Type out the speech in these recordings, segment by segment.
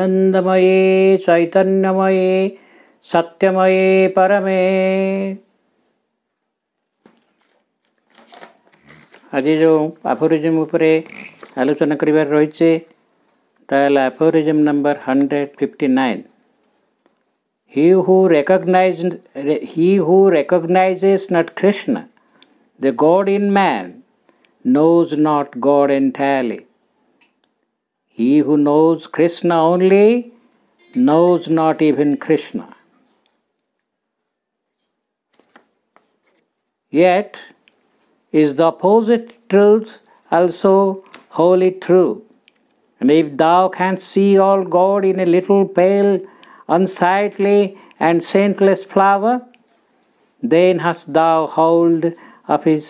आनन्दमये चैतन्यमये सत्यमये परमे ଆଜି ଯେଉଁ ଆଫୋରିଜିମ୍ ଉପରେ ଆଲୋଚନା କରିବାର ରହିଛି ତାହା ହେଲା aphorism number hundred fifty nine he who recognized he who recognizes not krishna the god in man knows not god entirely He who knows Krishna only knows not even Krishna. Yet, is the opposite truth also wholly true? And if thou canst see all God in a little pale, unsightly, and scentless flower, then hast thou hold of his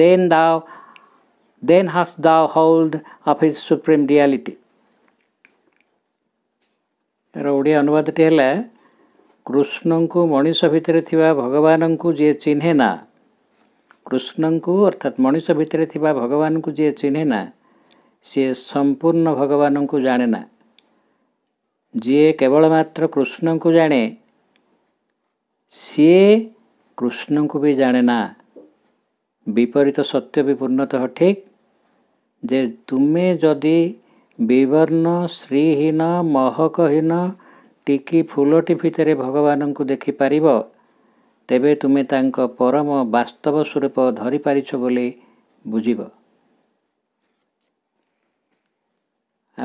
then thou then hast thou hold of his supreme reality. ର ଓଡ଼ିଆ ଅନୁବାଦଟି ହେଲା କୃଷ୍ଣଙ୍କୁ ମଣିଷ ଭିତରେ ଥିବା ଭଗବାନଙ୍କୁ ଯିଏ ଚିହ୍ନେ ନା କୃଷ୍ଣଙ୍କୁ ଅର୍ଥାତ୍ ମଣିଷ ଭିତରେ ଥିବା ଭଗବାନଙ୍କୁ ଯିଏ ଚିହ୍ନେ ନା ସିଏ ସମ୍ପୂର୍ଣ୍ଣ ଭଗବାନଙ୍କୁ ଜାଣେ ନା ଯିଏ କେବଳ ମାତ୍ର କୃଷ୍ଣଙ୍କୁ ଜାଣେ ସିଏ କୃଷ୍ଣଙ୍କୁ ବି ଜାଣେ ନା ବିପରୀତ ସତ୍ୟ ବି ପୂର୍ଣ୍ଣତଃ ଠିକ୍ ଯେ ତୁମେ ଯଦି ବିବର୍ଣ୍ଣ ଶ୍ରୀହୀନ ମହକହୀନ ଟିକି ଫୁଲଟି ଭିତରେ ଭଗବାନଙ୍କୁ ଦେଖିପାରିବ ତେବେ ତୁମେ ତାଙ୍କ ପରମ ବାସ୍ତବ ସ୍ୱରୂପ ଧରିପାରିଛ ବୋଲି ବୁଝିବ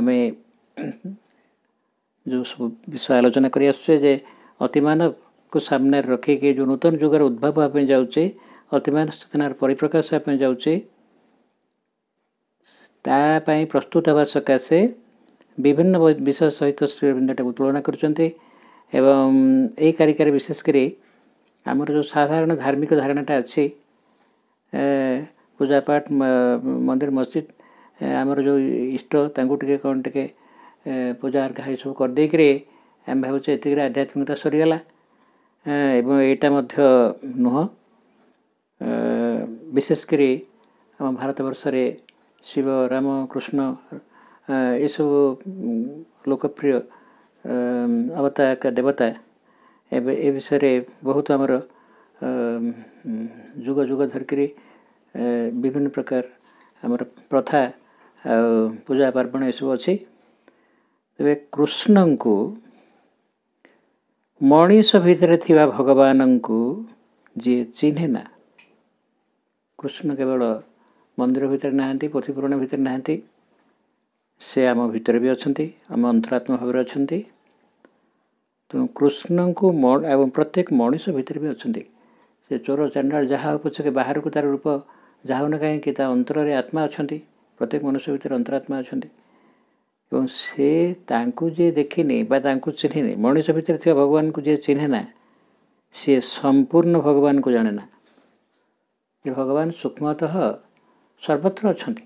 ଆମେ ଯେଉଁ ସବୁ ବିଷୟ ଆଲୋଚନା କରି ଆସୁଛେ ଯେ ଅତିମାନବକୁ ସାମ୍ନାରେ ରଖିକି ଯେଉଁ ନୂତନ ଯୁଗର ଉଦ୍ଭବ ହେବା ପାଇଁ ଯାଉଛି ଅତିମାନ ସ୍ଥିତିନାର ପରିପ୍ରକାଶ ହେବା ପାଇଁ ଯାଉଛି ତା ପାଇଁ ପ୍ରସ୍ତୁତ ହେବା ସକାଶେ ବିଭିନ୍ନ ବିଷୟ ସହିତ ଶ୍ରୀଅରବିନ୍ଦ ତାକୁ ତୁଳନା କରୁଛନ୍ତି ଏବଂ ଏହି କାରିକାରେ ବିଶେଷ କରି ଆମର ଯେଉଁ ସାଧାରଣ ଧାର୍ମିକ ଧାରଣାଟା ଅଛି ପୂଜାପାଠ ମନ୍ଦିର ମସଜିଦ ଆମର ଯେଉଁ ଇଷ୍ଟ ତାଙ୍କୁ ଟିକେ କ'ଣ ଟିକେ ପୂଜା ଅର୍ଘା ଏସବୁ କରିଦେଇକିରି ଆମେ ଭାବୁଛେ ଏତିକିରେ ଆଧ୍ୟାତ୍ମିକତା ସରିଗଲା ଏବଂ ଏଇଟା ମଧ୍ୟ ନୁହଁ ବିଶେଷ କରି ଆମ ଭାରତବର୍ଷରେ ଶିବ ରାମ କୃଷ୍ଣ ଏସବୁ ଲୋକପ୍ରିୟ ଅବତାର ଦେବତା ଏବେ ଏ ବିଷୟରେ ବହୁତ ଆମର ଯୁଗ ଯୁଗ ଧରିକିରି ବିଭିନ୍ନ ପ୍ରକାର ଆମର ପ୍ରଥା ଆଉ ପୂଜା ପାର୍ବଣ ଏସବୁ ଅଛି ତେବେ କୃଷ୍ଣଙ୍କୁ ମଣିଷ ଭିତରେ ଥିବା ଭଗବାନଙ୍କୁ ଯିଏ ଚିହ୍ନେ ନା କୃଷ୍ଣ କେବଳ ମନ୍ଦିର ଭିତରେ ନାହାନ୍ତି ପୋଥିପୁରାଣ ଭିତରେ ନାହାନ୍ତି ସେ ଆମ ଭିତରେ ବି ଅଛନ୍ତି ଆମ ଅନ୍ତରାତ୍ମା ଭାବରେ ଅଛନ୍ତି ତେଣୁ କୃଷ୍ଣଙ୍କୁ ଏବଂ ପ୍ରତ୍ୟେକ ମଣିଷ ଭିତରେ ବି ଅଛନ୍ତି ସେ ଚୋର ଚାଣ୍ଡାଳ ଯାହା ହଉ ପଛକେ ବାହାରକୁ ତା'ର ରୂପ ଯାହା ହେଉନା କାହିଁକି ତା ଅନ୍ତରରେ ଆତ୍ମା ଅଛନ୍ତି ପ୍ରତ୍ୟେକ ମନୁଷ୍ୟ ଭିତରେ ଅନ୍ତରାତ୍ମା ଅଛନ୍ତି ଏବଂ ସେ ତାଙ୍କୁ ଯିଏ ଦେଖିନି ବା ତାଙ୍କୁ ଚିହ୍ନିନି ମଣିଷ ଭିତରେ ଥିବା ଭଗବାନଙ୍କୁ ଯିଏ ଚିହ୍ନେ ନା ସିଏ ସମ୍ପୂର୍ଣ୍ଣ ଭଗବାନଙ୍କୁ ଜାଣେ ନା ଯେ ଭଗବାନ ସୂକ୍ଷ୍ମତଃ ସର୍ବତ୍ର ଅଛନ୍ତି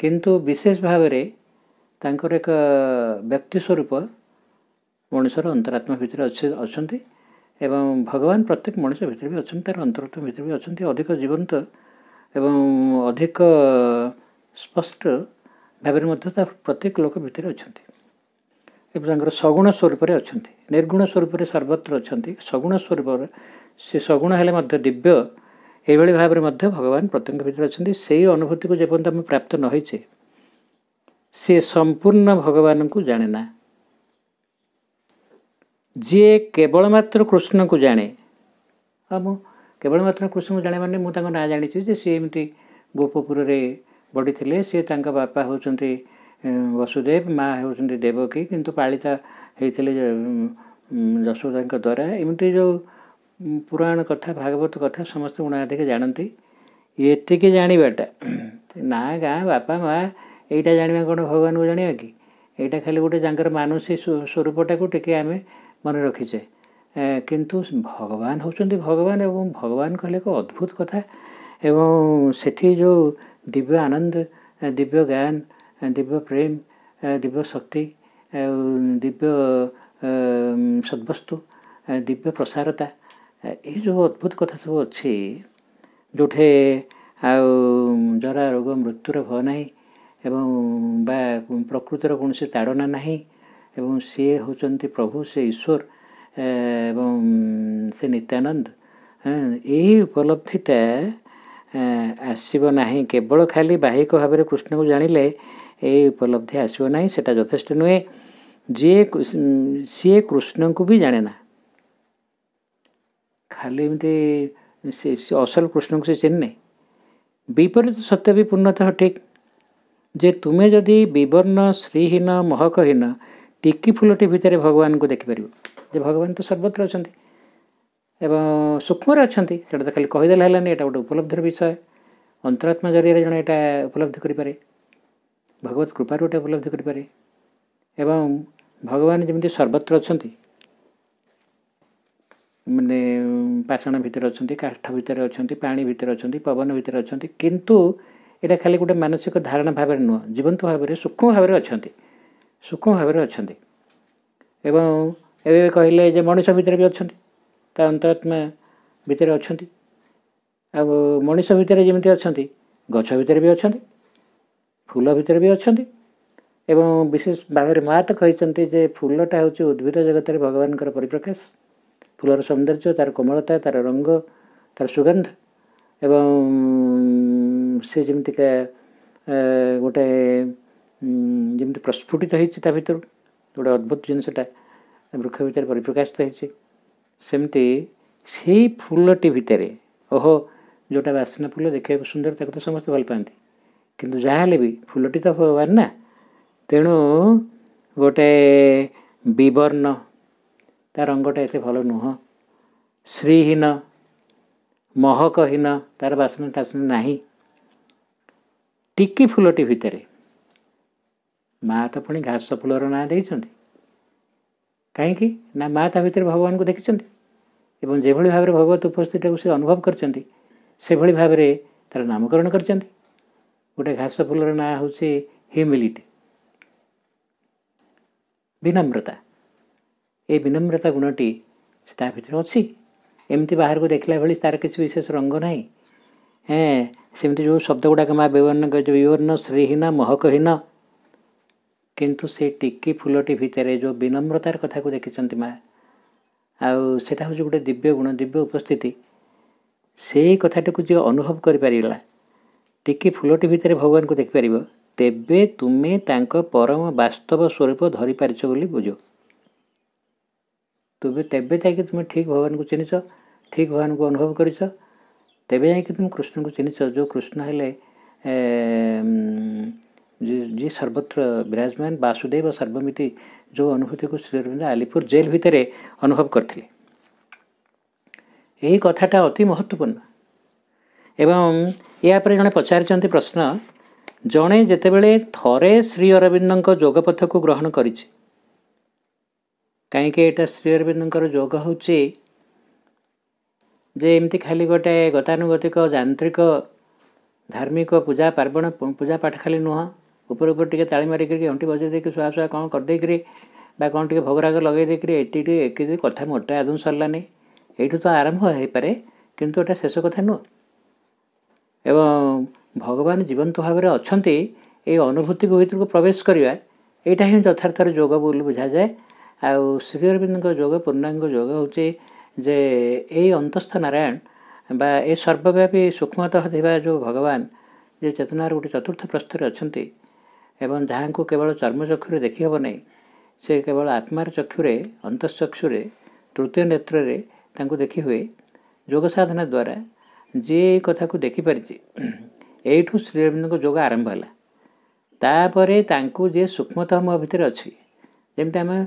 କିନ୍ତୁ ବିଶେଷ ଭାବରେ ତାଙ୍କର ଏକ ବ୍ୟକ୍ତି ସ୍ୱରୂପ ମଣିଷର ଅନ୍ତରାତ୍ମା ଭିତରେ ଅଛି ଅଛନ୍ତି ଏବଂ ଭଗବାନ ପ୍ରତ୍ୟେକ ମଣିଷ ଭିତରେ ବି ଅଛନ୍ତି ତା'ର ଅନ୍ତରାତ୍ମା ଭିତରେ ବି ଅଛନ୍ତି ଅଧିକ ଜୀବନ୍ତ ଏବଂ ଅଧିକ ସ୍ପଷ୍ଟ ଭାବରେ ମଧ୍ୟ ତା ପ୍ରତ୍ୟେକ ଲୋକ ଭିତରେ ଅଛନ୍ତି ଏବଂ ତାଙ୍କର ସଗୁଣ ସ୍ୱରୂପରେ ଅଛନ୍ତି ନିର୍ଗୁଣ ସ୍ୱରୂପରେ ସର୍ବତ୍ର ଅଛନ୍ତି ସଗୁଣ ସ୍ୱରୂପରେ ସେ ସଗୁଣ ହେଲେ ମଧ୍ୟ ଦିବ୍ୟ ଏଇଭଳି ଭାବରେ ମଧ୍ୟ ଭଗବାନ ପ୍ରତ୍ୟେକ ଭିତରେ ଅଛନ୍ତି ସେଇ ଅନୁଭୂତିକୁ ଯେପର୍ଯ୍ୟନ୍ତ ଆମେ ପ୍ରାପ୍ତ ନ ହୋଇଛେ ସେ ସମ୍ପୂର୍ଣ୍ଣ ଭଗବାନଙ୍କୁ ଜାଣେ ନା ଯିଏ କେବଳ ମାତ୍ର କୃଷ୍ଣଙ୍କୁ ଜାଣେ ଆଉ ମୁଁ କେବଳ ମାତ୍ର କୃଷ୍ଣଙ୍କୁ ଜାଣେ ମାନେ ମୁଁ ତାଙ୍କ ନାଁ ଜାଣିଛି ଯେ ସିଏ ଏମିତି ଗୋପପୁରରେ ବଢ଼ିଥିଲେ ସିଏ ତାଙ୍କ ବାପା ହେଉଛନ୍ତି ବସୁଦେବ ମା ହେଉଛନ୍ତି ଦେବକୀ କିନ୍ତୁ ପାଳିତା ହେଇଥିଲେ ଯଶୋଦାଙ୍କ ଦ୍ୱାରା ଏମିତି ଯେଉଁ ପୁରାଣ କଥା ଭାଗବତ କଥା ସମସ୍ତେ ଉଣାଧିକ ଜାଣନ୍ତି ଏତିକି ଜାଣିବାଟା ନା ଗାଁ ବାପା ମା' ଏଇଟା ଜାଣିବା କ'ଣ ଭଗବାନଙ୍କୁ ଜାଣିବା କି ଏଇଟା ଖାଲି ଗୋଟେ ତାଙ୍କର ମାନସୀ ସ୍ୱରୂପଟାକୁ ଟିକେ ଆମେ ମନେ ରଖିଛେ କିନ୍ତୁ ଭଗବାନ ହେଉଛନ୍ତି ଭଗବାନ ଏବଂ ଭଗବାନ କହିଲେ ଏକ ଅଦ୍ଭୁତ କଥା ଏବଂ ସେଠି ଯେଉଁ ଦିବ୍ୟ ଆନନ୍ଦ ଦିବ୍ୟ ଜ୍ଞାନ ଦିବ୍ୟ ପ୍ରେମ ଦିବ୍ୟ ଶକ୍ତି ଦିବ୍ୟ ସଦ୍ବସ୍ତୁ ଦିବ୍ୟ ପ୍ରସାରତା ଏ ଯେଉଁ ଅଦ୍ଭୁତ କଥା ସବୁ ଅଛି ଯେଉଁଠି ଆଉ ଜରା ରୋଗ ମୃତ୍ୟୁର ଭୟ ନାହିଁ ଏବଂ ବା ପ୍ରକୃତିର କୌଣସି ତାଡ଼ନା ନାହିଁ ଏବଂ ସିଏ ହେଉଛନ୍ତି ପ୍ରଭୁ ସେ ଈଶ୍ୱର ଏବଂ ସେ ନିତ୍ୟାନନ୍ଦ ଏହି ଉପଲବ୍ଧିଟା ଆସିବ ନାହିଁ କେବଳ ଖାଲି ବାହିକ ଭାବରେ କୃଷ୍ଣକୁ ଜାଣିଲେ ଏହି ଉପଲବ୍ଧି ଆସିବ ନାହିଁ ସେଇଟା ଯଥେଷ୍ଟ ନୁହେଁ ଯିଏ ସିଏ କୃଷ୍ଣଙ୍କୁ ବି ଜାଣେ ନା खाली एମିତି ସେ ଅସଲ କୃଷ୍ଣଙ୍କୁ ସେ ଚିହ୍ନେ ବିପରୀତ ସତ୍ୟ ବି ପୂର୍ଣ୍ଣତଃ ଠିକ୍ ଯେ ତୁମେ ଯଦି ବିବର୍ଣ୍ଣ ଶ୍ରୀହୀନ ମହକହୀନ ଟିକି ଫୁଲଟି ଭିତରେ ଭଗବାନଙ୍କୁ ଦେଖିପାରିବ ଯେ ଭଗବାନ ତ ସର୍ବତ୍ର ଅଛନ୍ତି ଏବଂ ସୂକ୍ଷ୍ମରେ ଅଛନ୍ତି ସେଇଟା ତ ଖାଲି କହିଦେଲେ ହେଲାନି ଏଇଟା ଗୋଟେ ଉପଲବ୍ଧିର ବିଷୟ ଅନ୍ତରାତ୍ମା ଜରିଆରେ ଜଣେ ଏଇଟା ଉପଲବ୍ଧି କରିପାରେ ଭଗବତ କୃପାରୁ ଏଇଟା ଉପଲବ୍ଧି କରିପାରେ ଏବଂ ଭଗବାନ ଯେମିତି ସର୍ବତ୍ର ଅଛନ୍ତି ମାନେ ପାଷାଣ ଭିତରେ ଅଛନ୍ତି କାଠ ଭିତରେ ଅଛନ୍ତି ପାଣି ଭିତରେ ଅଛନ୍ତି ପବନ ଭିତରେ ଅଛନ୍ତି କିନ୍ତୁ ଏଇଟା ଖାଲି ଗୋଟେ ମାନସିକ ଧାରଣା ଭାବରେ ନୁହଁ ଜୀବନ୍ତ ଭାବରେ ସୂକ୍ଷ୍ମ ଭାବରେ ଅଛନ୍ତି ସୂକ୍ଷ୍ମ ଭାବରେ ଅଛନ୍ତି ଏବଂ ଏବେ କହିଲେ ଯେ ମଣିଷ ଭିତରେ ବି ଅଛନ୍ତି ତା ଅନ୍ତରାତ୍ମା ଭିତରେ ଅଛନ୍ତି ଆଉ ମଣିଷ ଭିତରେ ଯେମିତି ଅଛନ୍ତି ଗଛ ଭିତରେ ବି ଅଛନ୍ତି ଫୁଲ ଭିତରେ ବି ଅଛନ୍ତି ଏବଂ ବିଶେଷ ଭାବରେ ମହାତ କହିଛନ୍ତି ଯେ ଫୁଲଟା ହେଉଛି ଉଦ୍ଭିଦ ଜଗତରେ ଭଗବାନଙ୍କର ପରିପ୍ରକାଶ ফুলର ସୌନ୍ଦର୍ଯ୍ୟ ତା'ର କୋମଳତା ତା'ର ରଙ୍ଗ ତା'ର ସୁଗନ୍ଧ ଏବଂ ସେ ଯେମିତିକା ଗୋଟେ ଯେମିତି ପ୍ରସ୍ଫୁଟିତ ହେଇଛି ତା ଭିତରୁ ଗୋଟେ ଅଦ୍ଭୁତ ଜିନିଷଟା ବୃକ୍ଷ ଭିତରେ ପରିପ୍ରକାଶିତ ହେଇଛି ସେମିତି ସେଇ ଫୁଲଟି ଭିତରେ ଓହୋ ଯେଉଁଟା ବାସ୍ନା ଫୁଲ ଦେଖିବାକୁ ସୁନ୍ଦର ତାକୁ ତ ସମସ୍ତେ ଭଲ ପାଆନ୍ତି କିନ୍ତୁ ଯାହା ହେଲେ ବି ଫୁଲଟି ତ ଭଗବାନ ନା ତେଣୁ ଗୋଟେ ବିବର୍ଣ୍ଣ ତା ରଙ୍ଗଟା ଏତେ ଭଲ ନୁହଁ ଶ୍ରୀହୀନ ମହକହୀନ ତା'ର ବାସନା ଟାସନା ନାହିଁ ଟିକି ଫୁଲଟି ଭିତରେ ମାଆ ତ ପୁଣି ଘାସ ଫୁଲର ନାଁ ଦେଇଛନ୍ତି କାହିଁକି ନା ମା' ତା ଭିତରେ ଭଗବାନଙ୍କୁ ଦେଖିଛନ୍ତି ଏବଂ ଯେଭଳି ଭାବରେ ଭଗବତ ଉପସ୍ଥିତିକୁ ସେ ଅନୁଭବ କରିଛନ୍ତି ସେଭଳି ଭାବରେ ତା'ର ନାମକରଣ କରିଛନ୍ତି ଗୋଟେ ଘାସ ଫୁଲର ନାଁ ହେଉଛି ହ୍ୟୁମିଲିଟି ବିନମ୍ରତା ए विनम्रता गुणटी ता भएपछि एमिति बाह्रको देखा भारिशेष रङ्ग नै हामी जो शब्द गुडाक मावर्ण श्रीहीन किंतु से सिकि फुलटी भित्र जो विनम्रतार कथा को देखिचिमा मा आउँछ गए दिव्य गुण दिव्य उपस्थिति सथ अनुभव गरिपार टिकि फुलटी भित्र भगवान्को देखि पार तेबेर तुमेन्ट परम बास्तव स्वरूप धरिपरि छु बुझ ତୁମେ ତେବେ ଯାଇକି ତୁମେ ଠିକ୍ ଭଗବାନଙ୍କୁ ଚିହ୍ନିଛ ଠିକ୍ ଭଗବାନଙ୍କୁ ଅନୁଭବ କରିଛ ତେବେ ଯାଇକି ତୁମେ କୃଷ୍ଣଙ୍କୁ ଚିହ୍ନିଛ ଯେଉଁ କୃଷ୍ଣ ହେଲେ ଯିଏ ସର୍ବତ୍ର ବିରାଜମାନ ବାସୁଦେବ ସର୍ବମିତି ଯେଉଁ ଅନୁଭୂତିକୁ ଶ୍ରୀଅରବିନ୍ଦ ଆଲିପୁର ଜେଲ୍ ଭିତରେ ଅନୁଭବ କରିଥିଲେ ଏହି କଥାଟା ଅତି ମହତ୍ୱପୂର୍ଣ୍ଣ ଏବଂ ଏହା ପରେ ଜଣେ ପଚାରିଛନ୍ତି ପ୍ରଶ୍ନ ଜଣେ ଯେତେବେଳେ ଥରେ ଶ୍ରୀ ଅରବିନ୍ଦଙ୍କ ଯୋଗପଥକୁ ଗ୍ରହଣ କରିଛି କାହିଁକି ଏଇଟା ଶ୍ରୀ ଅରବିନ୍ଦଙ୍କର ଯୋଗ ହେଉଛି ଯେ ଏମିତି ଖାଲି ଗୋଟେ ଗତାନୁଗତିକ ଯାନ୍ତ୍ରିକ ଧାର୍ମିକ ପୂଜା ପାର୍ବଣ ପୂଜାପାଠ ଖାଲି ନୁହଁ ଉପରେ ଉପରେ ଟିକିଏ ତାଳି ମାରିକିରି ଅଣ୍ଟି ବଜେଇ ଦେଇକି ଶୁଆ ଶୁଆ କ'ଣ କରିଦେଇକିରି ବା କ'ଣ ଟିକିଏ ଭୋଗରାଗ ଲଗାଇ ଦେଇକିରି ଏଠି ଟିକେ ଏକ କଥା ମୋଟା ଆଦୌ ସରିଲାନି ଏଇଠୁ ତ ଆରମ୍ଭ ହୋଇପାରେ କିନ୍ତୁ ଏଇଟା ଶେଷ କଥା ନୁହଁ ଏବଂ ଭଗବାନ ଜୀବନ୍ତ ଭାବରେ ଅଛନ୍ତି ଏଇ ଅନୁଭୂତିକୁ ଭିତରକୁ ପ୍ରବେଶ କରିବା ଏଇଟା ହିଁ ଯଥାର୍ଥରେ ଯୋଗ ବୋଲି ବୁଝାଯାଏ ଆଉ ଶ୍ରୀ ଅରବିନ୍ଦଙ୍କ ଯୋଗ ପୂର୍ଣ୍ଣାଙ୍ଗ ଯୋଗ ହେଉଛି ଯେ ଏଇ ଅନ୍ତସ୍ଥ ନାରାୟଣ ବା ଏ ସର୍ବବ୍ୟାପୀ ସୂକ୍ଷ୍ମତଃ ଥିବା ଯେଉଁ ଭଗବାନ ଯେ ଚେତନାର ଗୋଟେ ଚତୁର୍ଥ ପ୍ରସ୍ତରେ ଅଛନ୍ତି ଏବଂ ଯାହାଙ୍କୁ କେବଳ ଚର୍ମଚକ୍ଷୁରେ ଦେଖିହେବ ନାହିଁ ସେ କେବଳ ଆତ୍ମାର ଚକ୍ଷୁରେ ଅନ୍ତଃଚକ୍ଷୁରେ ତୃତୀୟ ନେତ୍ରରେ ତାଙ୍କୁ ଦେଖିହୁଏ ଯୋଗ ସାଧନା ଦ୍ୱାରା ଯିଏ ଏଇ କଥାକୁ ଦେଖିପାରିଛି ଏଇଠୁ ଶ୍ରୀ ଅରବିନ୍ଦଙ୍କ ଯୋଗ ଆରମ୍ଭ ହେଲା ତାପରେ ତାଙ୍କୁ ଯିଏ ସୂକ୍ଷ୍ମତଃ ମୋ ଭିତରେ ଅଛି ଯେମିତି ଆମେ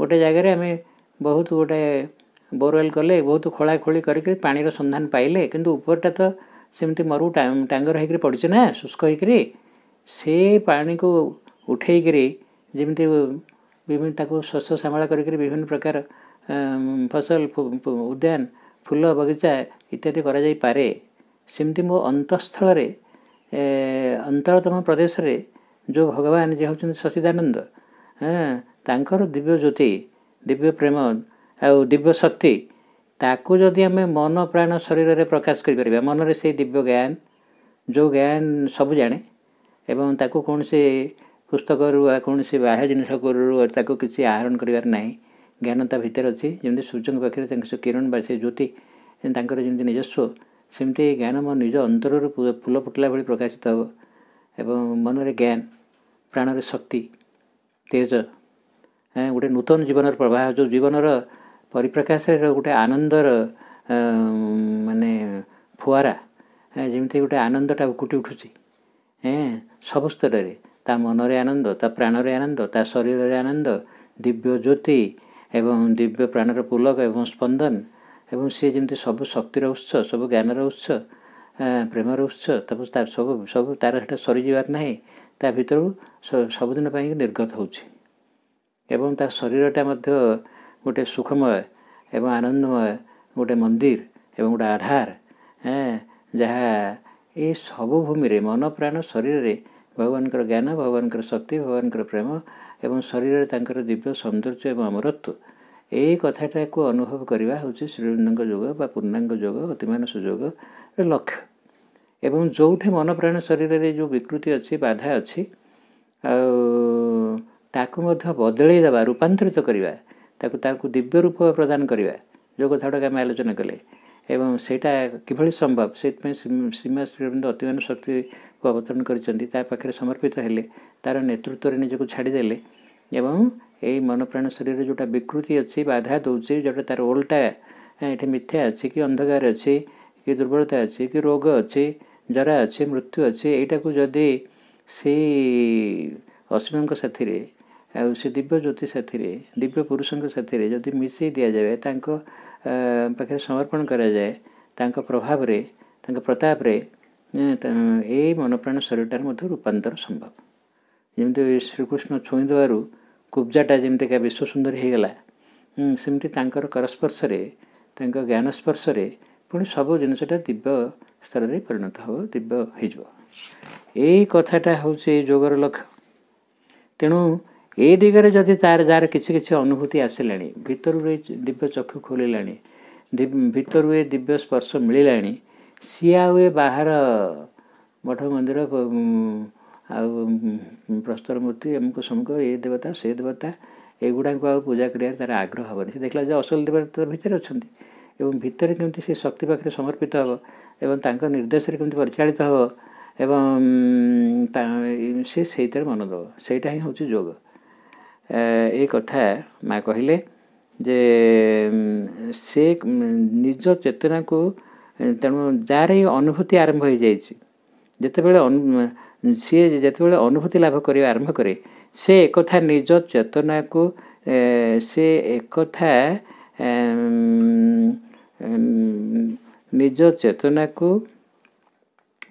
ଗୋଟେ ଜାଗାରେ ଆମେ ବହୁତ ଗୋଟେ ବୋରୱେଲ୍ କଲେ ବହୁତ ଖୋଳାଖୋଳି କରିକିରି ପାଣିର ସନ୍ଧାନ ପାଇଲେ କିନ୍ତୁ ଉପରଟା ତ ସେମିତି ମରୁ ଟାଙ୍ଗର ହେଇକିରି ପଡ଼ିଛି ନା ଶୁଷ୍କ ହେଇକିରି ସେ ପାଣିକୁ ଉଠେଇକିରି ଯେମିତି ବିଭିନ୍ନ ତାକୁ ଶସ୍ୟ ଶ୍ୟାମଳା କରିକିରି ବିଭିନ୍ନ ପ୍ରକାର ଫସଲ ଉଦ୍ୟାନ ଫୁଲ ବଗିଚା ଇତ୍ୟାଦି କରାଯାଇପାରେ ସେମିତି ମୋ ଅନ୍ତଃସ୍ଥଳରେ ଅନ୍ତରତମ ପ୍ରଦେଶରେ ଯେଉଁ ଭଗବାନ ଯେ ହେଉଛନ୍ତି ସଚିଦାନନ୍ଦ ତାଙ୍କର ଦିବ୍ୟ ଜ୍ୟୋତି ଦିବ୍ୟ ପ୍ରେମ ଆଉ ଦିବ୍ୟ ଶକ୍ତି ତାକୁ ଯଦି ଆମେ ମନ ପ୍ରାଣ ଶରୀରରେ ପ୍ରକାଶ କରିପାରିବା ମନରେ ସେଇ ଦିବ୍ୟ ଜ୍ଞାନ ଯେଉଁ ଜ୍ଞାନ ସବୁ ଜାଣେ ଏବଂ ତାକୁ କୌଣସି ପୁସ୍ତକରୁ ବା କୌଣସି ବାହ୍ୟ ଜିନିଷ କରୁ ତାକୁ କିଛି ଆହରଣ କରିବାର ନାହିଁ ଜ୍ଞାନ ତା ଭିତରେ ଅଛି ଯେମିତି ସୂର୍ଯ୍ୟଙ୍କ ପାଖରେ ତାଙ୍କ ସେ କିରଣ ବା ସେ ଜ୍ୟୋତି ତାଙ୍କର ଯେମିତି ନିଜସ୍ୱ ସେମିତି ଜ୍ଞାନ ମୋ ନିଜ ଅନ୍ତରରୁ ଫୁଲ ଫୁଟିଲା ଭଳି ପ୍ରକାଶିତ ହେବ ଏବଂ ମନରେ ଜ୍ଞାନ ପ୍ରାଣରେ ଶକ୍ତି ତେଜ ଗୋଟେ ନୂତନ ଜୀବନର ପ୍ରବାହ ଯେଉଁ ଜୀବନର ପରିପ୍ରକାଶରେ ଗୋଟେ ଆନନ୍ଦର ମାନେ ଫୁଆରା ଯେମିତି ଗୋଟେ ଆନନ୍ଦଟା ଉକୁଟି ଉଠୁଛି ସବୁ ସ୍ତରରେ ତା ମନରେ ଆନନ୍ଦ ତା ପ୍ରାଣରେ ଆନନ୍ଦ ତା ଶରୀରରେ ଆନନ୍ଦ ଦିବ୍ୟ ଜ୍ୟୋତି ଏବଂ ଦିବ୍ୟ ପ୍ରାଣର ପୁଲକ ଏବଂ ସ୍ପନ୍ଦନ ଏବଂ ସିଏ ଯେମିତି ସବୁ ଶକ୍ତିର ଉତ୍ସ ସବୁ ଜ୍ଞାନର ଉତ୍ସ ପ୍ରେମର ଉତ୍ସ ତାପରେ ତାର ସବୁ ସବୁ ତାର ସେଇଟା ସରିଯିବାର ନାହିଁ ତା ଭିତରୁ ସବୁଦିନ ପାଇଁ ନିର୍ଗତ ହେଉଛି ଏବଂ ତା ଶରୀରଟା ମଧ୍ୟ ଗୋଟେ ସୁଖମୟ ଏବଂ ଆନନ୍ଦମୟ ଗୋଟେ ମନ୍ଦିର ଏବଂ ଗୋଟେ ଆଧାର ଯାହା ଏ ସବୁ ଭୂମିରେ ମନ ପ୍ରାଣ ଶରୀରରେ ଭଗବାନଙ୍କର ଜ୍ଞାନ ଭଗବାନଙ୍କର ଶକ୍ତି ଭଗବାନଙ୍କର ପ୍ରେମ ଏବଂ ଶରୀରରେ ତାଙ୍କର ଦିବ୍ୟ ସୌନ୍ଦର୍ଯ୍ୟ ଏବଂ ଅମରତ୍ୱ ଏଇ କଥାଟାକୁ ଅନୁଭବ କରିବା ହେଉଛି ଶ୍ରୀରୁଦ୍ଧଙ୍କ ଯୋଗ ବା ପୂର୍ଣ୍ଣାଙ୍ଗ ଯୋଗ ଅତିମାନସ ଯୋଗର ଲକ୍ଷ୍ୟ ଏବଂ ଯେଉଁଠି ମନପ୍ରାଣ ଶରୀରରେ ଯେଉଁ ବିକୃତି ଅଛି ବାଧା ଅଛି ଆଉ ତାକୁ ମଧ୍ୟ ବଦଳେଇ ଦେବା ରୂପାନ୍ତରିତ କରିବା ତାକୁ ତାକୁ ଦିବ୍ୟ ରୂପ ପ୍ରଦାନ କରିବା ଯେଉଁ କଥାଗୁଡ଼ାକ ଆମେ ଆଲୋଚନା କଲେ ଏବଂ ସେଇଟା କିଭଳି ସମ୍ଭବ ସେଥିପାଇଁ ସୀମା ଶ୍ରୀ ଅତିମାନ ଶକ୍ତିକୁ ଅବତରଣ କରିଛନ୍ତି ତା ପାଖରେ ସମର୍ପିତ ହେଲେ ତା'ର ନେତୃତ୍ୱରେ ନିଜକୁ ଛାଡ଼ିଦେଲେ ଏବଂ ଏଇ ମନପ୍ରାଣ ଶରୀରରେ ଯେଉଁଟା ବିକୃତି ଅଛି ବାଧା ଦେଉଛି ଯେଉଁଟା ତା'ର ଓଲଟା ଏଠି ମିଥ୍ୟା ଅଛି କି ଅନ୍ଧକାର ଅଛି କି ଦୁର୍ବଳତା ଅଛି କି ରୋଗ ଅଛି ଜରା ଅଛି ମୃତ୍ୟୁ ଅଛି ଏଇଟାକୁ ଯଦି ସେଇ ଅଶ୍ୱିନଙ୍କ ସାଥିରେ ଆଉ ସେ ଦିବ୍ୟ ଜ୍ୟୋତି ସାଥିରେ ଦିବ୍ୟ ପୁରୁଷଙ୍କ ସାଥିରେ ଯଦି ମିଶାଇ ଦିଆଯାଏ ତାଙ୍କ ପାଖରେ ସମର୍ପଣ କରାଯାଏ ତାଙ୍କ ପ୍ରଭାବରେ ତାଙ୍କ ପ୍ରତାପରେ ଏଇ ମନପ୍ରାଣ ଶରୀରଟାର ମଧ୍ୟ ରୂପାନ୍ତର ସମ୍ଭବ ଯେମିତି ଶ୍ରୀକୃଷ୍ଣ ଛୁଇଁ ଦେବାରୁ କୁବ୍ଜାଟା ଯେମିତିକା ବିଶ୍ୱ ସୁନ୍ଦରୀ ହୋଇଗଲା ସେମିତି ତାଙ୍କର କରସ୍ପର୍ଶରେ ତାଙ୍କ ଜ୍ଞାନ ସ୍ପର୍ଶରେ ପୁଣି ସବୁ ଜିନିଷଟା ଦିବ୍ୟ ସ୍ତରରେ ପରିଣତ ହେବ ଦିବ୍ୟ ହୋଇଯିବ ଏଇ କଥାଟା ହେଉଛି ଯୋଗର ଲକ୍ଷ୍ୟ ତେଣୁ ଏ ଦିଗରେ ଯଦି ତାର ଯାହାର କିଛି କିଛି ଅନୁଭୂତି ଆସିଲାଣି ଭିତରୁ ଏ ଦିବ୍ୟ ଚକ୍ଷୁ ଖୋଲିଲାଣି ଭିତରୁ ଏ ଦିବ୍ୟ ସ୍ପର୍ଶ ମିଳିଲାଣି ସିଏ ଆଉ ଏ ବାହାର ମଠ ମନ୍ଦିର ଆଉ ପ୍ରସ୍ତର ମୂର୍ତ୍ତି ଏମକୁ ସମୁଖ ଏ ଦେବତା ସେ ଦେବତା ଏଗୁଡ଼ାଙ୍କୁ ଆଉ ପୂଜା କରିବାରେ ତାର ଆଗ୍ରହ ହେବନି ସେ ଦେଖିଲା ଯେ ଅସଲ ଦେବତା ଭିତରେ ଅଛନ୍ତି ଏବଂ ଭିତରେ କେମିତି ସେ ଶକ୍ତି ପାଖରେ ସମର୍ପିତ ହେବ ଏବଂ ତାଙ୍କ ନିର୍ଦ୍ଦେଶରେ କେମିତି ପରିଚାଳିତ ହେବ ଏବଂ ସେ ସେଇଥିରେ ମନ ଦେବ ସେଇଟା ହିଁ ହେଉଛି ଯୋଗ ଏ କଥା ମା କହିଲେ ଯେ ସେ ନିଜ ଚେତନାକୁ ତେଣୁ ଯାହାର ଏଇ ଅନୁଭୂତି ଆରମ୍ଭ ହୋଇଯାଇଛି ଯେତେବେଳେ ସିଏ ଯେତେବେଳେ ଅନୁଭୂତି ଲାଭ କରିବା ଆରମ୍ଭ କରେ ସେ ଏକଥା ନିଜ ଚେତନାକୁ ସେ ଏକଥା ନିଜ ଚେତନାକୁ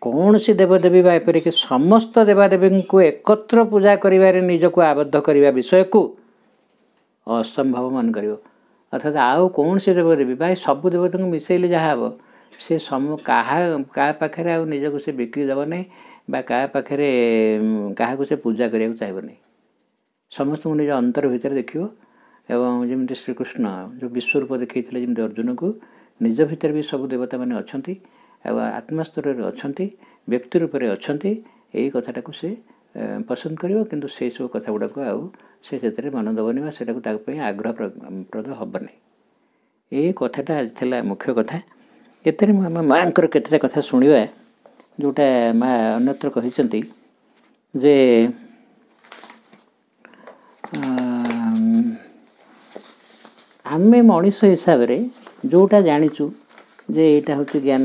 କୌଣସି ଦେବଦେବୀ ବା ଏପରିକି ସମସ୍ତ ଦେବାଦେବୀଙ୍କୁ ଏକତ୍ର ପୂଜା କରିବାରେ ନିଜକୁ ଆବଦ୍ଧ କରିବା ବିଷୟକୁ ଅସମ୍ଭବ ମନେ କରିବ ଅର୍ଥାତ୍ ଆଉ କୌଣସି ଦେବଦେବୀ ବା ସବୁ ଦେବତାଙ୍କୁ ମିଶାଇଲେ ଯାହା ହେବ ସେ ସମ କାହା କାହା ପାଖରେ ଆଉ ନିଜକୁ ସେ ବିକ୍ରି ଦେବ ନାହିଁ ବା କାହା ପାଖରେ କାହାକୁ ସେ ପୂଜା କରିବାକୁ ଚାହିଁବ ନାହିଁ ସମସ୍ତଙ୍କୁ ନିଜ ଅନ୍ତର ଭିତରେ ଦେଖିବ ଏବଂ ଯେମିତି ଶ୍ରୀକୃଷ୍ଣ ଯେଉଁ ବିଶ୍ୱରୂପ ଦେଖାଇଥିଲେ ଯେମିତି ଅର୍ଜୁନଙ୍କୁ ନିଜ ଭିତରେ ବି ସବୁ ଦେବତାମାନେ ଅଛନ୍ତି ଆଉ ଆତ୍ମାସ୍ତରରେ ଅଛନ୍ତି ବ୍ୟକ୍ତି ରୂପରେ ଅଛନ୍ତି ଏଇ କଥାଟାକୁ ସେ ପସନ୍ଦ କରିବ କିନ୍ତୁ ସେସବୁ ଗୁଡ଼ାକ ଆଉ ସେ ସେଥିରେ ମନ ଦେବନି ବା ସେଟାକୁ ତା ପାଇଁ ଆଗ୍ରହପ୍ରଦ ହେବନି ଏ କଥାଟା ଆଜି ଥିଲା ମୁଖ୍ୟ କଥା ଏଥିରେ ମୁଁ ଆମ ମାଆଙ୍କର କେତେଟା କଥା ଶୁଣିବା ଯେଉଁଟା ମାଆ ଅନ୍ୟତ୍ର କହିଛନ୍ତି ଯେ ଆମେ ମଣିଷ ହିସାବରେ ଯେଉଁଟା ଜାଣିଛୁ ଯେ ଏଇଟା ହେଉଛି ଜ୍ଞାନ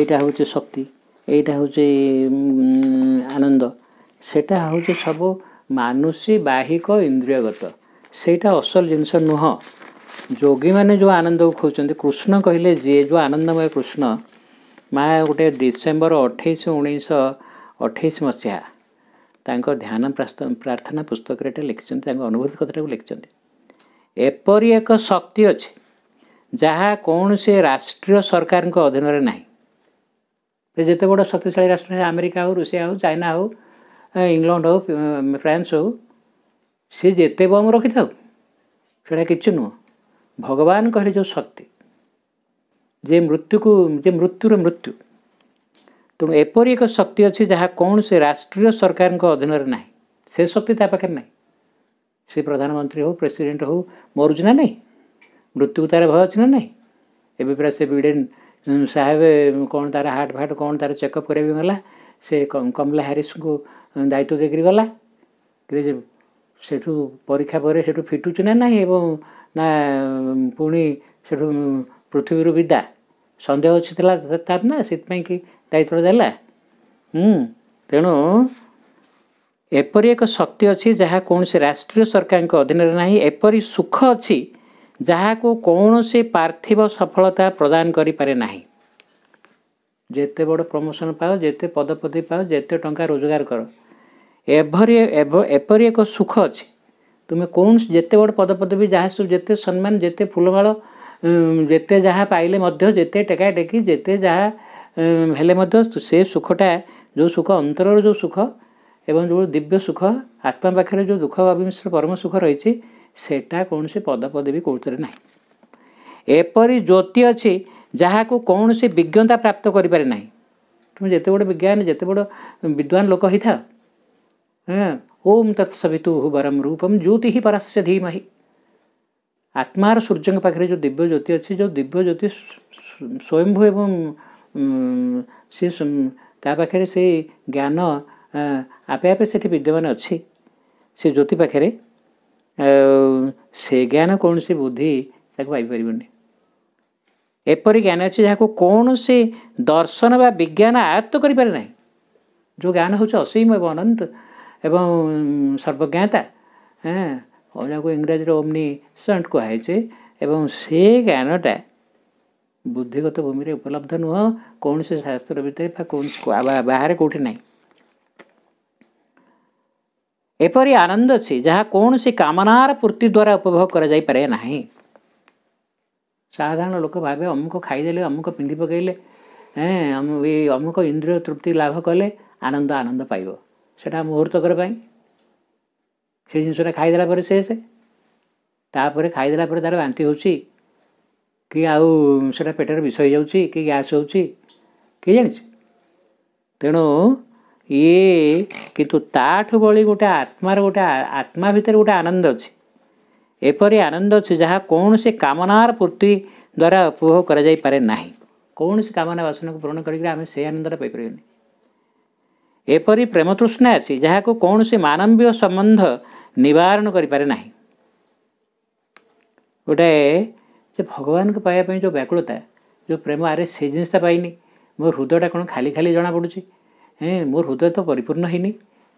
एटा हौ चाहिँ शक्ति एटा हौ चाहिँ आनन्द सब मानुसी बाहिक इंद्रियगत सही असल जिन्स नुह जो जो आनन्दको खोज्छ कृष्ण कहिले जो आनंदमय कृष्ण मात्रै डिसेम्बर अठैस उन् अठैस मसहान प्रा प्रार्थना पुस्तक लेखिन्छ त्यो अनुभूति कतिटा लेखिन्छ एपरि एक शक्ति अचे जहा कि राष्ट्रिय सरकारको अधीनर नै ଯେତେ ବଡ଼ ଶକ୍ତିଶାଳୀ ରାଷ୍ଟ୍ର ଆମେରିକା ହଉ ରୁଷିଆ ହଉ ଚାଇନା ହଉ ଇଂଲଣ୍ଡ ହଉ ଫ୍ରାନ୍ସ ହଉ ସେ ଯେତେ ବମ୍ ରଖିଥାଉ ସେଇଟା କିଛି ନୁହଁ ଭଗବାନ କହିଲେ ଯେଉଁ ଶକ୍ତି ଯେ ମୃତ୍ୟୁକୁ ଯେ ମୃତ୍ୟୁର ମୃତ୍ୟୁ ତେଣୁ ଏପରି ଏକ ଶକ୍ତି ଅଛି ଯାହା କୌଣସି ରାଷ୍ଟ୍ରୀୟ ସରକାରଙ୍କ ଅଧୀନରେ ନାହିଁ ସେ ଶକ୍ତି ତା ପାଖରେ ନାହିଁ ସେ ପ୍ରଧାନମନ୍ତ୍ରୀ ହଉ ପ୍ରେସିଡେଣ୍ଟ ହଉ ମରୁଛି ନା ନାହିଁ ମୃତ୍ୟୁକୁ ତା'ର ଭୟ ଅଛି ନା ନାହିଁ ଏବେ ପୁରା ସେ ବିଡ଼େନ୍ ସାହେବ କ'ଣ ତା'ର ହାର୍ଟ ଫାର୍ଟ କ'ଣ ତା'ର ଚେକଅପ୍ କରିବା ପାଇଁ ଗଲା ସେ କମଲା ହାରିସ୍ଙ୍କୁ ଦାୟିତ୍ୱ ଦେଇକରି ଗଲା ସେଠୁ ପରୀକ୍ଷା ପରେ ସେଠୁ ଫିଟୁଛି ନା ନାହିଁ ଏବଂ ନା ପୁଣି ସେଠୁ ପୃଥିବୀରୁ ବିଦା ସନ୍ଦେହ ଅଛି ଥିଲା ତା'ର ନା ସେଥିପାଇଁ କି ଦାୟିତ୍ୱ ଦେଲା ତେଣୁ ଏପରି ଏକ ଶକ୍ତି ଅଛି ଯାହା କୌଣସି ରାଷ୍ଟ୍ରୀୟ ସରକାରଙ୍କ ଅଧୀନରେ ନାହିଁ ଏପରି ସୁଖ ଅଛି ଯାହାକୁ କୌଣସି ପାର୍ଥିବ ସଫଳତା ପ୍ରଦାନ କରିପାରେ ନାହିଁ ଯେତେ ବଡ଼ ପ୍ରମୋସନ୍ ପାଅ ଯେତେ ପଦପଦୀ ପାଅ ଯେତେ ଟଙ୍କା ରୋଜଗାର କର ଏଭରି ଏପରି ଏକ ସୁଖ ଅଛି ତୁମେ କୌଣସି ଯେତେ ବଡ଼ ପଦପଦବୀ ଯାହା ସବୁ ଯେତେ ସମ୍ମାନ ଯେତେ ଫୁଲମାଳ ଯେତେ ଯାହା ପାଇଲେ ମଧ୍ୟ ଯେତେ ଟେକା ଟେକି ଯେତେ ଯାହା ହେଲେ ମଧ୍ୟ ସେ ସୁଖଟା ଯେଉଁ ସୁଖ ଅନ୍ତରର ଯେଉଁ ସୁଖ ଏବଂ ଯେଉଁ ଦିବ୍ୟ ସୁଖ ଆତ୍ମା ପାଖରେ ଯେଉଁ ଦୁଃଖ ଅବିମିଶ୍ର ପରମ ସୁଖ ରହିଛି ସେଟା କୌଣସି ପଦପଦବୀ କୌତୁରେ ନାହିଁ ଏପରି ଜ୍ୟୋତି ଅଛି ଯାହାକୁ କୌଣସି ବିଜ୍ଞତା ପ୍ରାପ୍ତ କରିପାରେ ନାହିଁ ତୁମେ ଯେତେ ବଡ଼ ବିଜ୍ଞାନ ଯେତେ ବଡ଼ ବିଦ୍ୱାନ ଲୋକ ହେଇଥାଅ ଓମ୍ ତତ୍ସବିତୁ ବରମ ରୂପମ ଜ୍ୟୋତି ହିଁ ପରାସ୍ୟ ଧୀମହି ଆତ୍ମାର ସୂର୍ଯ୍ୟଙ୍କ ପାଖରେ ଯେଉଁ ଦିବ୍ୟ ଜ୍ୟୋତି ଅଛି ଯେଉଁ ଦିବ୍ୟ ଜ୍ୟୋତି ସ୍ୱୟମ୍ଭୁ ଏବଂ ସେ ତା ପାଖରେ ସେ ଜ୍ଞାନ ଆପେ ଆପେ ସେଠି ବିଦ୍ୟମାନ ଅଛି ସେ ଜ୍ୟୋତି ପାଖରେ ସେ ଜ୍ଞାନ କୌଣସି ବୁଦ୍ଧି ତାକୁ ପାଇପାରିବନି ଏପରି ଜ୍ଞାନ ଅଛି ଯାହାକୁ କୌଣସି ଦର୍ଶନ ବା ବିଜ୍ଞାନ ଆୟତ୍ତ କରିପାରେ ନାହିଁ ଯେଉଁ ଜ୍ଞାନ ହେଉଛି ଅସୀମ ଏବଂ ଅନନ୍ତ ଏବଂ ସର୍ବଜ୍ଞାତା ହଁ ଯାହାକୁ ଇଂରାଜୀରେ ଓମ୍ନି ସେଣ୍ଟ କୁହାଯାଇଛି ଏବଂ ସେ ଜ୍ଞାନଟା ବୁଦ୍ଧିଗତ ଭୂମିରେ ଉପଲବ୍ଧ ନୁହଁ କୌଣସି ଶାସ୍ତ୍ର ଭିତରେ ବା କୌଣସି ବାହାରେ କେଉଁଠି ନାହିଁ ଏପରି ଆନନ୍ଦ ଅଛି ଯାହା କୌଣସି କାମନାର ପୂର୍ତ୍ତି ଦ୍ୱାରା ଉପଭୋଗ କରାଯାଇପାରେ ନାହିଁ ସାଧାରଣ ଲୋକ ଭାବେ ଅମୁକ ଖାଇଦେଲେ ଅମୁକ ପିନ୍ଧି ପକାଇଲେ ହେଁ ଏଇ ଅମୁକ ଇନ୍ଦ୍ରିୟ ତୃପ୍ତି ଲାଭ କଲେ ଆନନ୍ଦ ଆନନ୍ଦ ପାଇବ ସେଇଟା ମୁହୂର୍ତ୍ତକର ପାଇଁ ସେ ଜିନିଷଟା ଖାଇଦେଲା ପରେ ସେ ସେ ତାପରେ ଖାଇଦେଲା ପରେ ତା'ର ବାନ୍ତି ହେଉଛି କି ଆଉ ସେଇଟା ପେଟରେ ବିଷ ହେଇଯାଉଛି କି ଗ୍ୟାସ୍ ହେଉଛି କିଏ ଜାଣିଛି ତେଣୁ ଇଏ କିନ୍ତୁ ତାଠୁ ଭଳି ଗୋଟେ ଆତ୍ମାର ଗୋଟେ ଆତ୍ମା ଭିତରେ ଗୋଟେ ଆନନ୍ଦ ଅଛି ଏପରି ଆନନ୍ଦ ଅଛି ଯାହା କୌଣସି କାମନାର ପୂର୍ତ୍ତି ଦ୍ୱାରା ଉପଭୋଗ କରାଯାଇପାରେ ନାହିଁ କୌଣସି କାମନା ବାସନାକୁ ପୂରଣ କରିକି ଆମେ ସେ ଆନନ୍ଦଟା ପାଇପାରିବାନି ଏପରି ପ୍ରେମତୃଷ୍ଣା ଅଛି ଯାହାକୁ କୌଣସି ମାନବୀୟ ସମ୍ବନ୍ଧ ନିବାରଣ କରିପାରେ ନାହିଁ ଗୋଟେ ଯେ ଭଗବାନଙ୍କୁ ପାଇବା ପାଇଁ ଯେଉଁ ବ୍ୟାକୁଳତା ଯେଉଁ ପ୍ରେମ ଆରେ ସେ ଜିନିଷଟା ପାଇନି ମୋ ହୃଦୟଟା କ'ଣ ଖାଲି ଖାଲି ଜଣାପଡ଼ୁଛି ମୋ ହୃଦୟ ତ ପରିପୂର୍ଣ୍ଣ ହେଇନି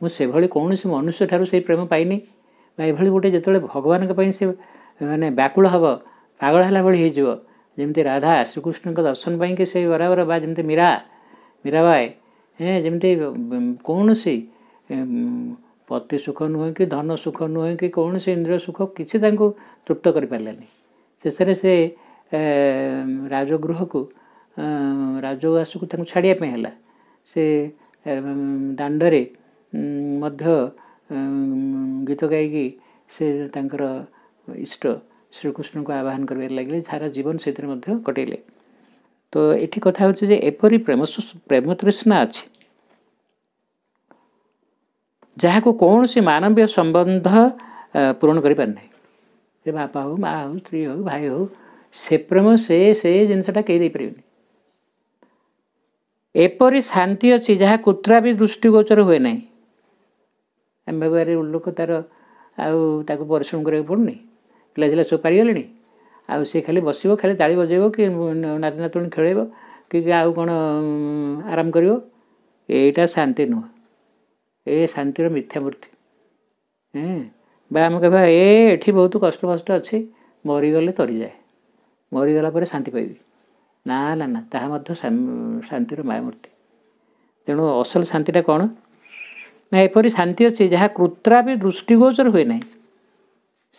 ମୁଁ ସେଭଳି କୌଣସି ମନୁଷ୍ୟ ଠାରୁ ସେଇ ପ୍ରେମ ପାଇନି ବା ଏଭଳି ଗୋଟେ ଯେତେବେଳେ ଭଗବାନଙ୍କ ପାଇଁ ସେ ମାନେ ବ୍ୟାକୁଳ ହେବ ପାଗଳ ହେଲା ଭଳି ହେଇଯିବ ଯେମିତି ରାଧା ଶ୍ରୀକୃଷ୍ଣଙ୍କ ଦର୍ଶନ ପାଇଁକି ସେ ବରାବର ବା ଯେମିତି ମୀରା ମୀରାବାଏ ହେଁ ଯେମିତି କୌଣସି ପତି ସୁଖ ନୁହେଁ କି ଧନ ସୁଖ ନୁହେଁ କି କୌଣସି ଇନ୍ଦ୍ରିୟ ସୁଖ କିଛି ତାଙ୍କୁ ତୃପ୍ତ କରିପାରିଲାନି ଶେଷରେ ସେ ରାଜଗୃହକୁ ରାଜବାସକୁ ତାଙ୍କୁ ଛାଡ଼ିବା ପାଇଁ ହେଲା ସେ ଦାଣ୍ଡରେ ମଧ୍ୟ ଗୀତ ଗାଇକି ସେ ତାଙ୍କର ଇଷ୍ଟ ଶ୍ରୀକୃଷ୍ଣଙ୍କୁ ଆବାହନ କରିବାରେ ଲାଗିଲେ ଯାହାର ଜୀବନ ସେଥିରେ ମଧ୍ୟ କଟେଇଲେ ତ ଏଠି କଥା ହେଉଛି ଯେ ଏପରି ପ୍ରେମ ପ୍ରେମ ତୃଷ୍ଣା ଅଛି ଯାହାକୁ କୌଣସି ମାନବୀୟ ସମ୍ବନ୍ଧ ପୂରଣ କରିପାରୁନାହିଁ ସେ ବାପା ହଉ ମା ହଉ ସ୍ତ୍ରୀ ହଉ ଭାଇ ହଉ ସେ ପ୍ରେମ ସେ ସେ ଜିନିଷଟା କେହି ଦେଇପାରିବେନି ଏପରି ଶାନ୍ତି ଅଛି ଯାହା କୁତ୍ରା ବି ଦୃଷ୍ଟିଗୋଚର ହୁଏ ନାହିଁ ଆମ୍ବେବୁଆରେ ଲୋକ ତା'ର ଆଉ ତାକୁ ପରିଶ୍ରମ କରିବାକୁ ପଡ଼ୁନି ପିଲା ଝିଲା ସବୁ ପାରିଗଲେଣି ଆଉ ସେ ଖାଲି ବସିବ ଖାଲି ତାଳି ବଜେଇବ କି ନାତି ନାତୁଣୀ ଖେଳେଇବ କି ଆଉ କ'ଣ ଆରାମ କରିବ ଏଇଟା ଶାନ୍ତି ନୁହଁ ଏ ଶାନ୍ତିର ମିଥ୍ୟା ମୂର୍ତ୍ତି ବା ଆମେ କହିବା ଏଠି ବହୁତ କଷ୍ଟ ଫଷ୍ଟ ଅଛି ମରିଗଲେ ତରିଯାଏ ମରିଗଲା ପରେ ଶାନ୍ତି ପାଇବି ନା ହେଲା ନା ତାହା ମଧ୍ୟ ଶାନ୍ତିର ମାୟାମୂର୍ତ୍ତି ତେଣୁ ଅସଲ ଶାନ୍ତିଟା କ'ଣ ନା ଏପରି ଶାନ୍ତି ଅଛି ଯାହା କୃତ୍ରା ବି ଦୃଷ୍ଟିଗୋଚର ହୁଏ ନାହିଁ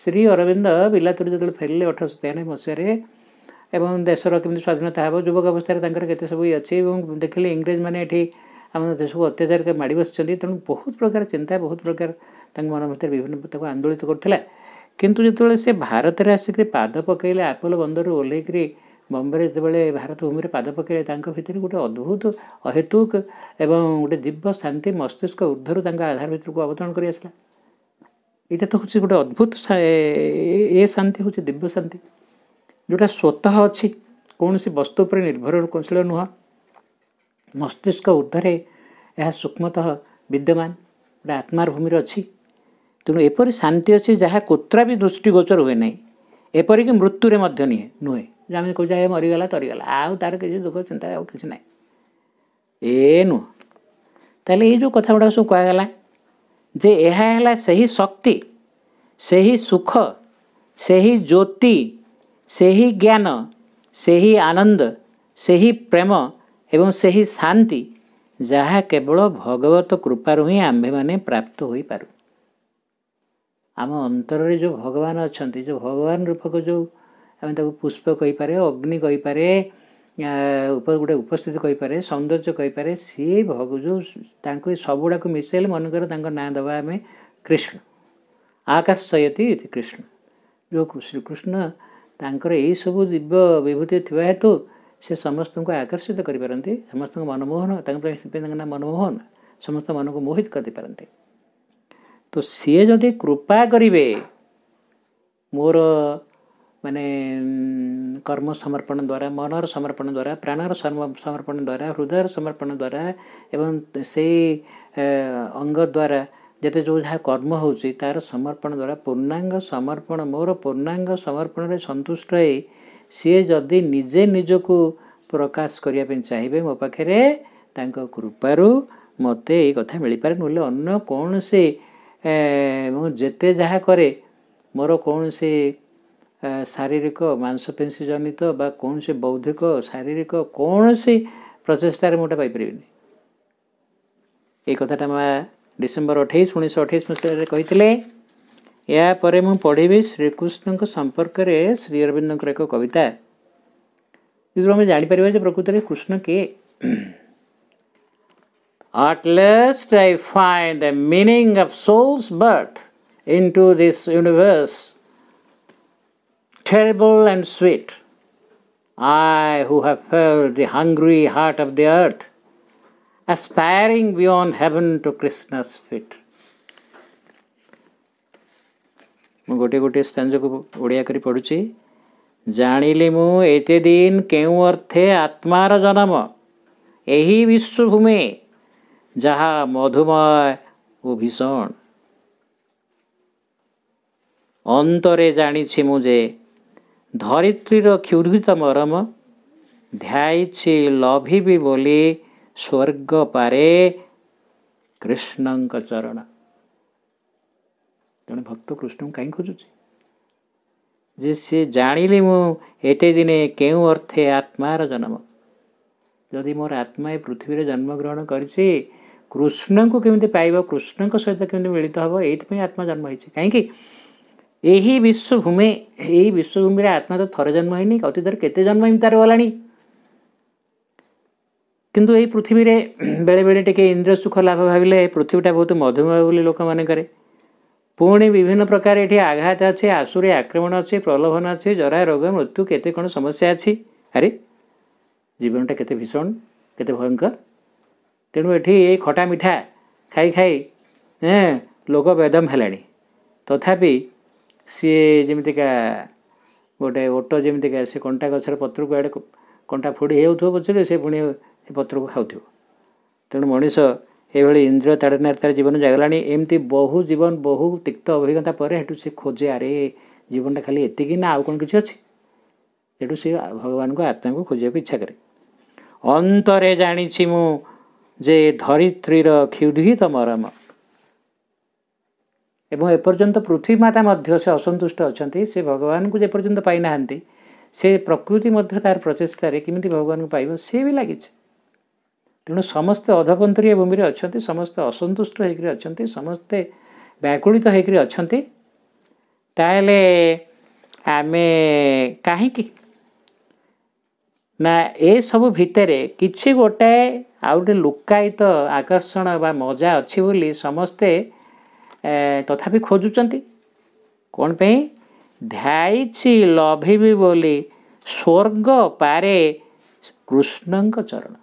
ଶ୍ରୀ ଅରବିନ୍ଦ ବିଲାତରୁ ଯେତେବେଳେ ଫେରିଲେ ଅଠରଶହ ତେୟାନବେ ମସିହାରେ ଏବଂ ଦେଶର କେମିତି ସ୍ୱାଧୀନତା ହେବ ଯୁବକ ଅବସ୍ଥାରେ ତାଙ୍କର କେତେ ସବୁ ଇଏ ଅଛି ଏବଂ ଦେଖିଲେ ଇଂରେଜମାନେ ଏଠି ଆମ ଦେଶକୁ ଅତ୍ୟାଚାର ମାଡ଼ି ବସିଛନ୍ତି ତେଣୁ ବହୁତ ପ୍ରକାର ଚିନ୍ତା ବହୁତ ପ୍ରକାର ତାଙ୍କ ମନ ଭିତରେ ବିଭିନ୍ନ ତାକୁ ଆନ୍ଦୋଳିତ କରୁଥିଲା କିନ୍ତୁ ଯେତେବେଳେ ସେ ଭାରତରେ ଆସିକରି ପାଦ ପକାଇଲେ ଆପୋଲୋ ବନ୍ଦରରୁ ଓହ୍ଲାଇକରି ବମ୍ବେରେ ଯେତେବେଳେ ଭାରତ ଭୂମିରେ ପାଦ ପକାଇଲେ ତାଙ୍କ ଭିତରେ ଗୋଟେ ଅଦ୍ଭୁତ ଅହେତୁକ ଏବଂ ଗୋଟେ ଦିବ୍ୟ ଶାନ୍ତି ମସ୍ତିଷ୍କ ଉର୍ଦ୍ଧ୍ୱରୁ ତାଙ୍କ ଆଧାର ଭିତରକୁ ଅବତରଣ କରି ଆସିଲା ଏଇଟା ତ ହେଉଛି ଗୋଟେ ଅଦ୍ଭୁତ ଏ ଶାନ୍ତି ହେଉଛି ଦିବ୍ୟ ଶାନ୍ତି ଯେଉଁଟା ସ୍ୱତଃ ଅଛି କୌଣସି ବସ୍ତୁ ଉପରେ ନିର୍ଭରଶୀଳ ନୁହଁ ମସ୍ତିଷ୍କ ଉର୍ଦ୍ଧ୍ୱରେ ଏହା ସୂକ୍ଷ୍ମତଃ ବିଦ୍ୟମାନ ଗୋଟେ ଆତ୍ମାର ଭୂମିରେ ଅଛି ତେଣୁ ଏପରି ଶାନ୍ତି ଅଛି ଯାହା କୋତ୍ରା ବି ଦୃଷ୍ଟିଗୋଚର ହୁଏ ନାହିଁ ଏପରିକି ମୃତ୍ୟୁରେ ମଧ୍ୟ ନିଏ ନୁହେଁ ଆମେ କହୁଛୁ ଆଜ୍ଞା ମରିଗଲା ତରିଗଲା ଆଉ ତାର କିଛି ଦୁଃଖ ଚିନ୍ତା ଆଉ କିଛି ନାହିଁ ଏ ନୁହଁ ତାହେଲେ ଏଇ ଯେଉଁ କଥାଗୁଡ଼ାକ ସବୁ କୁହାଗଲା ଯେ ଏହା ହେଲା ସେହି ଶକ୍ତି ସେହି ସୁଖ ସେହି ଜ୍ୟୋତି ସେହି ଜ୍ଞାନ ସେହି ଆନନ୍ଦ ସେହି ପ୍ରେମ ଏବଂ ସେହି ଶାନ୍ତି ଯାହା କେବଳ ଭଗବତ କୃପାରୁ ହିଁ ଆମ୍ଭେମାନେ ପ୍ରାପ୍ତ ହୋଇପାରୁ ଆମ ଅନ୍ତରରେ ଯେଉଁ ଭଗବାନ ଅଛନ୍ତି ଯେଉଁ ଭଗବାନ ରୂପକ ଯେଉଁ ଆମେ ତାକୁ ପୁଷ୍ପ କହିପାରେ ଅଗ୍ନି କହିପାରେ ଗୋଟେ ଉପସ୍ଥିତି କହିପାରେ ସୌନ୍ଦର୍ଯ୍ୟ କହିପାରେ ସିଏ ଭଗ ଯେଉଁ ତାଙ୍କୁ ସବୁଗୁଡ଼ାକୁ ମିଶାଇଲେ ମନେକର ତାଙ୍କ ନାଁ ଦେବା ଆମେ କୃଷ୍ଣ ଆକାଶ ସୟତୀ କୃଷ୍ଣ ଯେଉଁ ଶ୍ରୀକୃଷ୍ଣ ତାଙ୍କର ଏଇସବୁ ଦିବ୍ୟ ବିଭୂତି ଥିବା ହେତୁ ସେ ସମସ୍ତଙ୍କୁ ଆକର୍ଷିତ କରିପାରନ୍ତି ସମସ୍ତଙ୍କ ମନମୋହନ ତାଙ୍କ ପାଇଁ ସେଥିପାଇଁ ତାଙ୍କ ନାଁ ମନମୋହନ ସମସ୍ତ ମନକୁ ମୋହିତ କରିପାରନ୍ତି ତ ସିଏ ଯଦି କୃପା କରିବେ ମୋର ମାନେ କର୍ମ ସମର୍ପଣ ଦ୍ୱାରା ମନର ସମର୍ପଣ ଦ୍ୱାରା ପ୍ରାଣର ସମର୍ପଣ ଦ୍ୱାରା ହୃଦୟର ସମର୍ପଣ ଦ୍ୱାରା ଏବଂ ସେଇ ଅଙ୍ଗ ଦ୍ୱାରା ଯେତେ ଯେଉଁ ଯାହା କର୍ମ ହେଉଛି ତା'ର ସମର୍ପଣ ଦ୍ୱାରା ପୂର୍ଣ୍ଣାଙ୍ଗ ସମର୍ପଣ ମୋର ପୂର୍ଣ୍ଣାଙ୍ଗ ସମର୍ପଣରେ ସନ୍ତୁଷ୍ଟ ହେଇ ସିଏ ଯଦି ନିଜେ ନିଜକୁ ପ୍ରକାଶ କରିବା ପାଇଁ ଚାହିଁବେ ମୋ ପାଖରେ ତାଙ୍କ କୃପାରୁ ମୋତେ ଏଇ କଥା ମିଳିପାରେ ନହେଲେ ଅନ୍ୟ କୌଣସି ମୁଁ ଯେତେ ଯାହା କରେ ମୋର କୌଣସି ଶାରୀରିକ ମାଂସପେଶୀ ଜନିତ ବା କୌଣସି ବୌଦ୍ଧିକ ଶାରୀରିକ କୌଣସି ପ୍ରଚେଷ୍ଟାରେ ମୁଁ ଏଇଟା ପାଇପାରିବିନି ଏଇ କଥାଟା ମା ଡିସେମ୍ବର ଅଠେଇଶ ଉଣେଇଶହ ଅଠେଇଶ ମସିହାରେ କହିଥିଲେ ଏହାପରେ ମୁଁ ପଢ଼ିବି ଶ୍ରୀକୃଷ୍ଣଙ୍କ ସମ୍ପର୍କରେ ଶ୍ରୀ ଅରବିନ୍ଦଙ୍କର ଏକ କବିତା ଯେଉଁଥିରୁ ଆମେ ଜାଣିପାରିବା ଯେ ପ୍ରକୃତରେ କୃଷ୍ଣ କିଏ At last I find the meaning of soul's birth into this universe. terrible and sweet. I, who have felt the hungry heart of the earth, aspiring beyond heaven to Krishna's feet. ମୁଁ ଗୋଟିଏ ଗୋଟିଏ ସ୍ଥାନକୁ ଓଡ଼ିଆ କରି ପଢ଼ୁଛି ଜାଣିଲି ମୁଁ ଏତେ ଦିନ କେଉଁ ଅର୍ଥେ ଆତ୍ମାର ଜନମ ଏହି ବିଶ୍ୱଭୂମି ଯାହା ମଧୁମୟ ও ভীষণ অন্তরে জানিছি মু যে धरित्री र क्षुधित मरम ध्य लभी बोली स्वर्ग पारे कृष्णको चरण तर भक्त कृष्ण काहीँ खोजु एते दिने केउ अर्थे आत्मार जन्म यदि मोर आत्मा पृथ्वी जन्म ग्रहण गरिब कृष्णको सहित के हो यहीप आत्मा जन्म है काहीँक ଏହି ବିଶ୍ୱଭୂମି ଏହି ବିଶ୍ୱଭୂମିରେ ଆତ୍ମା ତ ଥରେ ଜନ୍ମ ହେଇନି ଅତୀତରେ କେତେ ଜନ୍ମ ଏମିତି ତାର ଗଲାଣି କିନ୍ତୁ ଏହି ପୃଥିବୀରେ ବେଳେବେଳେ ଟିକେ ଇନ୍ଦ୍ର ସୁଖ ଲାଭ ଭାବିଲେ ପୃଥିବୀଟା ବହୁତ ମଧୁମେହ ବୋଲି ଲୋକମାନଙ୍କରେ ପୁଣି ବିଭିନ୍ନ ପ୍ରକାର ଏଠି ଆଘାତ ଅଛି ଆଶୁରେ ଆକ୍ରମଣ ଅଛି ପ୍ରଲୋଭନ ଅଛି ଜରା ରୋଗ ମୃତ୍ୟୁ କେତେ କ'ଣ ସମସ୍ୟା ଅଛି ଆରେ ଜୀବନଟା କେତେ ଭୀଷଣ କେତେ ଭୟଙ୍କର ତେଣୁ ଏଠି ଏ ଖଟା ମିଠା ଖାଇ ଖାଇ ଏଁ ଲୋକ ବେଦମ ହେଲାଣି ତଥାପି ସିଏ ଯେମିତିକା ଗୋଟେ ଓଟ ଯେମିତିକା ସେ କଣ୍ଟା ଗଛର ପତ୍ରକୁ ଆଡ଼େ କଣ୍ଟା ଫୋଡ଼ି ହେଉଥିବ ପଛରେ ସେ ପୁଣି ସେ ପତ୍ରକୁ ଖାଉଥିବ ତେଣୁ ମଣିଷ ଏଭଳି ଇନ୍ଦ୍ରିୟ ତାଡ଼ନାରେ ତା'ର ଜୀବନ ଜାଗଲାଣି ଏମିତି ବହୁ ଜୀବନ ବହୁ ତିକ୍ତ ଅଭିଜ୍ଞତା ପରେ ସେଠୁ ସେ ଖୋଜେ ଆରେ ଜୀବନଟା ଖାଲି ଏତିକି ନା ଆଉ କ'ଣ କିଛି ଅଛି ସେଠୁ ସେ ଭଗବାନଙ୍କ ଆତ୍ମାଙ୍କୁ ଖୋଜିବାକୁ ଇଚ୍ଛା କରେ ଅନ୍ତରେ ଜାଣିଛି ମୁଁ ଯେ ଧରିତ୍ରୀର କ୍ଷୁଧିତ ମରମ ଏବଂ ଏପର୍ଯ୍ୟନ୍ତ ପୃଥିବୀ ମାତା ମଧ୍ୟ ସେ ଅସନ୍ତୁଷ୍ଟ ଅଛନ୍ତି ସେ ଭଗବାନଙ୍କୁ ଯେପର୍ଯ୍ୟନ୍ତ ପାଇନାହାନ୍ତି ସେ ପ୍ରକୃତି ମଧ୍ୟ ତାର ପ୍ରଚେଷ୍ଟାରେ କେମିତି ଭଗବାନଙ୍କୁ ପାଇବ ସେ ବି ଲାଗିଛି ତେଣୁ ସମସ୍ତେ ଅଧପନ୍ତରୀୟ ଭୂମିରେ ଅଛନ୍ତି ସମସ୍ତେ ଅସନ୍ତୁଷ୍ଟ ହୋଇକରି ଅଛନ୍ତି ସମସ୍ତେ ବ୍ୟାକୁଳିତ ହୋଇକରି ଅଛନ୍ତି ତାହେଲେ ଆମେ କାହିଁକି ନା ଏସବୁ ଭିତରେ କିଛି ଗୋଟାଏ ଆଉ ଗୋଟେ ଲୁକାୟିତ ଆକର୍ଷଣ ବା ମଜା ଅଛି ବୋଲି ସମସ୍ତେ ତଥାପି ଖୋଜୁଛନ୍ତି କ'ଣ ପାଇଁ ଧ୍ୟାଇଛି ଲଭିବି ବୋଲି ସ୍ୱର୍ଗ ପାରେ କୃଷ୍ଣଙ୍କ ଚରଣ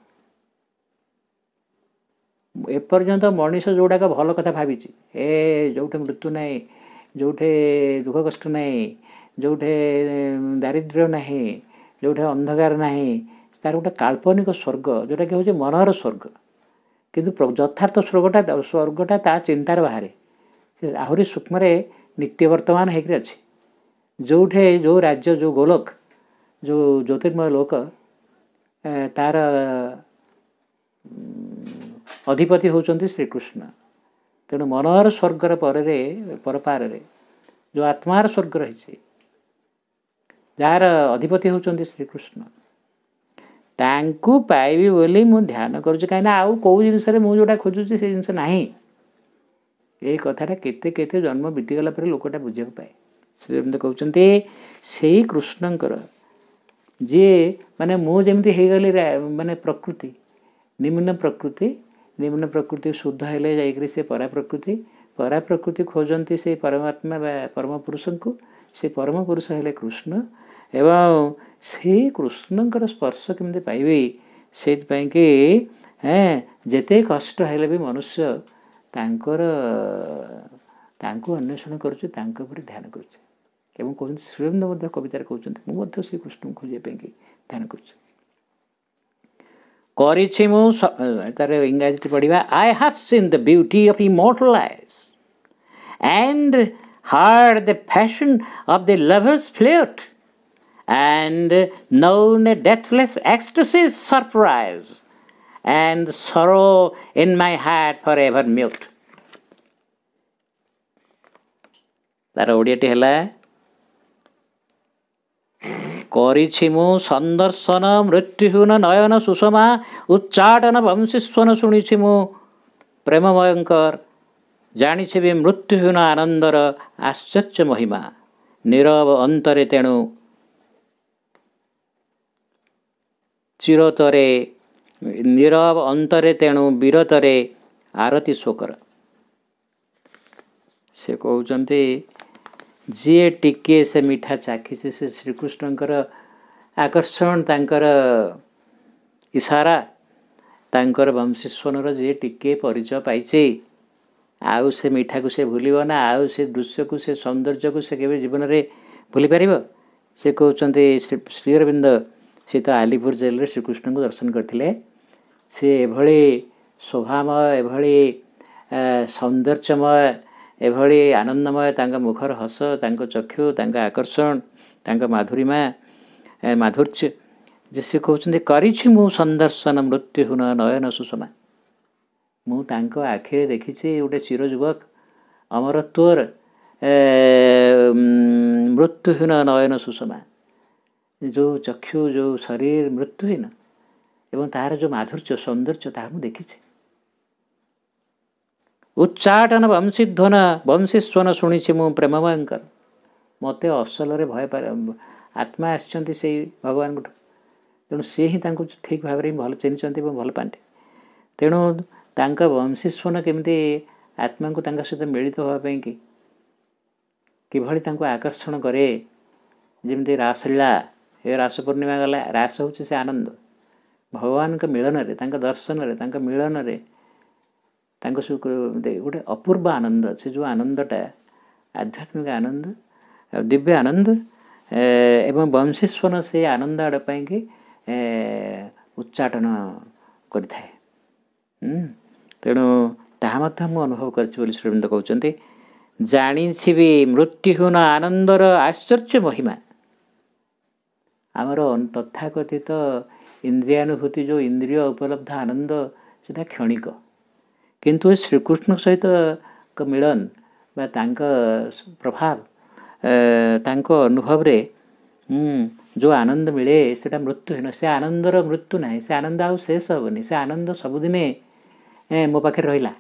ଏପର୍ଯ୍ୟନ୍ତ ମଣିଷ ଯେଉଁଟାକ ଭଲ କଥା ଭାବିଛି ଏ ଯେଉଁଠି ମୃତ୍ୟୁ ନାହିଁ ଯେଉଁଠି ଦୁଃଖ କଷ୍ଟ ନାହିଁ ଯେଉଁଠି ଦାରିଦ୍ର୍ୟ ନାହିଁ ଯେଉଁଠି ଅନ୍ଧକାର ନାହିଁ ତା'ର ଗୋଟେ କାଳ୍ପନିକ ସ୍ୱର୍ଗ ଯେଉଁଟାକି ହେଉଛି ମନର ସ୍ୱର୍ଗ କିନ୍ତୁ ଯଥାର୍ଥ ସ୍ୱର୍ଗଟା ସ୍ୱର୍ଗଟା ତା ଚିନ୍ତାରେ ବାହାରେ ସେ ଆହୁରି ସୂକ୍ଷ୍ମରେ ନିତ୍ୟ ବର୍ତ୍ତମାନ ହୋଇକରି ଅଛି ଯେଉଁଠି ଯେଉଁ ରାଜ୍ୟ ଯେଉଁ ଗୋଲକ ଯେଉଁ ଜ୍ୟୋତିର୍ମୟ ଲୋକ ତା'ର ଅଧିପତି ହେଉଛନ୍ତି ଶ୍ରୀକୃଷ୍ଣ ତେଣୁ ମନର ସ୍ୱର୍ଗର ପରରେ ପରପାରରେ ଯେଉଁ ଆତ୍ମାର ସ୍ୱର୍ଗ ରହିଛି ଯାହାର ଅଧିପତି ହେଉଛନ୍ତି ଶ୍ରୀକୃଷ୍ଣ ତାଙ୍କୁ ପାଇବି ବୋଲି ମୁଁ ଧ୍ୟାନ କରୁଛି କାହିଁକିନା ଆଉ କେଉଁ ଜିନିଷରେ ମୁଁ ଯେଉଁଟା ଖୋଜୁଛି ସେ ଜିନିଷ ନାହିଁ ए कथा केते केते जन्म बितिगलाप लोकटा बुझेको पाए कि सही कृष्णको जिगली म प्रकृति निम्न प्रकृति निम्न प्रकृति शुद्ध हेकरी सरा प्रकृति परा प्रकृति खोज्ने समात्मा परमपुषको से परम पुरुष हो कृष्ण एवं सृष्णको स्पर्श केम पावेसपी हेते कष्ट हो मनुष्य ତାଙ୍କର ତାଙ୍କୁ ଅନ୍ୱେଷଣ କରୁଛୁ ତାଙ୍କ ଉପରେ ଧ୍ୟାନ କରୁଛୁ ଏବଂ କହୁଛନ୍ତି ସ୍ୱୟଂ ମଧ୍ୟ କବିତାରେ କହୁଛନ୍ତି ମୁଁ ମଧ୍ୟ ଶ୍ରୀକୃଷ୍ଣଙ୍କୁ ଖୋଜିବା ପାଇଁକି ଧ୍ୟାନ କରୁଛି କରିଛି ମୁଁ ତାର ଇଂରାଜୀଟି ପଢ଼ିବା I have seen the beauty of immortal eyes and heard the passion of the lover's flute and known deathless ecstasy's surprise and sorrow in my heart forever mute. ତାର ଓଡ଼ିଆଟି ହେଲା କରିଛି ମୁଁ ସନ୍ଦର୍ଶନ ମୃତ୍ୟୁହୀନ ନୟନ ସୁଷମା ଉଚ୍ଚାଟନ ବଂଶୀସ୍ୱନ ଶୁଣିଛି ମୁଁ ପ୍ରେମମୟଙ୍କର ଜାଣିଛି ବି ମୃତ୍ୟୁହୀନ ଆନନ୍ଦର ଆଶ୍ଚର୍ଯ୍ୟ ମହିମା ନିରବ ଅନ୍ତରେ ତେଣୁ ଚିରତରେ ନିରବ ଅନ୍ତରେ ତେଣୁ ବିରତରେ ଆରତୀ ଶୋକର ସେ କହୁଛନ୍ତି ଯିଏ ଟିକିଏ ସେ ମିଠା ଚାଖିଛି ସେ ଶ୍ରୀକୃଷ୍ଣଙ୍କର ଆକର୍ଷଣ ତାଙ୍କର ଇସାରା ତାଙ୍କର ବଂଶୀସ୍ୱନର ଯିଏ ଟିକିଏ ପରିଚୟ ପାଇଛି ଆଉ ସେ ମିଠାକୁ ସେ ଭୁଲିବ ନା ଆଉ ସେ ଦୃଶ୍ୟକୁ ସେ ସୌନ୍ଦର୍ଯ୍ୟକୁ ସେ କେବେ ଜୀବନରେ ଭୁଲିପାରିବ ସେ କହୁଛନ୍ତି ଶ୍ରୀ ଶ୍ରୀ ଅରବିନ୍ଦ ସେ ତ ଆଲିପୁର ଜେଲ୍ରେ ଶ୍ରୀକୃଷ୍ଣଙ୍କୁ ଦର୍ଶନ କରିଥିଲେ ସେ ଏଭଳି ଶୋଭାମୟ ଏଭଳି ସୌନ୍ଦର୍ଯ୍ୟମୟ ଏଭଳି ଆନନ୍ଦମୟ ତାଙ୍କ ମୁଖର ହସ ତାଙ୍କ ଚକ୍ଷୁ ତାଙ୍କ ଆକର୍ଷଣ ତାଙ୍କ ମାଧୁରିମା ମାଧୁର୍ଯ୍ୟ ଯେ ସେ କହୁଛନ୍ତି କରିଛି ମୁଁ ସନ୍ଦର୍ଶନ ମୃତ୍ୟୁହୀନ ନୟନ ସୁଷମା ମୁଁ ତାଙ୍କ ଆଖିରେ ଦେଖିଛି ଗୋଟେ ଚିରଯୁବକ ଅମରତ୍ୱର ମୃତ୍ୟୁହୀନ ନୟନ ସୁଷମା ଯେଉଁ ଚକ୍ଷୁ ଯେଉଁ ଶରୀର ମୃତ୍ୟୁହୀନ एउ माधुर् सौन्दर्य ता देखिचे उच्चाटन वंशीधन वंशी स्वन शुम प्रेममा मते असल भय आत्मा आस भगवान ठु त सि हिँड्छ ठिक भाव चिह्ने भल पाँदै तेणु तंशी स्वन केमि आत्मा सहित मिलित भापाक आकर्षण क्यामिति रास लिला रास पूर्णिमा गला रास आनन्द भगवान्को मिलन तर्शन मिलन गए अपूर्व जो आनन्दटा आध्यात्मिक आनन्द दिव्य आनन्द वंशी स्वर सनन्दैक उच्चाटन गरिभव गरिद क मृत्यु मृत्युहन आनन्द र आश्चर्य महिमा आमर तथ्याकथित ଇନ୍ଦ୍ରିୟାନୁଭୂତି ଯେଉଁ ଇନ୍ଦ୍ରିୟ ଉପଲବ୍ଧ ଆନନ୍ଦ ସେଇଟା କ୍ଷଣିକ କିନ୍ତୁ ଶ୍ରୀକୃଷ୍ଣଙ୍କ ସହିତ ମିଳନ ବା ତାଙ୍କ ପ୍ରଭାବ ତାଙ୍କ ଅନୁଭବରେ ଯେଉଁ ଆନନ୍ଦ ମିଳେ ସେଇଟା ମୃତ୍ୟୁହୀନ ସେ ଆନନ୍ଦର ମୃତ୍ୟୁ ନାହିଁ ସେ ଆନନ୍ଦ ଆଉ ଶେଷ ହେବନି ସେ ଆନନ୍ଦ ସବୁଦିନେ ମୋ ପାଖରେ ରହିଲା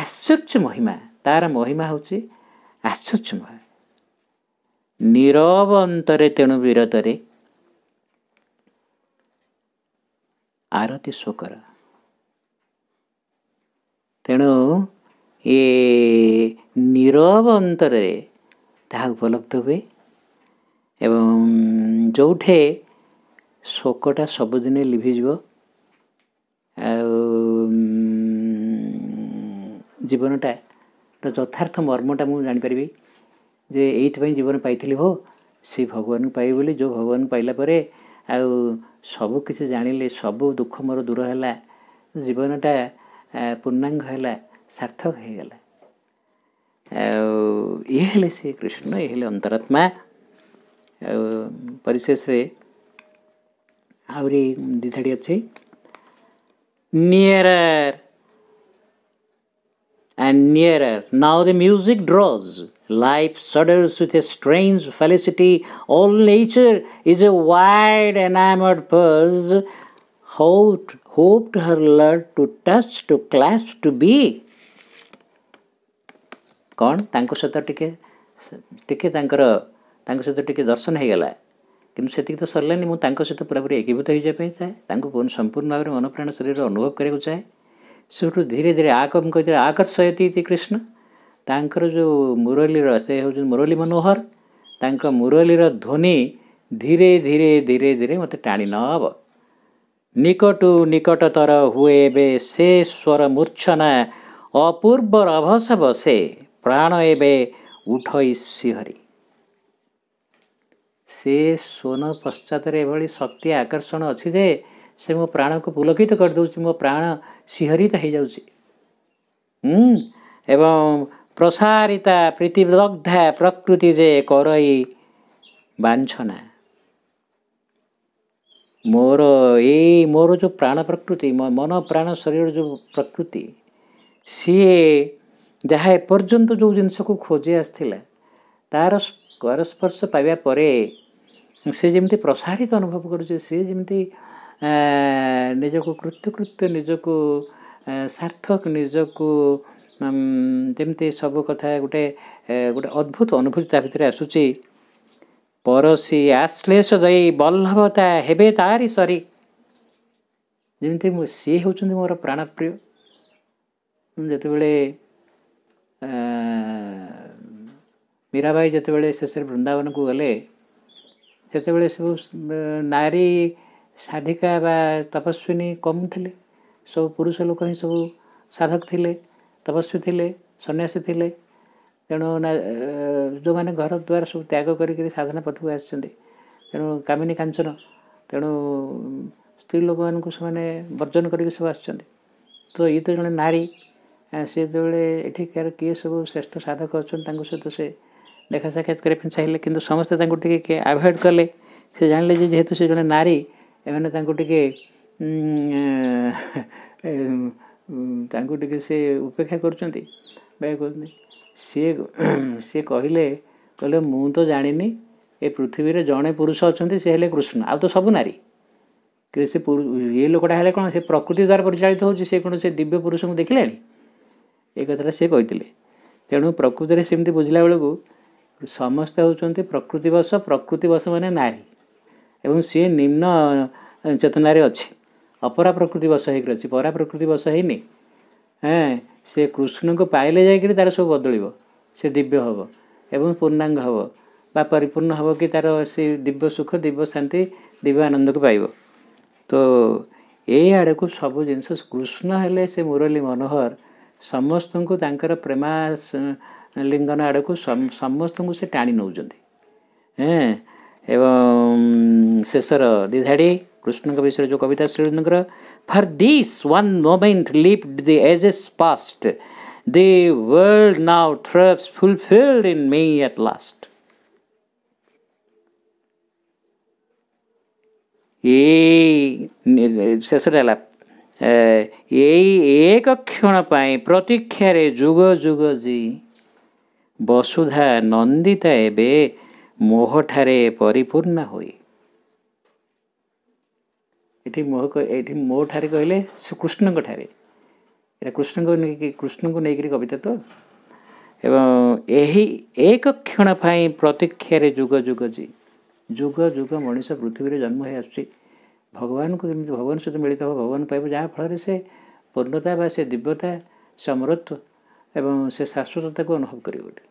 ଆଶ୍ଚର୍ଯ୍ୟ ମହିମା ତାର ମହିମା ହେଉଛି ଆଶ୍ଚର୍ଯ୍ୟ ମହିମା ନିରବ ଅନ୍ତରେ ତେଣୁ ବିରତରେ ଆରତି ଶୋକର ତେଣୁ ଏ ନିରବ ଅନ୍ତରରେ ତାହା ଉପଲବ୍ଧ ହୁଏ ଏବଂ ଯେଉଁଠେ ଶୋକଟା ସବୁଦିନେ ଲିଭିଯିବ ଆଉ ଜୀବନଟା ଯଥାର୍ଥ ମର୍ମଟା ମୁଁ ଜାଣିପାରିବି ଯେ ଏଇଥିପାଇଁ ଜୀବନ ପାଇଥିଲି ହୋ ସେ ଭଗବାନଙ୍କୁ ପାଇବି ବୋଲି ଯେଉଁ ଭଗବାନଙ୍କୁ ପାଇଲା ପରେ ଆଉ ସବୁ କିଛି ଜାଣିଲି ସବୁ ଦୁଃଖ ମୋର ଦୂର ହେଲା ଜୀବନଟା ପୂର୍ଣ୍ଣାଙ୍ଗ ହେଲା ସାର୍ଥକ ହେଇଗଲା ଆଉ ଇଏ ହେଲେ ସେ କୃଷ୍ଣ ଇଏ ହେଲେ ଅନ୍ତରାତ୍ମା ଆଉ ପରିଶେଷରେ ଆହୁରି ଦୁଇଧାଡ଼ି ଅଛି nearer and nearer now the music draws Life shudders with a strange felicity. All nature is a wide enamored purse. Hoped, hoped her lord to touch, to clasp, to be. କ'ଣ ତାଙ୍କ ସହିତ ଟିକେ ଟିକେ ତାଙ୍କର ତାଙ୍କ ସହିତ ଟିକେ ଦର୍ଶନ ହୋଇଗଲା କିନ୍ତୁ ସେତିକି ତ ସରିଲାନି ମୁଁ ତାଙ୍କ ସହିତ ପୁରାପୁରି ଏକୀଭୂତ ହୋଇଯିବା ପାଇଁ ଚାହେଁ ତାଙ୍କୁ ସମ୍ପୂର୍ଣ୍ଣ ଭାବରେ ଅନୁପ୍ରାଣ ଶରୀରରେ ଅନୁଭବ କରିବାକୁ ଚାହେଁ ସେଠୁ ଧୀରେ ଧୀରେ ଆକମ କହିଥିଲେ ଆକର୍ଷୟତି କୃଷ୍ଣ ତାଙ୍କର ଯେଉଁ ମୁରଲୀର ସେ ହେଉଛନ୍ତି ମୁରଲୀ ମନୋହର ତାଙ୍କ ମୁରଲୀର ଧ୍ୱନି ଧୀରେ ଧୀରେ ଧୀରେ ଧୀରେ ମୋତେ ଟାଣି ନହେବ ନିକଟୁ ନିକଟତର ହୁଏ ଏବେ ସେ ସ୍ୱର ମୂର୍ଚ୍ଛନା ଅପୂର୍ବ ରଭସବ ସେ ପ୍ରାଣ ଏବେ ଉଠଇ ସିହରି ସେ ସ୍ୱନ ପଶ୍ଚାତରେ ଏଭଳି ଶକ୍ତି ଆକର୍ଷଣ ଅଛି ଯେ ସେ ମୋ ପ୍ରାଣକୁ ପୁଲକିତ କରିଦେଉଛି ମୋ ପ୍ରାଣ ସିହରିତ ହୋଇଯାଉଛି ଏବଂ প্রসারিতা প্রীতিদগ্ধা ପ୍ରକୃତି ଯେ କରାଇ বাঞ্ছনা ମୋର ଏଇ ମୋର ଯେଉଁ ପ୍ରାଣ ପ୍ରକୃତି ମୋ ମନ ପ୍ରାଣ ଶରୀରର ଯେଉଁ ପ୍ରକୃତି ସିଏ ଯାହା ଏପର୍ଯ୍ୟନ୍ତ ଯେଉଁ ଜିନିଷକୁ ଖୋଜି ଆସିଥିଲା ତା'ର ପରସ୍ପର୍ଶ ପାଇବା ପରେ ସେ ଯେମିତି ପ୍ରସାରିତ ଅନୁଭବ କରୁଛି ସିଏ ଯେମିତି ନିଜକୁ କୃତ୍ୟକୃତ୍ୟ ନିଜକୁ ସାର୍ଥକ ନିଜକୁ ଯେମିତି ସବୁ କଥା ଗୋଟେ ଗୋଟେ ଅଦ୍ଭୁତ ଅନୁଭୂତି ତା ଭିତରେ ଆସୁଛି ପରଶି ଆଶ୍ଲେଷ ଦେଇ ବଲ୍ଲଭତା ହେବେ ତାରି ସରି ଯେମିତି ସିଏ ହେଉଛନ୍ତି ମୋର ପ୍ରାଣପ୍ରିୟ ମୁଁ ଯେତେବେଳେ ମୀରାବାଇ ଯେତେବେଳେ ଶେଷରେ ବୃନ୍ଦାବନକୁ ଗଲେ ସେତେବେଳେ ସବୁ ନାରୀ ସାଧିକା ବା ତପସ୍ୱିନୀ କମ୍ ଥିଲେ ସବୁ ପୁରୁଷ ଲୋକ ହିଁ ସବୁ ସାଧକ ଥିଲେ ତପସ୍ୱୀ ଥିଲେ ସନ୍ନ୍ୟାସୀ ଥିଲେ ତେଣୁ ଯେଉଁମାନେ ଘର ଦ୍ୱାର ସବୁ ତ୍ୟାଗ କରିକିରି ସାଧନା ପଥକୁ ଆସିଛନ୍ତି ତେଣୁ କାମିନୀ କାଞ୍ଚନ ତେଣୁ ସ୍ତ୍ରୀ ଲୋକମାନଙ୍କୁ ସେମାନେ ବର୍ଜନ କରିକି ସବୁ ଆସିଛନ୍ତି ତ ଇଏ ତ ଜଣେ ନାରୀ ସେ ଯେତେବେଳେ ଏଠିକାର କିଏ ସବୁ ଶ୍ରେଷ୍ଠ ସାଧକ ଅଛନ୍ତି ତାଙ୍କ ସହିତ ସେ ଦେଖା ସାକ୍ଷାତ କରିବା ପାଇଁ ଚାହିଁଲେ କିନ୍ତୁ ସମସ୍ତେ ତାଙ୍କୁ ଟିକେ କିଏ ଆଭଏଡ଼ କଲେ ସେ ଜାଣିଲେ ଯେ ଯେହେତୁ ସେ ଜଣେ ନାରୀ ଏମାନେ ତାଙ୍କୁ ଟିକେ ତାଙ୍କୁ ଟିକେ ସେ ଉପେକ୍ଷା କରୁଛନ୍ତି ବା କହୁଛନ୍ତି ସିଏ ସିଏ କହିଲେ କହିଲେ ମୁଁ ତ ଜାଣିନି ଏ ପୃଥିବୀରେ ଜଣେ ପୁରୁଷ ଅଛନ୍ତି ସେ ହେଲେ କୃଷ୍ଣ ଆଉ ତ ସବୁ ନାରୀ ସେ ଇଏ ଲୋକଟା ହେଲେ କ'ଣ ସେ ପ୍ରକୃତି ଦ୍ୱାରା ପରିଚାଳିତ ହେଉଛି ସେ କ'ଣ ସେ ଦିବ୍ୟ ପୁରୁଷଙ୍କୁ ଦେଖିଲେଣି ଏ କଥାଟା ସେ କହିଥିଲେ ତେଣୁ ପ୍ରକୃତିରେ ସେମିତି ବୁଝିଲା ବେଳକୁ ସମସ୍ତେ ହେଉଛନ୍ତି ପ୍ରକୃତିବଶ ପ୍ରକୃତିବଶ ମାନେ ନାରୀ ଏବଂ ସିଏ ନିମ୍ନ ଚେତନାରେ ଅଛି ଅପରା ପ୍ରକୃତି ବଶ ହେଇକି ଅଛି ପରା ପ୍ରକୃତି ବଶ ହେଇନି ହଁ ସେ କୃଷ୍ଣଙ୍କୁ ପାଇଲେ ଯାଇକିରି ତା'ର ସବୁ ବଦଳିବ ସେ ଦିବ୍ୟ ହେବ ଏବଂ ପୂର୍ଣ୍ଣାଙ୍ଗ ହେବ ବା ପରିପୂର୍ଣ୍ଣ ହେବ କି ତା'ର ସେ ଦିବ୍ୟ ସୁଖ ଦିବ୍ୟ ଶାନ୍ତି ଦିବ୍ୟ ଆନନ୍ଦକୁ ପାଇବ ତ ଏଇ ଆଡ଼କୁ ସବୁ ଜିନିଷ କୃଷ୍ଣ ହେଲେ ସେ ମୁରଲୀ ମନୋହର ସମସ୍ତଙ୍କୁ ତାଙ୍କର ପ୍ରେମା ଲିଙ୍ଗନ ଆଡ଼କୁ ସମସ୍ତଙ୍କୁ ସେ ଟାଣି ନେଉଛନ୍ତି ଏବଂ ଶେଷର ଦିଧାଡ଼ି कृष्ण विषय जो कविता श्रीनगर for this one moment lived the ages past the world now throbs fulfilled in me at last ଏଇ शेष एक क्षण ଏକ କ୍ଷଣ ପାଇଁ ପ୍ରତୀକ୍ଷାରେ ଯୁଗ ଯୁଗ ଜି ବସୁଧା ନନ୍ଦିତା ଏବେ ଏଠି ମୋ ଏଠି ମୋ ଠାରେ କହିଲେ ଶ୍ରୀକୃଷ୍ଣଙ୍କ ଠାରେ ଏଇଟା କୃଷ୍ଣଙ୍କୁ ନେଇକି କୃଷ୍ଣଙ୍କୁ ନେଇକରି କବିତା ତ ଏବଂ ଏହି ଏକ କ୍ଷଣ ପାଇଁ ପ୍ରତୀକ୍ଷାରେ ଯୁଗ ଯୁଗ ଯେ ଯୁଗ ଯୁଗ ମଣିଷ ପୃଥିବୀରେ ଜନ୍ମ ହୋଇ ଆସୁଛି ଭଗବାନଙ୍କୁ ଯେମିତି ଭଗବାନ ସହିତ ମିଳିତ ହେବ ଭଗବାନ ପାଇବ ଯାହାଫଳରେ ସେ ପୂର୍ଣ୍ଣତା ବା ସେ ଦିବ୍ୟତା ସେ ଏବଂ ସେ ଶାଶ୍ୱତତାକୁ ଅନୁଭବ କରିବ ଗୋଟେ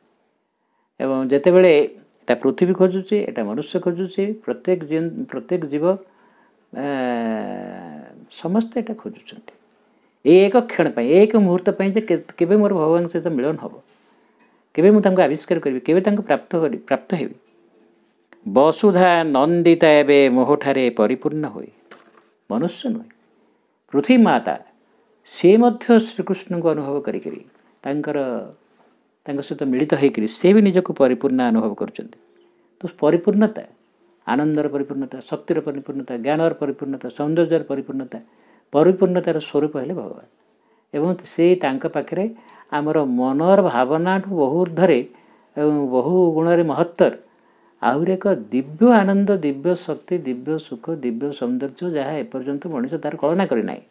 ଏବଂ ଯେତେବେଳେ ଏଇଟା ପୃଥିବୀ ଖୋଜୁଛି ଏଇଟା ମନୁଷ୍ୟ ଖୋଜୁଛି ପ୍ରତ୍ୟେକ ପ୍ରତ୍ୟେକ ଜୀବ ସମସ୍ତେ ଏଇଟା ଖୋଜୁଛନ୍ତି ଏ ଏକ କ୍ଷଣ ପାଇଁ ଏକ ମୁହୂର୍ତ୍ତ ପାଇଁ ଯେ କେବେ ମୋର ଭଗବାନଙ୍କ ସହିତ ମିଳନ ହେବ କେବେ ମୁଁ ତାଙ୍କୁ ଆବିଷ୍କାର କରିବି କେବେ ତାଙ୍କୁ ପ୍ରାପ୍ତ କରି ପ୍ରାପ୍ତ ହେବି ବସୁଧା ନନ୍ଦିତା ଏବେ ମୋହଠାରେ ପରିପୂର୍ଣ୍ଣ ହୁଏ ମନୁଷ୍ୟ ନୁହେଁ ପୃଥିବୀ ମାତା ସେ ମଧ୍ୟ ଶ୍ରୀକୃଷ୍ଣଙ୍କୁ ଅନୁଭବ କରିକିରି ତାଙ୍କର ତାଙ୍କ ସହିତ ମିଳିତ ହୋଇକରି ସେ ବି ନିଜକୁ ପରିପୂର୍ଣ୍ଣ ଅନୁଭବ କରୁଛନ୍ତି ତ ପରିପୂର୍ଣ୍ଣତା ଆନନ୍ଦର ପରିପୂର୍ଣ୍ଣତା ଶକ୍ତିର ପରିପୂର୍ଣ୍ଣତା ଜ୍ଞାନର ପରିପୂର୍ଣ୍ଣତା ସୌନ୍ଦର୍ଯ୍ୟର ପରିପୂର୍ଣ୍ଣତା ପରିପୂର୍ଣ୍ଣତାର ସ୍ୱରୂପ ହେଲେ ଭଗବାନ ଏବଂ ସେ ତାଙ୍କ ପାଖରେ ଆମର ମନର ଭାବନାଠୁ ବହୁ ଉର୍ଦ୍ଧ୍ୱରେ ଏବଂ ବହୁ ଗୁଣରେ ମହତ୍ତର ଆହୁରି ଏକ ଦିବ୍ୟ ଆନନ୍ଦ ଦିବ୍ୟ ଶକ୍ତି ଦିବ୍ୟ ସୁଖ ଦିବ୍ୟ ସୌନ୍ଦର୍ଯ୍ୟ ଯାହା ଏପର୍ଯ୍ୟନ୍ତ ମଣିଷ ତା'ର କଳନା କରିନାହିଁ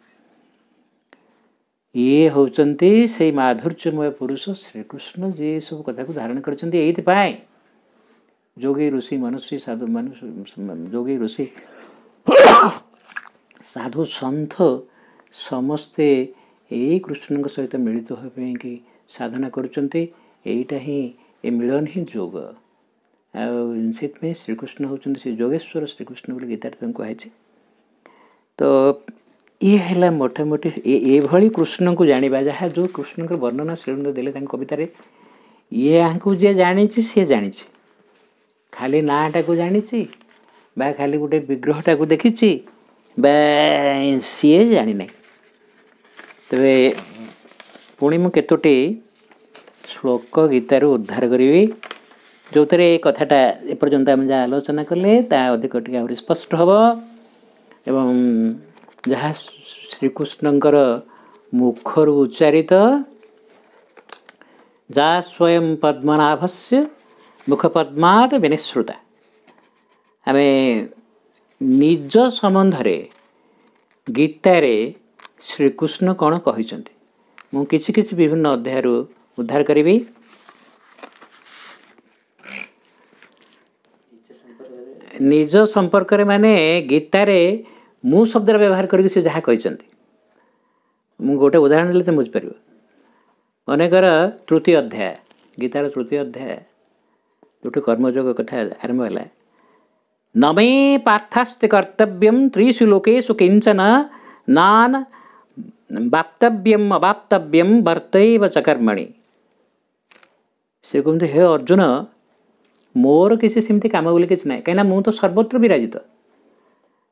ଇଏ ହେଉଛନ୍ତି ସେଇ ମାଧୁର୍ଯ୍ୟମୟ ପୁରୁଷ ଶ୍ରୀକୃଷ୍ଣ ଯିଏ ସବୁ କଥାକୁ ଧାରଣ କରିଛନ୍ତି ଏଇଥିପାଇଁ जोगी ऋषि मनुष्य साधु मनुष्य जोगी ऋषि ସାଧୁ ସନ୍ଥ ସମସ୍ତେ ଏଇ କୃଷ୍ଣଙ୍କ ସହିତ ମିଳିତ ହେବା ପାଇଁକି ସାଧନା କରୁଛନ୍ତି ଏଇଟା ହିଁ ଏ ମିଳନ ହିଁ ଯୋଗ ଆଉ ସେଥିପାଇଁ ଶ୍ରୀକୃଷ୍ଣ ହେଉଛନ୍ତି ସେ ଯୋଗେଶ୍ୱର ଶ୍ରୀକୃଷ୍ଣ ବୋଲି ଗୀତାରେ ତାଙ୍କୁ କୁହାଯାଇଛି ତ ଇଏ ହେଲା ମୋଟାମୋଟି ଏଭଳି କୃଷ୍ଣଙ୍କୁ ଜାଣିବା ଯାହା ଯେଉଁ କୃଷ୍ଣଙ୍କର ବର୍ଣ୍ଣନା ଶ୍ରୀମନ୍ଦ ଦେଲେ ତାଙ୍କ କବିତାରେ ଇଏ ଆଙ୍କୁ ଯିଏ ଜାଣିଛି ସିଏ ଜାଣିଛି ଖାଲି ନାଁଟାକୁ ଜାଣିଛି ବା ଖାଲି ଗୋଟେ ବିଗ୍ରହଟାକୁ ଦେଖିଛି ବା ସିଏ ଜାଣିନାହିଁ ତେବେ ପୁଣି ମୁଁ କେତୋଟି ଶ୍ଳୋକ ଗୀତାରୁ ଉଦ୍ଧାର କରିବି ଯେଉଁଥିରେ ଏ କଥାଟା ଏପର୍ଯ୍ୟନ୍ତ ଆମେ ଯାହା ଆଲୋଚନା କଲେ ତାହା ଅଧିକ ଟିକେ ଆହୁରି ସ୍ପଷ୍ଟ ହେବ ଏବଂ ଯାହା ଶ୍ରୀକୃଷ୍ଣଙ୍କର ମୁଖରୁ ଉଚ୍ଚାରିତ ଯାହା ସ୍ୱୟଂ ପଦ୍ମନାଭସ୍ୟ ମୁଖପଦ୍ମାତ ବିନିଶ୍ରୁତା ଆମେ ନିଜ ସମ୍ବନ୍ଧରେ ଗୀତାରେ ଶ୍ରୀକୃଷ୍ଣ କ'ଣ କହିଛନ୍ତି ମୁଁ କିଛି କିଛି ବିଭିନ୍ନ ଅଧ୍ୟାୟରୁ ଉଦ୍ଧାର କରିବି ନିଜ ସମ୍ପର୍କରେ ମାନେ ଗୀତାରେ ମୁଁ ଶବ୍ଦର ବ୍ୟବହାର କରିକି ସେ ଯାହା କହିଛନ୍ତି ମୁଁ ଗୋଟେ ଉଦାହରଣ ଦେଲେ ତୁମେ ବୁଝିପାରିବ ମନେକର ତୃତୀୟ ଅଧ୍ୟାୟ ଗୀତାର ତୃତୀୟ ଅଧ୍ୟାୟ जोटे कर्मजोग कथा आरंभ है नमे पार्थस्ते कर्तव्यम त्रिशुलोकेशु किंचन नान बाप्तव्यम अबाप्तव्यम वर्त चकर्मणि से कहते हे अर्जुन मोर किसी सेमती कम बोले किसी ना कहीं मुझे तो सर्वत्र विराजित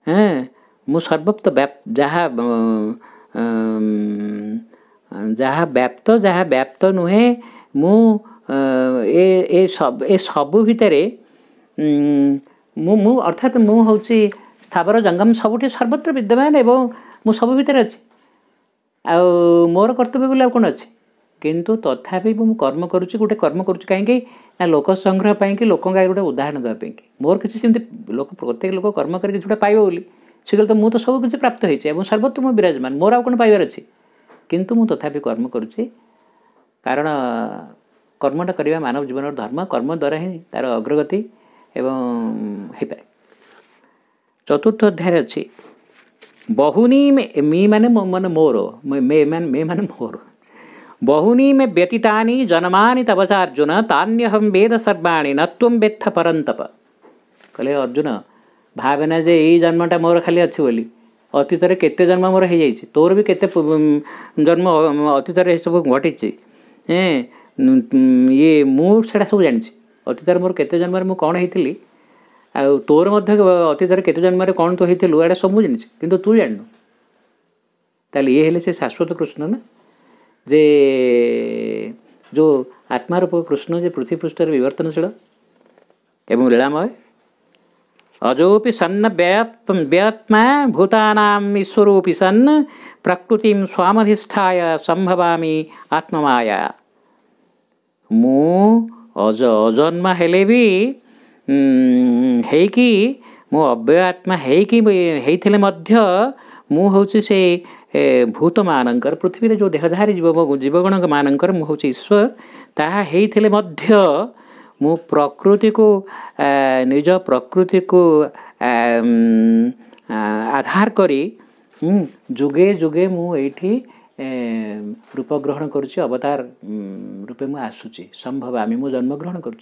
हाँ मुप्त जहा जहा व्याप्त जहा व्याप्त नुहे मुझे ଏ ଏ ଏ ସବୁ ଭିତରେ ମୁଁ ମୁଁ ଅର୍ଥାତ୍ ମୁଁ ହେଉଛି ସ୍ଥାବର ଜଙ୍ଗମ ସବୁଠି ସର୍ବତ୍ର ବିଦ୍ୟମାନ ଏବଂ ମୁଁ ସବୁ ଭିତରେ ଅଛି ଆଉ ମୋର କର୍ତ୍ତବ୍ୟ ବୋଲି ଆଉ କ'ଣ ଅଛି କିନ୍ତୁ ତଥାପି ମୁଁ କର୍ମ କରୁଛି ଗୋଟେ କର୍ମ କରୁଛି କାହିଁକି ନା ଲୋକ ସଂଗ୍ରହ ପାଇଁକି ଲୋକଙ୍କ ଆଗରେ ଗୋଟେ ଉଦାହରଣ ଦେବା ପାଇଁକି ମୋର କିଛି ସେମିତି ଲୋକ ପ୍ରତ୍ୟେକ ଲୋକ କର୍ମ କରି କିଛି ଗୋଟେ ପାଇବ ବୋଲି ସେ ତ ମୁଁ ତ ସବୁ କିଛି ପ୍ରାପ୍ତ ହୋଇଛି ଏବଂ ସର୍ବତ୍ର ମୁଁ ବିରାଜମାନ ମୋର ଆଉ କ'ଣ ପାଇବାର ଅଛି କିନ୍ତୁ ମୁଁ ତଥାପି କର୍ମ କରୁଛି କାରଣ କର୍ମଟା କରିବା ମାନବ ଜୀବନର ଧର୍ମ କର୍ମ ଦ୍ୱାରା ହିଁ ତା'ର ଅଗ୍ରଗତି ଏବଂ ହେଇପାରେ ଚତୁର୍ଥ ଅଧ୍ୟାୟରେ ଅଛି ବହୁନି ମି ମାନେ ମାନେ ମୋର ମେ ମାନେ ମେ ମାନେ ମୋର ବହୁନି ମେ ବ୍ୟତୀତାନି ଜନମାନି ତପଚ ଅର୍ଜୁନ ତାନ୍ୟହଂ ବେଦ ସର୍ବାଣି ନତ୍ୱଂ ବେଥ ପରନ୍ତପ କହିଲେ ଅର୍ଜୁନ ଭାବେନା ଯେ ଏଇ ଜନ୍ମଟା ମୋର ଖାଲି ଅଛି ବୋଲି ଅତୀତରେ କେତେ ଜନ୍ମ ମୋର ହେଇଯାଇଛି ତୋର ବି କେତେ ଜନ୍ମ ଅତୀତରେ ଏସବୁ ଘଟିଛି ଏଁ ये मुझा सब जानी अतीत मोर के जन्म मुझ कौन होती आोर मत अतीतर के जन्म कौन तो होती ये सब मुझे जानी कि तू जानु ताले से शाश्वत कृष्ण ना जे जो आत्मारूप कृष्ण जो पृथ्वी पृष्ठ बर्तनशील एवं लीलामय अजोपि सन्न व्यात्मा भूतानाम ईश्वरोपि सन्न प्रकृति स्वामधिष्ठाय संभवामी आत्ममाया ମୁଁ ଅଜନ୍ମା ହେଲେ ବି ହେଇକି ମୁଁ ଅବ୍ୟୟ ଆତ୍ମା ହେଇକି ହେଇଥିଲେ ମଧ୍ୟ ମୁଁ ହେଉଛି ସେ ଭୂତମାନଙ୍କର ପୃଥିବୀରେ ଯେଉଁ ଦେହଧାରୀ ଜୀବ ଜୀବଗଣଙ୍କ ମାନଙ୍କର ମୁଁ ହେଉଛି ଈଶ୍ୱର ତାହା ହେଇଥିଲେ ମଧ୍ୟ ମୁଁ ପ୍ରକୃତିକୁ ନିଜ ପ୍ରକୃତିକୁ ଆଧାର କରି ଯୁଗେ ଯୁଗେ ମୁଁ ଏଇଠି रूप ग्रहण अवतार रूपे मुझे आसूँ संभव आम मुझे जन्मग्रहण कर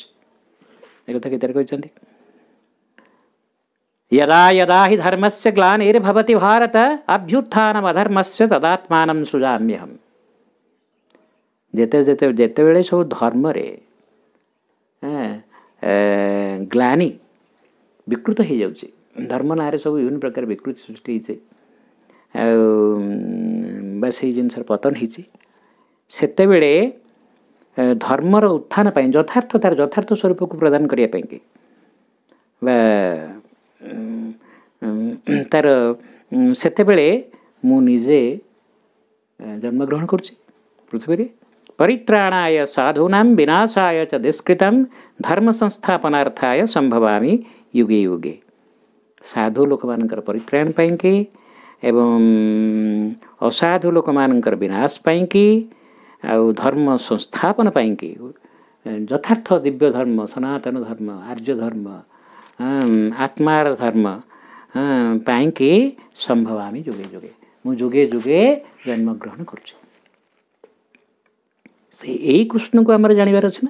यदा यदा हि धर्म से ग्लार्भवती भारत अभ्युत्थान अधर्म से तदात्म सुजाम्यहम जेते जेते जेते बड़े सब धर्म रे ग्लानी विकृत हो जाए धर्म ना सब विभिन्न प्रकार विकृति सृष्टि बस यार पतन होते से धर्मर उत्थान यथार्थ तार यथार्थ स्वरूप को प्रदान करने कि तार से मुझे जन्मग्रहण कर पृथ्वी परित्राणाय साधूनाम विनाशाय च दुष्कृतम धर्म संस्थापनार्थाय संभवामी युगे युगे साधु लोक मान परित्राण पर एवं असाधु लोक मनाश पनिक आउ धर्म संस्थापन पाक यथर्थ दिव्य धर्म सनातन धर्म आर्य धर्म आत्मा धर्मक सम्भव हामी जुगे जुगे म जुगे जुगे जन्म ग्रहण से एही कृष्ण को गर्ृष्णको आम जान्छ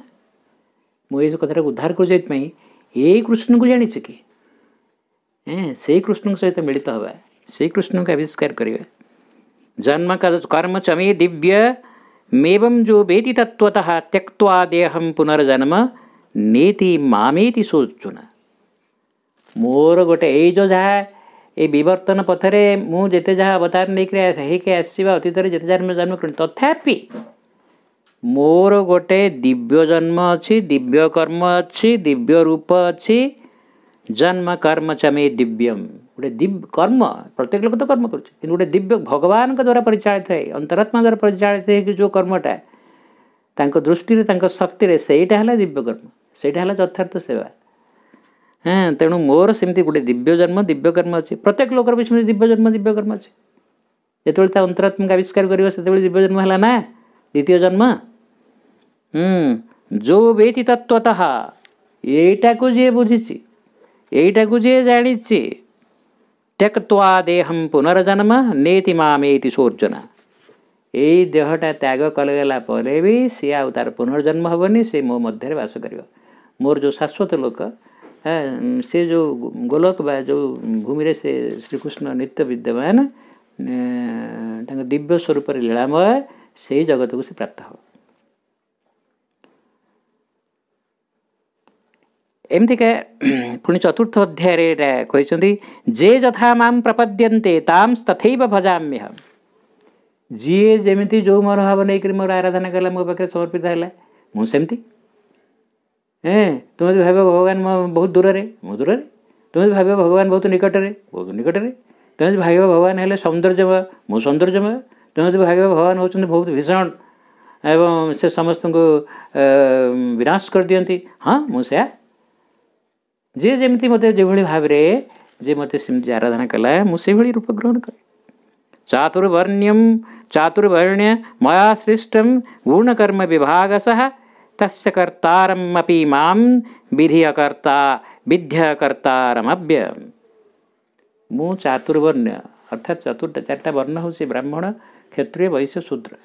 म कथा उद्धार कर एही कृष्ण को जानि छ कि सही कृष्णको सहित मिलित हे श्रीकृष्ण का आविष्कार कर जन्म का तो कर्म चमे दिव्य मेवम जो बेटी तत्व त्यक्वा देहम पुनर्जन्म नेति मामेति सोचुन मोर गोटे यही जो जहाँ ये बर्तन पथरे मुझे जहाँ अवतार नहीं कर आसवा अतीत जिते जहाँ जन्म कर तथापि मोर गोटे दिव्य जन्म अच्छी दिव्य कर्म अच्छी दिव्य रूप अच्छी जन्म कर्म चमे दिव्यम गोटे दिव्य कर्म प्रत्येक लोक तो कर्म कर दिव्य भगवान द्वारा परिचालित है अंतरात्मा द्वारा परिचालित है जो कर्मटा दृष्टि शक्ति से दिव्य कर्म से यथार्थ सेवा हाँ तेणु मोर सेमती गोटे दिव्य जन्म दिव्य कर्म अच्छे प्रत्येक लोकर भी सेमती दिव्य जन्म दिव्य कर्म अच्छे जितेबाला अंतरात्मा अंतरात्मिक आविष्कार करते दिव्य जन्म है ना द्वितीय जन्म हम्म, जो वेति तत्वतः यहीटा को जी बुझी यहीटा जी जाणी त्यक्वा देहम पुनर्जन्म नेति मेति सोर्जुन यही देहटा त्याग कलगला भी सी आर पुनर्जन्म हेनी सी मो मध्य बास कर मोर जो शाश्वत लोक सी जो गोलक जो भूमि से श्रीकृष्ण नित्य विद्यमान दिव्य स्वरूप लीलामय से जगत को प्राप्त हो एमती पुणी चतुर्थ अध्याय कही जे जथा माम प्रपद्यन्ते ताम तथैव भजाम्य जी जमी जो मनो भाव नहीं मोर आराधना कला मो पाखे समर्पित है मुमती तुम्हें भाव भगवान बहुत दूर से मु दूर से तुम भाव भगवान बहुत निकट रे बहुत निकट रे तुम्हें भाग भगवान है सौंदर्यमय मु सौंदर्यमय तुम्हें भाग भगवान हो बहुत भीषण एवं से समस्त को विनाश कर दिखती हाँ मुझे जे जमी मत जो भाव जे मत आराधना कला मुझे रूप ग्रहण कै चातुर्वर्ण्यम चातुर्वर्ण्य मैं सृष्टम गुणकर्म विभाग सह तस्कर्ताम विधियकर्ता विध्यकर्ताम्य मु चातुर्वर्ण्य अर्थात चतुर्थ चार वर्ण हूँ ब्राह्मण क्षत्रिय वैश्य शूद्र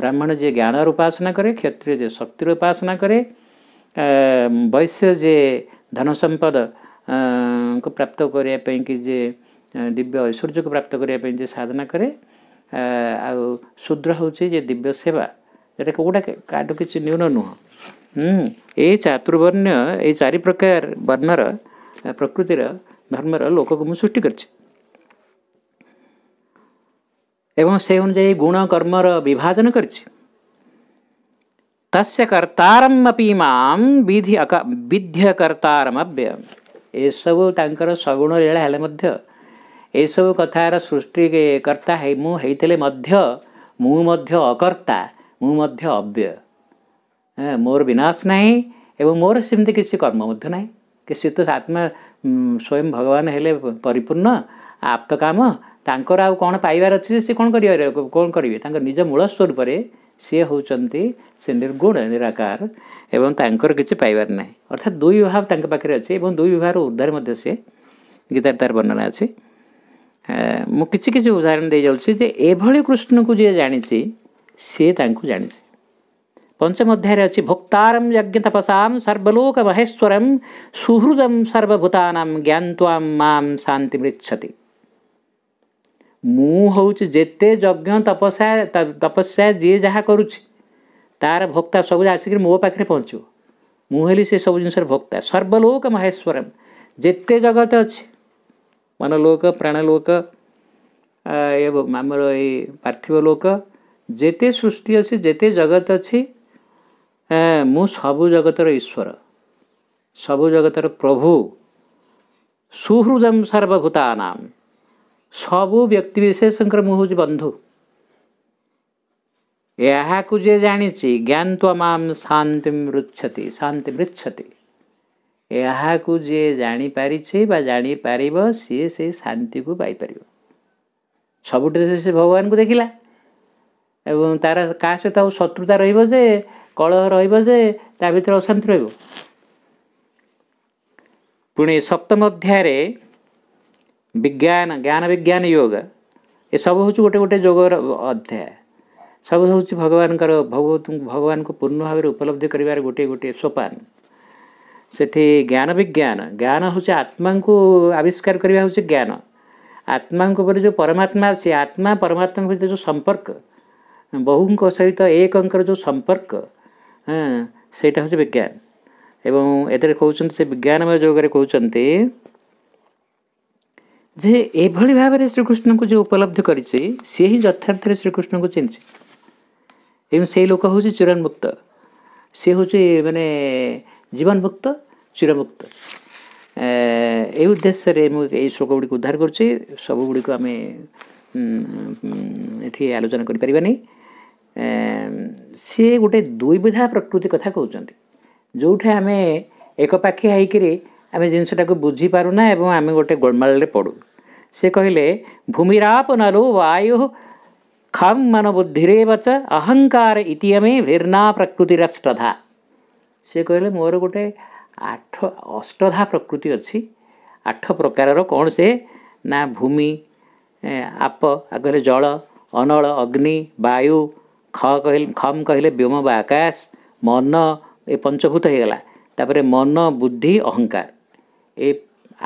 ब्राह्मण जे ज्ञान उपासना करे क्षत्रिय जे शक्ति उपासना करे वैश्य जे ଧନ ସମ୍ପଦକୁ ପ୍ରାପ୍ତ କରିବା ପାଇଁକି ଯେ ଦିବ୍ୟ ଐଶ୍ୱର୍ଯ୍ୟକୁ ପ୍ରାପ୍ତ କରିବା ପାଇଁ ଯେ ସାଧନା କରେ ଆଉ ଶୂଦ୍ର ହେଉଛି ଯେ ଦିବ୍ୟ ସେବା ଏଇଟା କେଉଁଟା କାହାଠୁ କିଛି ନ୍ୟୁନ ନୁହଁ ଏଇ ଚାତୁର୍ବର୍ଣ୍ଣ ଏଇ ଚାରି ପ୍ରକାର ବର୍ଣ୍ଣର ପ୍ରକୃତିର ଧର୍ମର ଲୋକକୁ ମୁଁ ସୃଷ୍ଟି କରିଛି ଏବଂ ସେ ଅନୁଯାୟୀ ଗୁଣ କର୍ମର ବିଭାଜନ କରିଛି तस्य कर्तारमपि इमां विधि अक विध्यकर्तारमभ्य एसबु तांकर सगुण लीला हेले मध्य एसबु कथार सृष्टि कर्ता है मु हेतले मध्य मु मध्य अकर्ता मु मध्य अव्य मोर विनाश नाही एवं मोर सिमिति किसी कर्म मध्य नाही किसी त आत्मा स्वयं भगवान हेले परिपूर्ण आप्त काम तांकर आउ कोण पाइबार अछि से कोण करियै कोण करिवे तांकर निज मूल स्वरूप रे ସିଏ ହେଉଛନ୍ତି ସେ ନିର୍ଗୁଣ ନିରାକାର ଏବଂ ତାଙ୍କର କିଛି ପାଇବାର ନାହିଁ ଅର୍ଥାତ୍ ଦୁଇ ବିଭାଗ ତାଙ୍କ ପାଖରେ ଅଛି ଏବଂ ଦୁଇ ବିଭାଗର ଉଦ୍ଧାର ମଧ୍ୟ ସିଏ ଗୀତାରେ ତାର ବର୍ଣ୍ଣନା ଅଛି ମୁଁ କିଛି କିଛି ଉଦାହରଣ ଦେଇଯାଉଛି ଯେ ଏଭଳି କୃଷ୍ଣକୁ ଯିଏ ଜାଣିଛି ସିଏ ତାଙ୍କୁ ଜାଣିଛି ପଞ୍ଚମ ଅଧ୍ୟାୟରେ ଅଛି ଭୋକ୍ତାରମ ଯଜ୍ଞ ତପସାମ ସର୍ବଲୋକ ମହେଶ୍ୱରମ ସୁହୃଦମ ସର୍ବଭୂତାନାମ ଜ୍ଞାନ ତ୍ୱାମ ମାମ ଶାନ୍ତି ମୃଚ୍ଛତି जे जज्ञ तपस्या तपस्या जिहाँ तार भोक्ता सबै आसिक मो पार्थी पहचु से सब र भोक्ता सर्वलोक महेश्वर जे जगत अछ मनलोक प्राण लोक एम्री पार्थिव लोक जति सृष्टि अस्ति जगत अस् म सब जगतर ईश्वर सब जगतर प्रभु सुहृदम सर्वभूता नाम सबु व्यक्ति विशेषको मन्धु यहाँको जि जा ज्ञान त म शान्ति मृति शान्ति मृति यहाँको जि से जापार सि शान्ति पारेको सबै भगवान्को देखिँ तार कात्रुता जे कलह रे त भशान्ति सप्तम अध्याय विज्ञान ज्ञान विज्ञान योग ये सब हूँ गोटे गोटे योग अध्याय सब हूँ भगवान भगवत भगवान को पूर्ण भाव उपलब्धि कर गोटे गोटे सोपान से ज्ञान विज्ञान ज्ञान हूँ आत्मा को आविष्कार करने हूँ ज्ञान आत्मा पर जो परमात्मा से आत्मा परमात्मा सहित जो संपर्क बहुत सहित एक जो संपर्क हाँ, सेटा हूँ विज्ञान एवं ये कौन से विज्ञानमय जोगे कहते ଯେ ଏଭଳି ଭାବରେ ଶ୍ରୀକୃଷ୍ଣଙ୍କୁ ଯେଉଁ ଉପଲବ୍ଧି କରିଛି ସିଏ ହିଁ ଯଥାର୍ଥରେ ଶ୍ରୀକୃଷ୍ଣଙ୍କୁ ଚିହ୍ନିଛି ଏବଂ ସେଇ ଲୋକ ହେଉଛି ଚିରନ୍ମୁକ୍ତ ସିଏ ହେଉଛି ମାନେ ଜୀବନମୁକ୍ତ ଚିରମୁକ୍ତ এই উদ্দেশ্যে মু এই শ্লোকগুড়ি উদ্ধার করছি সবুগুড়ি আমি ଆମେ ଏଠି ଆଲୋଚନା କରିପାରିବାନି ସିଏ ଗୋଟେ ଦୁଇବିଧା ପ୍ରକୃତି କଥା କହୁଛନ୍ତି কৌন ଆମେ আমি একপাখিয়া হইকি ଆମେ ଜିନିଷଟାକୁ ବୁଝିପାରୁନା ଏବଂ ଆମେ ଗୋଟେ ଗୋଳମାଳରେ ପଡ଼ୁ ସେ କହିଲେ ଭୂମିରାପନରୁ ବାୟୁ ଖମ୍ ମନୋବୁଦ୍ଧିରେ ବଚ ଅହଙ୍କାର ଇତି ଆମେ ଭିର୍ଣ୍ଣା ପ୍ରକୃତିର ଶ୍ରଦ୍ଧା ସେ କହିଲେ ମୋର ଗୋଟେ ଆଠ ଅଷ୍ଟଧା ପ୍ରକୃତି ଅଛି ଆଠ ପ୍ରକାରର କ'ଣ ସେ ନା ଭୂମି ଆପ ଆଗରେ ଜଳ ଅନଳ ଅଗ୍ନି ବାୟୁ ଖ କହିଲେ ଖମ୍ କହିଲେ ବ୍ୟୋମ ବା ଆକାଶ ମନ ଏ ପଞ୍ଚଭୂତ ହେଇଗଲା ତାପରେ ମନ ବୁଦ୍ଧି ଅହଙ୍କାର ଏ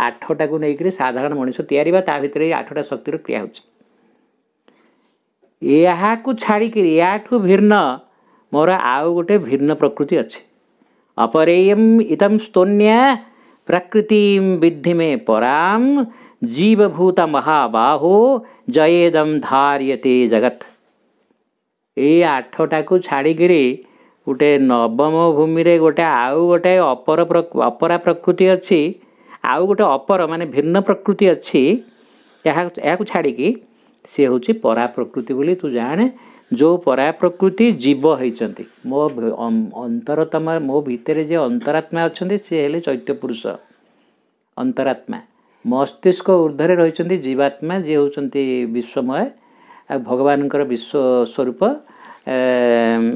ଆଠଟାକୁ ନେଇକରି ସାଧାରଣ ମଣିଷ ତିଆରି ବା ତା ଭିତରେ ଏଇ ଆଠଟା ଶକ୍ତିର କ୍ରିୟା ହେଉଛି ଏହାକୁ ଛାଡ଼ିକିରି ଏହାଠୁ ଭିନ୍ନ ମୋର ଆଉ ଗୋଟେ ଭିନ୍ନ ପ୍ରକୃତି ଅଛି ଅପରେୟମ୍ ଇତମ୍ ସ୍ତନ୍ୟା ପ୍ରକୃତି ବିଦ୍ଧିମେ ପରାମ ଜୀବଭୂତ ମହାବାହୋ ଜୟେଦମ୍ ଧାରିୟତେ ଜଗତ୍ ଏଇ ଆଠଟାକୁ ଛାଡ଼ିକିରି ଗୋଟେ ନବମ ଭୂମିରେ ଗୋଟେ ଆଉ ଗୋଟେ ଅପର ଅପରା ପ୍ରକୃତି ଅଛି ଆଉ ଗୋଟେ ଅପର ମାନେ ଭିନ୍ନ ପ୍ରକୃତି ଅଛି ଏହା ଏହାକୁ ଛାଡ଼ିକି ସେ ହେଉଛି ପରା ପ୍ରକୃତି ବୋଲି ତୁ ଜାଣେ ଯେଉଁ ପରା ପ୍ରକୃତି ଜୀବ ହେଇଛନ୍ତି ମୋ ଅନ୍ତରତମ ମୋ ଭିତରେ ଯେ ଅନ୍ତରାତ୍ମା ଅଛନ୍ତି ସେ ହେଲେ ଚୈତ୍ୟ ପୁରୁଷ ଅନ୍ତରାତ୍ମା ମସ୍ତିଷ୍କ ଉର୍ଦ୍ଧ୍ୱରେ ରହିଛନ୍ତି ଜୀବାତ୍ମା ଯିଏ ହେଉଛନ୍ତି ବିଶ୍ୱମୟ ଆଉ ଭଗବାନଙ୍କର ବିଶ୍ୱ ସ୍ୱରୂପ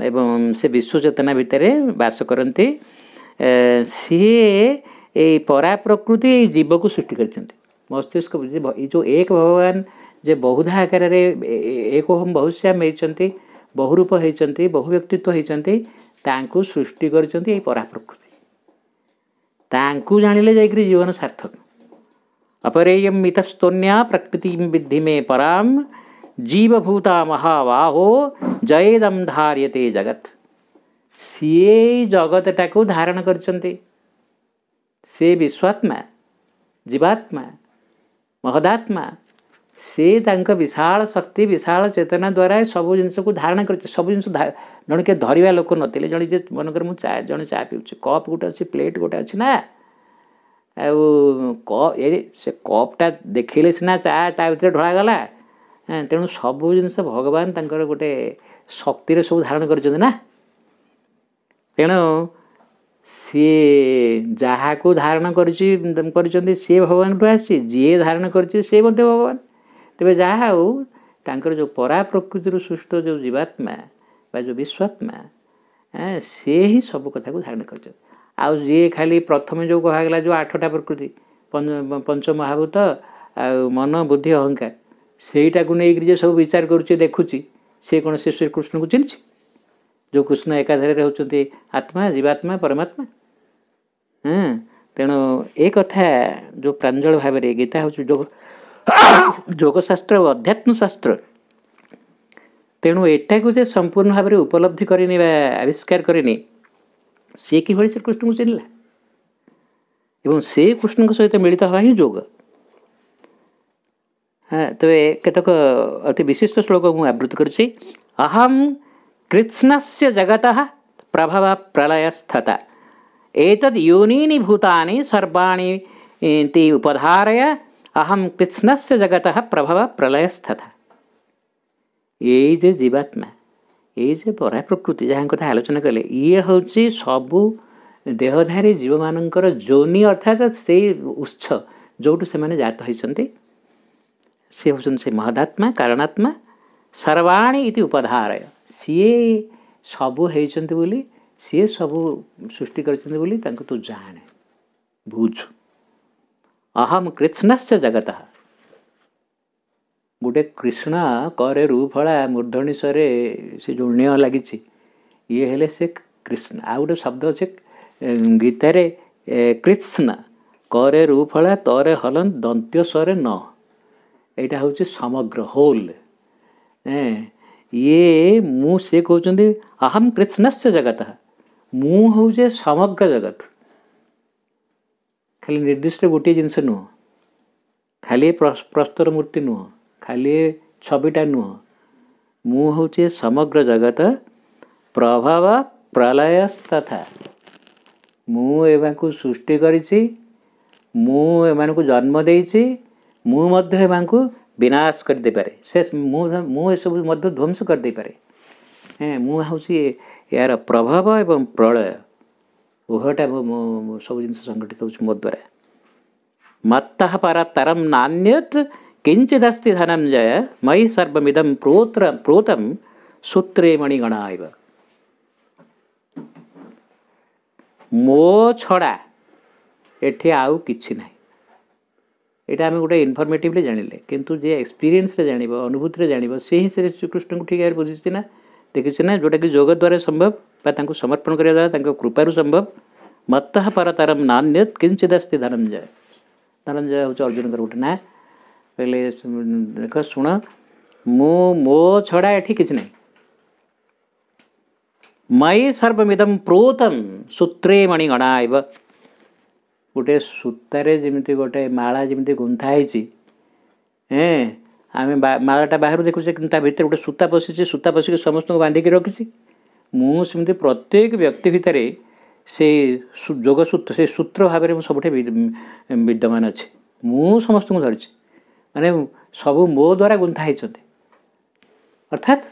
ଏବଂ ସେ ବିଶ୍ୱ ଚେତନା ଭିତରେ ବାସ କରନ୍ତି ସିଏ ये परा प्रकृति जीव को सृष्टि कर मस्तिष्क जो एक भगवान जे बहुधा आकार में एक हम बहुश्याम बहुरूप होती बहु व्यक्तित्व होती सृष्टि करा प्रकृति जान ले जाकर जीवन सार्थक अपरेय मित प्रकृति विद्धि में पराम जीवभूता महावाहो जयदम धार्यते जगत सीए जगत को धारण करती से विश्वात्मा जीवात्मा ମହଦାତ୍ମା ସେ ତାଙ୍କ ବିଶାଳ ଶକ୍ତି ବିଶାଳ ଚେତନା ଦ୍ୱାରା ସବୁ ଜିନିଷକୁ ଧାରଣ କରିଛି ସବୁ ଜିନିଷ ଜଣେ କିଏ ଧରିବା ଲୋକ ନଥିଲେ ଜଣେ ଯେ ମନେକର ମୁଁ ଚା ଜଣେ ଚା ପିଉଛି କପ୍ ଗୋଟେ ଅଛି ପ୍ଲେଟ୍ ଗୋଟେ ଅଛି ନା ଆଉ କପ୍ ଏ ସେ କପ୍ଟା ଦେଖେଇଲେ ସିନା ଚା ତା ଭିତରେ ଢଳାଗଲା ତେଣୁ ସବୁ ଜିନିଷ ଭଗବାନ ତାଙ୍କର ଗୋଟେ ଶକ୍ତିରେ ସବୁ ଧାରଣ କରିଛନ୍ତି ନା ତେଣୁ ସିଏ ଯାହାକୁ ଧାରଣ କରିଛି କରିଛନ୍ତି ସିଏ ଭଗବାନଠୁ ଆସିଛି ଯିଏ ଧାରଣ କରିଛି ସିଏ ମଧ୍ୟ ଭଗବାନ ତେବେ ଯାହା ହଉ ତାଙ୍କର ଯେଉଁ ପରା ପ୍ରକୃତିରୁ ସୃଷ୍ଟ ଯେଉଁ ଜୀବାତ୍ମା ବା ଯେଉଁ ବିଶ୍ୱାତ୍ମା ସିଏ ହିଁ ସବୁ କଥାକୁ ଧାରଣ କରିଛନ୍ତି ଆଉ ଯିଏ ଖାଲି ପ୍ରଥମେ ଯେଉଁ କୁହାଗଲା ଯେଉଁ ଆଠଟା ପ୍ରକୃତି ପଞ୍ଚମହାଭୂତ ଆଉ ମନ ବୁଦ୍ଧି ଅହଙ୍କାର ସେଇଟାକୁ ନେଇକରି ଯେ ସବୁ ବିଚାର କରୁଛି ଦେଖୁଛି ସେ କ'ଣ ସେ ଶ୍ରୀକୃଷ୍ଣଙ୍କୁ ଚିହ୍ନିଛି जो कृष्ण एकाधारे होती आत्मा जीवात्मा परमात्मा हाँ तेणु एक कथा जो प्राजल भाव गीता हूँ जो और अध्यात्मशास्त्र तेणु एटा को जे संपूर्ण भाव उपलब्धि करनी व आविष्कार करनी सी कि श्रीकृष्ण को चिन्हला एवं से कृष्ण सहित मिलित हवा ही जोग हाँ कतक अति विशिष्ट श्लोक मुझे आवृत्त करहम कृत्न से जगत प्रभव प्रलयस्थत एक यूनी भूतानि सर्वाणी उपधारय अहम कृत्न से जगत प्रभव प्रलयस्थत ये जे जीवात्मा ये जे परा प्रकृति जहाँ कथा आलोचना कले ये हूँ सबू देहधारी जीव मान जोनि अर्थात से उत्स जोटू से जात होती से हूँ से महदात्मा कारणात्मा सर्वाणी उपधारय ସିଏ ସବୁ ହେଇଛନ୍ତି ବୋଲି ସିଏ ସବୁ ସୃଷ୍ଟି କରିଛନ୍ତି ବୋଲି ତାଙ୍କୁ ତୁ ଜାଣେ ବୁଝ ଅହମ କୃଷ୍ଣସ୍ୟ ଜଗତ ଗୋଟେ କୃଷ୍ଣ କରେ ରୁଫଳା ମୂର୍ଦ୍ଧନିଶରେ ସେ ଯେଉଁ ନିଅ ଲାଗିଛି ଇଏ ହେଲେ ସେ କୃଷ୍ଣ ଆଉ ଗୋଟେ ଶବ୍ଦ ଅଛି ଗୀତାରେ କୃଷ୍ଣ କରେ ରୂଫଳା ତରେ ହଲନ ଦନ୍ତ୍ୟ ସ୍ୱରେ ନ ଏଇଟା ହେଉଛି ସମଗ୍ର ହୋଲ୍ ଏଁ सि कि अहम कृष्णस जगत मौचे समग्र जगत खालि निर् गोटे जिनिस नुह खालि प्रस्तुत मूर्ति नुह खालि छविटा नुह म समग्र जगत प्रभाव प्रलय तथा म सृष्टि गरिन्मदै विनाश करदे से मुसबू मध्य ध्वंस करदे मुझे यार प्रभाव एवं प्रलय उभयटा सब जिन संघटित हो द्वारा मत्ता पारा तरम नान्यत किंचिदस्ति धनंजय मयि सर्वमिदम प्रोत्र प्रोतम सूत्रे मणिगणा इव मो छड़ा ये आउ कि नहीं यहाँ आम गोटे इनफर्मेटिवली जाने कि एक्सपीरियस जानव अनुभूति जानव से ही श्री श्रीकृष्ण को ठीक भाव बुझीना देखीसीना जोटा कि योग द्वारा संभव समर्पण करने द्वारा कृपार संभव मत पर तारम नान्य किंचितस्ती धनंजय धनंजय हूँ अर्जुन गोटे ना कहले देख शुण मु मो छड़ा ये कि ना मई सर्वमिदम प्रोतम सूत्रे मणिगणा गटे सूतै जेमि गला जिमि गुन्थामे माला गोटे सूता पसिचि सूता पसिक समस्त बाँधिक रकिसी म प्रत्येक व्यक्तिभित्र जोगूत्रै सूत्र भावी म सबैठा विद्यमान अर्छ मु समस्ती म सबै मोद्वारा गुन्था अर्थात्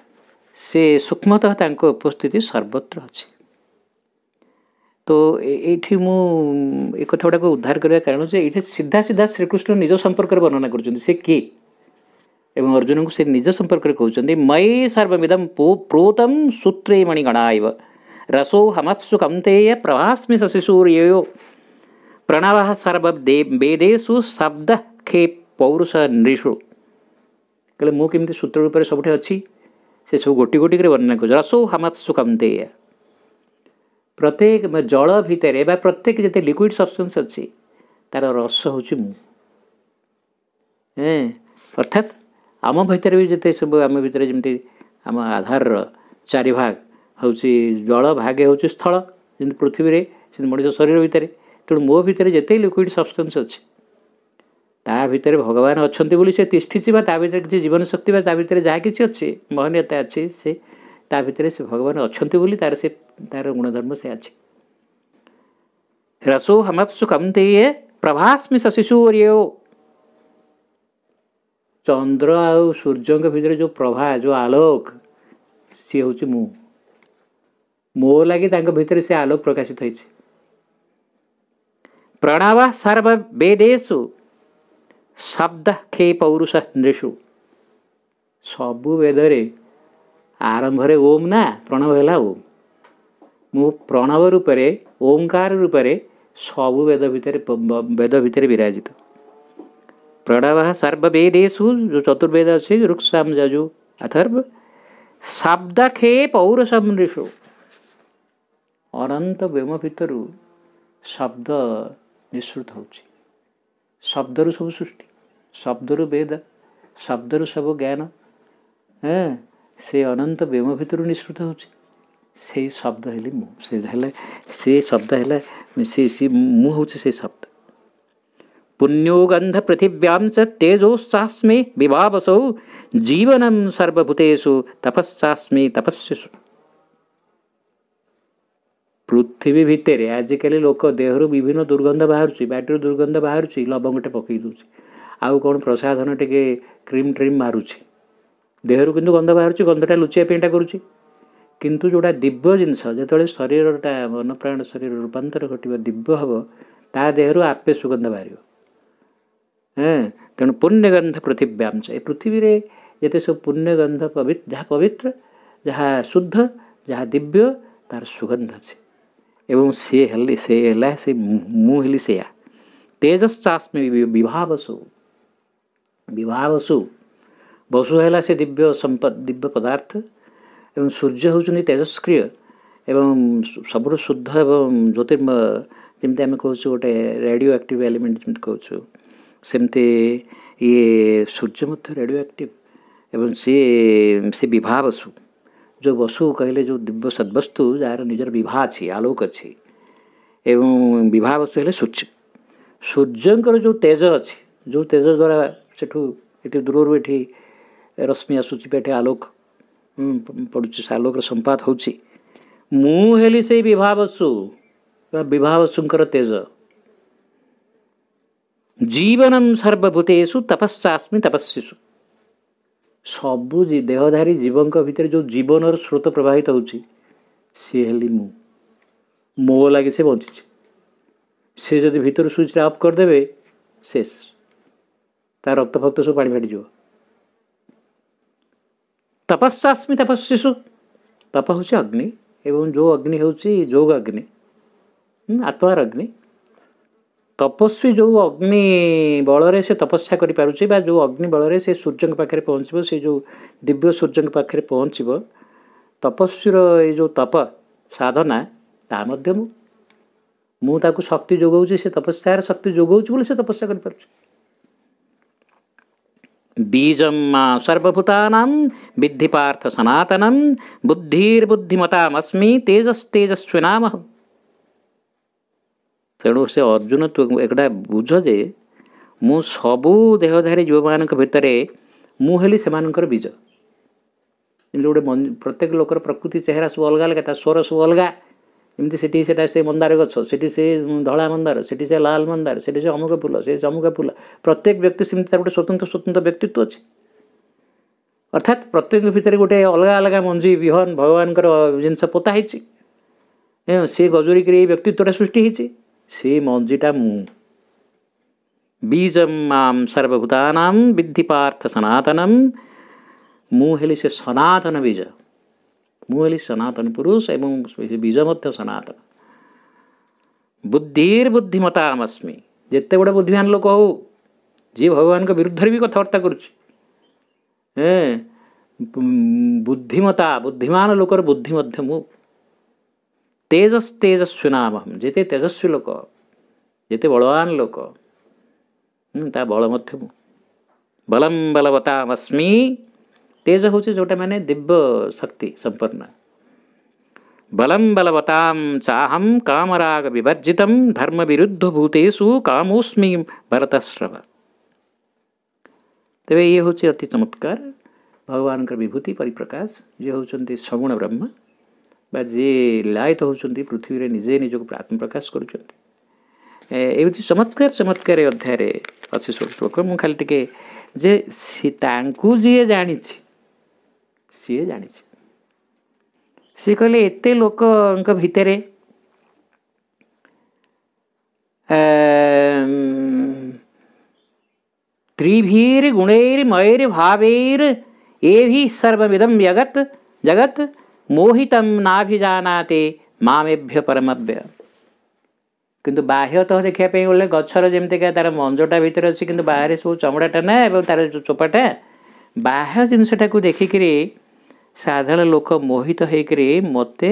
सेस उपस्थिति सर्वत्र अच्छा तो ये मुझे एक को उद्धार करने कारण से ये सीधा सीधा श्रीकृष्ण निज संपर्क वर्णना करे किए अर्जुन को से निज संपर्क कहते मय सर्विदम पो प्रोतम सूत्रे मणिगणाव रसो हमत्सु कंतेय प्रभास्मि शशि प्रणव सर्व दे वेदेशु शब्द खे पौरुष नृषु कह मुझे सूत्र रूप से सब अच्छी से सब गोटी गोटी वर्णना कर रसो हमत्सु कंतेय ପ୍ରତ୍ୟେକ ଜଳ ଭିତରେ ବା ପ୍ରତ୍ୟେକ ଯେତେ ଲିକ୍ୱିଡ଼ ସବଷ୍ଟାନ୍ସ ଅଛି ତା'ର ରସ ହେଉଛି ମୁଁ ଅର୍ଥାତ୍ ଆମ ଭିତରେ ବି ଯେତେ ସବୁ ଆମ ଭିତରେ ଯେମିତି ଆମ ଆଧାରର ଚାରି ଭାଗ ହେଉଛି ଜଳ ଭାଗେ ହେଉଛି ସ୍ଥଳ ଯେମିତି ପୃଥିବୀରେ ସେମିତି ମଣିଷ ଶରୀର ଭିତରେ ତେଣୁ ମୋ ଭିତରେ ଯେତେ ଲିକ୍ୱିଡ଼ ସବଷ୍ଟାନ୍ସ ଅଛି ତା ଭିତରେ ଭଗବାନ ଅଛନ୍ତି ବୋଲି ସେ ତିଷ୍ଠିଛି ବା ତା ଭିତରେ କିଛି ଜୀବନ ଶକ୍ତି ବା ତା ଭିତରେ ଯାହା କିଛି ଅଛି ମହନୀୟତା ଅଛି ସେ ता भितर से भगवान अच्छा बोली तार से तार गुणधर्म से अच्छे रसो हम सुखम दे प्रभास्मि शशिशूर चंद्र आ सूर्य भितर जो प्रभा जो आलोक सी हूँ मु मो लगे भितर से आलोक प्रकाशित हो प्रणव बेदेशु शब्द खे पौरुष नृषु सबु वेदरे ଆରମ୍ଭରେ ଓମ୍ ନା ପ୍ରଣବ ହେଲା ଓମ୍ ମୁଁ ପ୍ରଣବ ରୂପରେ ଓମକାର ରୂପରେ ସବୁ ବେଦ ଭିତରେ ବେଦ ଭିତରେ ବିରାଜିତ ପ୍ରଣବ ସର୍ବବେଦେଶୁ ଯେଉଁ ଚତୁର୍ବେଦ ଅଛି ରୁକ୍ସାମ ଯାଉ ଆଥର୍ବ ଶବ୍ଦାଖେ ପୌର ସମୃଷୁ ଅନନ୍ତ ବ୍ୟମ ଭିତରୁ ଶବ୍ଦ ନିଃସୃତ ହେଉଛି ଶବ୍ଦରୁ ସବୁ ସୃଷ୍ଟି ଶବ୍ଦରୁ ବେଦ ଶବ୍ଦରୁ ସବୁ ଜ୍ଞାନ से सेन्त व्यम भित्रु निसुत हौ शब्द से शब्द होला से शब्द पुण्योगन्ध पृथ्वी तेजो चासमे विभावसो सो जीवन सर्वभूतेसु तपश्चास्मे तपस्यसु पृथ्वी भित्र आजिक लोक देहरू विभिन्न दुर्गंध बाहर दुर्गन्ध बाटी दुर्गन्ध बाटे पके देउँछ आउँ प्रसाधन टिके क्रिम ट्रिम मार्नु गंध देहहरू गन्ध बाहुन्छ गन्धटा लुचियाप्ला किंतु जोडा दिव्य जिनिस जति शरीर वनप्राण शरीर रूपांतर घटेको दिव्य हे ता देहहरू आपे सुगंध सुगन्ध बाहेक हेर्नु पूण्यगन्ध पृथ्वीश पृथ्वी र त्यो सब पुण्यगन्ध जहाँ पवित्र जहाँ शुद्ध जहाँ दिव्य तार तर सुगन्धी एउ सेला मिस सेया तेजस् चास विवाह सौ विवाह सो वसुधा है से दिव्य संपद दिव्य पदार्थ एवं सूर्य हूँ तेजस्क्रिय सब शुद्ध एवं ज्योतिर्म जमी आम कौ गए रेडियो आक्ट एलिमेंट जमी कौ सेमती ये सूर्य मत रेडियो आक्ट एवं सी सी विवाह वसु जो वसु कहले जो दिव्य सद्वस्तु जार निजर विवाह अच्छी आलोक अच्छी विवाह वसु हेल्ला सूर्य सूर्यकर जो तेज अच्छी जो तेज द्वारा सेठ दूर ये ରଶ୍ମି ଆସୁଛି ପେଟେ ଆଲୋକ ପଡ଼ୁଛି ସେ ଆଲୋକର ସମ୍ପାଦ ହେଉଛି ମୁଁ ହେଲି ସେଇ ବିଭାବସୁ ବା ବିଭାବସୁଙ୍କର ତେଜ ଜୀବନମ୍ ସର୍ବଭୂତେଷୁ ତପଶ୍ଚାସ୍ମି ତପସ୍ୱିଷୁ ସବୁ ଦେହଧାରୀ ଜୀବଙ୍କ ଭିତରେ ଯେଉଁ ଜୀବନର ସ୍ରୋତ ପ୍ରବାହିତ ହେଉଛି ସିଏ ହେଲି ମୁଁ ମୋ ଲାଗି ସେ ବଞ୍ଚିଛି ସେ ଯଦି ଭିତରୁ ସୁଇଚ୍ଟା ଅଫ୍ କରିଦେବେ ଶେଷ ତା ରକ୍ତ ଫକ୍ତ ସବୁ ପାଣି ଫାଟିଯିବ ତପସ୍ୟାସ୍ମି ତପସ୍ୱିଷୁ ତପ ହେଉଛି ଅଗ୍ନି ଏବଂ ଯେଉଁ ଅଗ୍ନି ହେଉଛି ଯୋଗ ଅଗ୍ନି ଆତ୍ମାର ଅଗ୍ନି ତପସ୍ୱୀ ଯେଉଁ ଅଗ୍ନି ବଳରେ ସେ ତପସ୍ୟା କରିପାରୁଛି ବା ଯେଉଁ ଅଗ୍ନି ବଳରେ ସେ ସୂର୍ଯ୍ୟଙ୍କ ପାଖରେ ପହଞ୍ଚିବ ସେ ଯେଉଁ ଦିବ୍ୟ ସୂର୍ଯ୍ୟଙ୍କ ପାଖରେ ପହଞ୍ଚିବ ତପସ୍ୱୀର ଏଇ ଯେଉଁ ତପ ସାଧନା ତାହା ମଧ୍ୟ ମୁଁ ମୁଁ ତାକୁ ଶକ୍ତି ଯୋଗାଉଛି ସେ ତପସ୍ୟାର ଶକ୍ତି ଯୋଗାଉଛି ବୋଲି ସେ ତପସ୍ୟା କରିପାରୁଛି बीज सर्वूता बुद्धि पार्थ सनातनम बुद्धिर्बुद्धिमतामस्मी नाम तेणु से अर्जुन तु एक बुझजे मु सब देहधारी जीव मान भितर मुली से मानकर बीज गोटे प्रत्येक लोकर प्रकृति चेहरा सब अलग अलग स्वर सब अलग ଏମିତି ସେଠି ସେଇଟା ସେ ମନ୍ଦାର ଗଛ ସେଠି ସେ ଧଳା ମନ୍ଦାର ସେଠି ସେ ଲାଲ ମନ୍ଦାର ସେଠି ସେ ଅମୁକ ଫୁଲ ସେ ଅମୁକ ଫୁଲ ପ୍ରତ୍ୟେକ ବ୍ୟକ୍ତି ସେମିତି ତା'ର ଗୋଟେ ସ୍ୱତନ୍ତ୍ର ସ୍ୱତନ୍ତ୍ର ବ୍ୟକ୍ତିତ୍ୱ ଅଛି ଅର୍ଥାତ୍ ପ୍ରତ୍ୟେକ ଭିତରେ ଗୋଟେ ଅଲଗା ଅଲଗା ମଞ୍ଜି ବିହନ ଭଗବାନଙ୍କର ଜିନିଷ ପୋତା ହେଇଛି ସେ ଗଜୁରିକିରି ଏଇ ବ୍ୟକ୍ତିତ୍ୱଟା ସୃଷ୍ଟି ହେଇଛି ସେ ମଞ୍ଜିଟା ମୁଁ ବୀଜମ୍ ମାମ୍ ସର୍ବଭୂତାନାମ୍ ବିଦ୍ଧି ପାର୍ଥ ସନାତନମ୍ ମୁଁ ହେଲି ସେ ସନାତନ ବୀଜ ಮೂವಲಿ ಸನಾತನ ಪುರುಷ ಎಂ ಬೀಜಮತ್ಯ ಸನಾತನ ବୁଦ୍ଧିର୍ ବୁଦ୍ଧିମତାମସ୍ମି ଯେତେ ବଡ଼ ବୁଦ୍ଧିମାନ ଲୋକ ହଉ ଯିଏ ଭଗବାନଙ୍କ ବିରୁଦ୍ଧରେ ବି କଥାବାର୍ତ୍ତା କରୁଛି ହେଁ ବୁଦ୍ଧିମତା ବୁଦ୍ଧିମାନ ଲୋକର ବୁଦ୍ଧି ମଧ୍ୟ ମୁଁ ତେଜସ୍ ତେଜସ୍ୱୀ ନାମହମ୍ ଯେତେ ତେଜସ୍ୱୀ ଲୋକ ଯେତେ ବଳବାନ ଲୋକ ତା ବଳ ମଧ୍ୟ ମୁଁ ବଲମ୍ ବଲବତାମସ୍ମି तेज हूँ जोटा मैंने दिव्य शक्ति संपन्न बलम बलवता चाहम कामराग विभर्जित धर्म विरुद्ध भूतेषु कामोस्मी भरतश्रव तेरे ये हूँ अति चमत्कार भगवान विभूति परिप्रकाश जी हूँ सगुण ब्रह्म जी लायत हो पृथ्वी निजे निजक प्रकाश कर चमत्कार चमत्कार अध्याय अच्छे श्लोक मुझे खाली टिके जे जी जाणी ସିଏ ଜାଣିଛି ସିଏ କହିଲେ ଏତେ ଲୋକଙ୍କ ଭିତରେ ତ୍ରିଭୀର ଗୁଣୈର ମୟୀର ଭାବୈର ଏ ଭି ସର୍ବବିଦମ ଜଗତ ଜଗତ मोहितम नाभिजानाते मामेभ्य परमभ्य କିନ୍ତୁ ବାହ୍ୟତଃ ଦେଖିବା ପାଇଁ ଗଲେ ଗଛର ଯେମିତିକା ତାର ମଞ୍ଜଟା ଭିତରେ ଅଛି କିନ୍ତୁ ବାହାରେ ସବୁ ଚମଡ଼ାଟା ନା ଏବଂ ତାର ଯେଉଁ ଚୋପାଟା ବାହ୍ୟ ଜିନିଷଟାକୁ ଦେଖିକିରି ସାଧାରଣ ଲୋକ ମୋହିତ ହେଇକରି ମୋତେ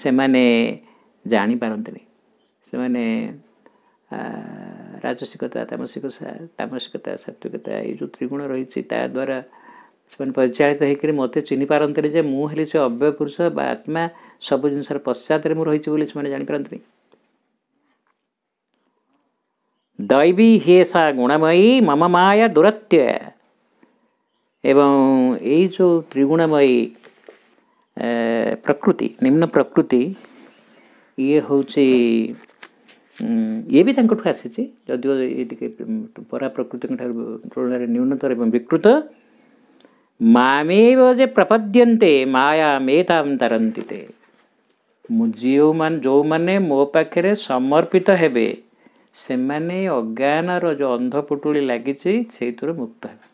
ସେମାନେ ଜାଣିପାରନ୍ତିନି ସେମାନେ ରାଜସିକତା ତାମସିକତା ତାମସିକତା ସାତ୍ୱିକତା ଏଇ ଯେଉଁ ତ୍ରିଗୁଣ ରହିଛି ତା ଦ୍ୱାରା ସେମାନେ ପରିଚାଳିତ ହେଇକରି ମୋତେ ଚିହ୍ନିପାରନ୍ତିନି ଯେ ମୁଁ ହେଲି ସେ ଅବ୍ୟୟ ପୁରୁଷ ବା ଆତ୍ମା ସବୁ ଜିନିଷର ପଶ୍ଚାତରେ ମୁଁ ରହିଛି ବୋଲି ସେମାନେ ଜାଣିପାରନ୍ତିନି ଦୈବୀ ହେ ସା ଗୁଣମୟୀ ମମ ମାୟା ଦୂରତ୍ୟ ଏବଂ এই ଯେଉଁ ତ୍ରିଗୁଣାମୟୀ ପ୍ରକୃତି ନିମ୍ନ ପ୍ରକୃତି ଇଏ ହେଉଛି ଇଏ ବି ତାଙ୍କଠୁ ଆସିଛି ଯଦିଓ ଇଏ ଟିକେ ପରା ପ୍ରକୃତିଙ୍କ ଠାରୁ ତୁଳନାରେ ନ୍ୟୁନତର ଏବଂ ବିକୃତ ମାମେବ ଯେ ପ୍ରପଦ୍ୟନ୍ତେ ମାୟା ମେ ତାମ୍ ତାରନ୍ତି ତେ ମୁଁ ଯେଉଁମାନେ ଯେଉଁମାନେ ମୋ ପାଖରେ ସମର୍ପିତ ହେବେ ସେମାନେ ଅଜ୍ଞାନର ଯେଉଁ ଅନ୍ଧପୁଟୁଳି ଲାଗିଛି ସେଇଥିରୁ ମୁକ୍ତ ହେବେ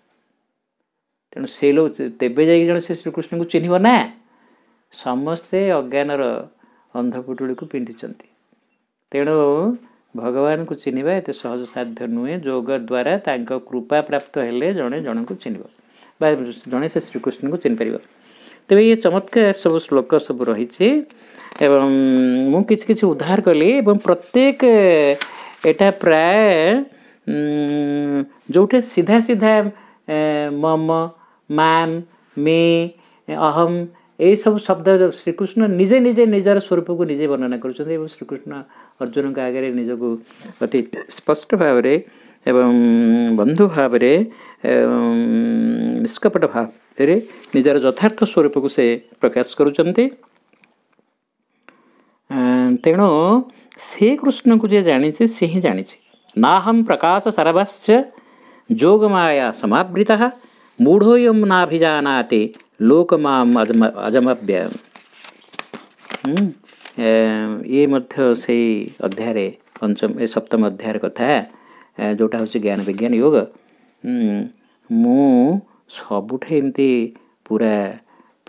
ତେଣୁ ସେ ଲୋକ ତେବେ ଯାଇକି ଜଣେ ସେ ଶ୍ରୀକୃଷ୍ଣଙ୍କୁ ଚିହ୍ନିବ ନା ସମସ୍ତେ ଅଜ୍ଞାନର ଅନ୍ଧପୁଟୁଳିକୁ ପିନ୍ଧିଛନ୍ତି ତେଣୁ ଭଗବାନଙ୍କୁ ଚିହ୍ନିବା ଏତେ ସହଜ ସାଧ୍ୟ ନୁହେଁ ଯୋଗ ଦ୍ୱାରା ତାଙ୍କ କୃପା ପ୍ରାପ୍ତ ହେଲେ ଜଣେ ଜଣଙ୍କୁ ଚିହ୍ନିବ ବା ଜଣେ ସେ ଶ୍ରୀକୃଷ୍ଣଙ୍କୁ ଚିହ୍ନିପାରିବ ତେବେ ଇଏ ଚମତ୍କାର ସବୁ ଶ୍ଳୋକ ସବୁ ରହିଛି ଏବଂ ମୁଁ କିଛି କିଛି ଉଦ୍ଧାର କଲି ଏବଂ ପ୍ରତ୍ୟେକ ଏଇଟା ପ୍ରାୟ ଯେଉଁଠି ସିଧା ସିଧା ମମ मान मे अहम यही सब शब्द श्रीकृष्ण निजे निजे निजर स्वरूप को निजे वर्णना कर श्रीकृष्ण अर्जुन का आगे निज को अति स्पष्ट भाव एवं बंधु भाव निष्कपट भाव निजर यथार्थ स्वरूप को से प्रकाश कर तेणु से कृष्ण को जे जाणी से ही जाणी नाहम प्रकाश सर्वस्व जोगमाया समृता मुढोयम् नाभिजानाति लोकमा अजम अजमभ्य इ मध्य अध्याय पञ्चम अध्याय कथा जोटा हौ ज्ञान विज्ञान योग मु सबुठे एमि पुरा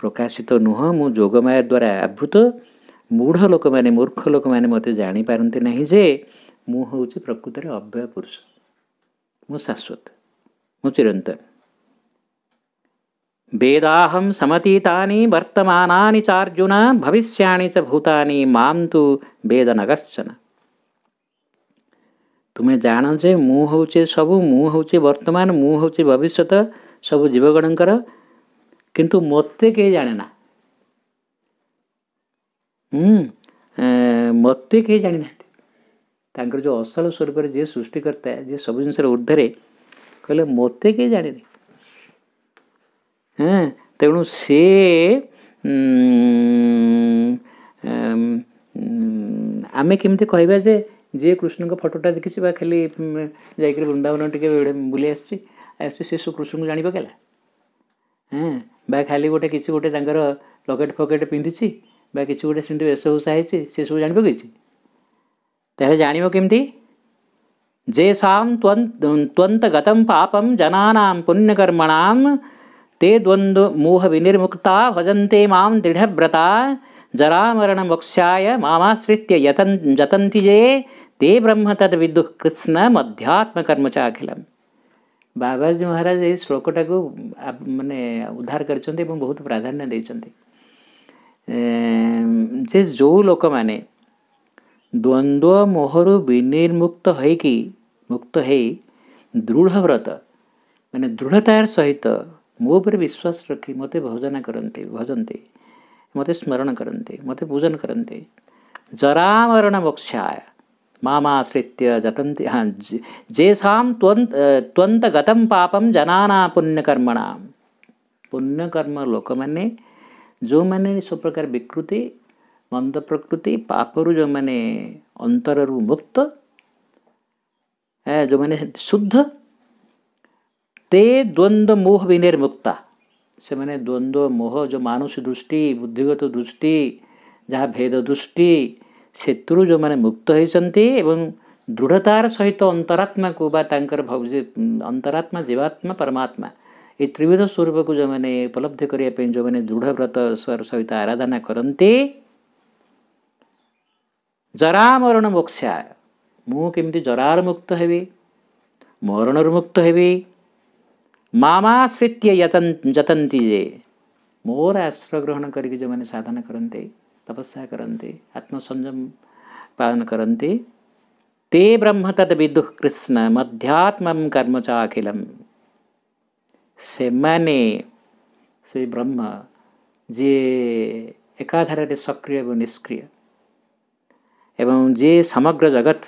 प्रकाशित नुह म द्वारा आवृत मूढ़ लोक मैंने मूर्ख लोक मैंने मते जाने ना जे म प्रकृति अव्यय पुरुष म शाश्वत म चिरंतन वेदाहम समतीता वर्तमानी चाजुन भविष्या च भूतानी मू वेद नगश्चन तुम्हें जान जे मुझे सब मुझे वर्तमान मुझे भविष्य सब जीवगण किंतु मते के जाने ना मते हम्म, के जाने ना जो असल स्वरूप जी सृष्टिकर्ता जी सब जिन ऊर्धरे कह मत के जाने ना ତେଣୁ ସେ ଆମେ କେମିତି କହିବା ଯେ ଯିଏ କୃଷ୍ଣଙ୍କ ଫଟୋଟା ଦେଖିଛି ବା ଖାଲି ଯାଇକରି ବୃନ୍ଦାବନ ଟିକେ ବୁଲି ଆସିଛି ଆସିଛି ସେ ସବୁ କୃଷ୍ଣଙ୍କୁ ଜାଣିପକେଇଲା ହଁ ବା ଖାଲି ଗୋଟେ କିଛି ଗୋଟେ ତାଙ୍କର ଲକେଟ୍ ଫକେଟ୍ ପିନ୍ଧିଛି ବା କିଛି ଗୋଟେ ସେମିତି ବେଶଭୂଷା ହେଇଛି ସେ ସବୁ ଜାଣିପକେଇଛି ତାହେଲେ ଜାଣିବ କେମିତି ଯେସାମ ତ୍ୱନ୍ତ ତ୍ୱନ୍ତଗତମ ପାପମ ଜନାନାମ ପୁଣ୍ୟକର୍ମଣାମ ते द्वंद्व मोह विनिर्मुक्ता भजन्ते माम दृढ़व्रता जरामरण मोक्षाय मामाश्रित्य यतन जतन्ति जे ते ब्रह्म तद विदु कृष्ण मध्यात्म कर्म च अखिलम बाबाजी महाराज ये श्लोकटा को मानने उद्धार कर बहुत प्राधान्य दे जो लोक मैंने द्वंद्व मोहर विनिर्मुक्त हो मुक्त हो दृढ़ व्रत मैंने दृढ़तार सहित ମୋ ଉପରେ ବିଶ୍ୱାସ ରଖି ମୋତେ ଭଜନ କରନ୍ତି ଭଜନ୍ତି ମୋତେ ସ୍ମରଣ କରନ୍ତି ମୋତେ ପୂଜନ କରନ୍ତି ଜରାମରଣ ମୋକ୍ଷାୟ मामाश्रित्य जतन्ति जेषां त्वन् त्वन्तगतं पापं जनाना पुण्यकर्मणां पुण्यकर्म ଲୋକମାନେ ଯେଉଁମାନେ ସବୁ ପ୍ରକାର ବିକୃତି ମନ୍ଦ ପ୍ରକୃତି ପାପରୁ ଯେଉଁମାନେ ଅନ୍ତରରୁ ମୁକ୍ତ ଯେଉଁମାନେ ଶୁଦ୍ଧ द्वंद्व मोह द्वंद्व मोह जो मानुष दृष्टि बुद्धिगत दृष्टि जहाँ भेद दृष्टि से जो मुक्त होती दृढतार सहित अन्तरात्मा तर अंतरात्मा जीवात्मा परमात्मा ये त्रिविध को जो मैंने उपलब्धि जो दृढ व्रत सहित आराधना जरा मरण मोक्षा मुमती जरार मुक्त मुक्त मरण मुक्त हो मामाश्रित्य यतन जतंती जे मोर आश्रय ग्रहण करके जो मैंने साधना करते तपस्या करते आत्मसंजम पालन करते ते ब्रह्म तद विदु कृष्ण मध्यात्म कर्म च से मैंने से ब्रह्म जे एकाधारे सक्रिय एवं निष्क्रिय एवं जे समग्र जगत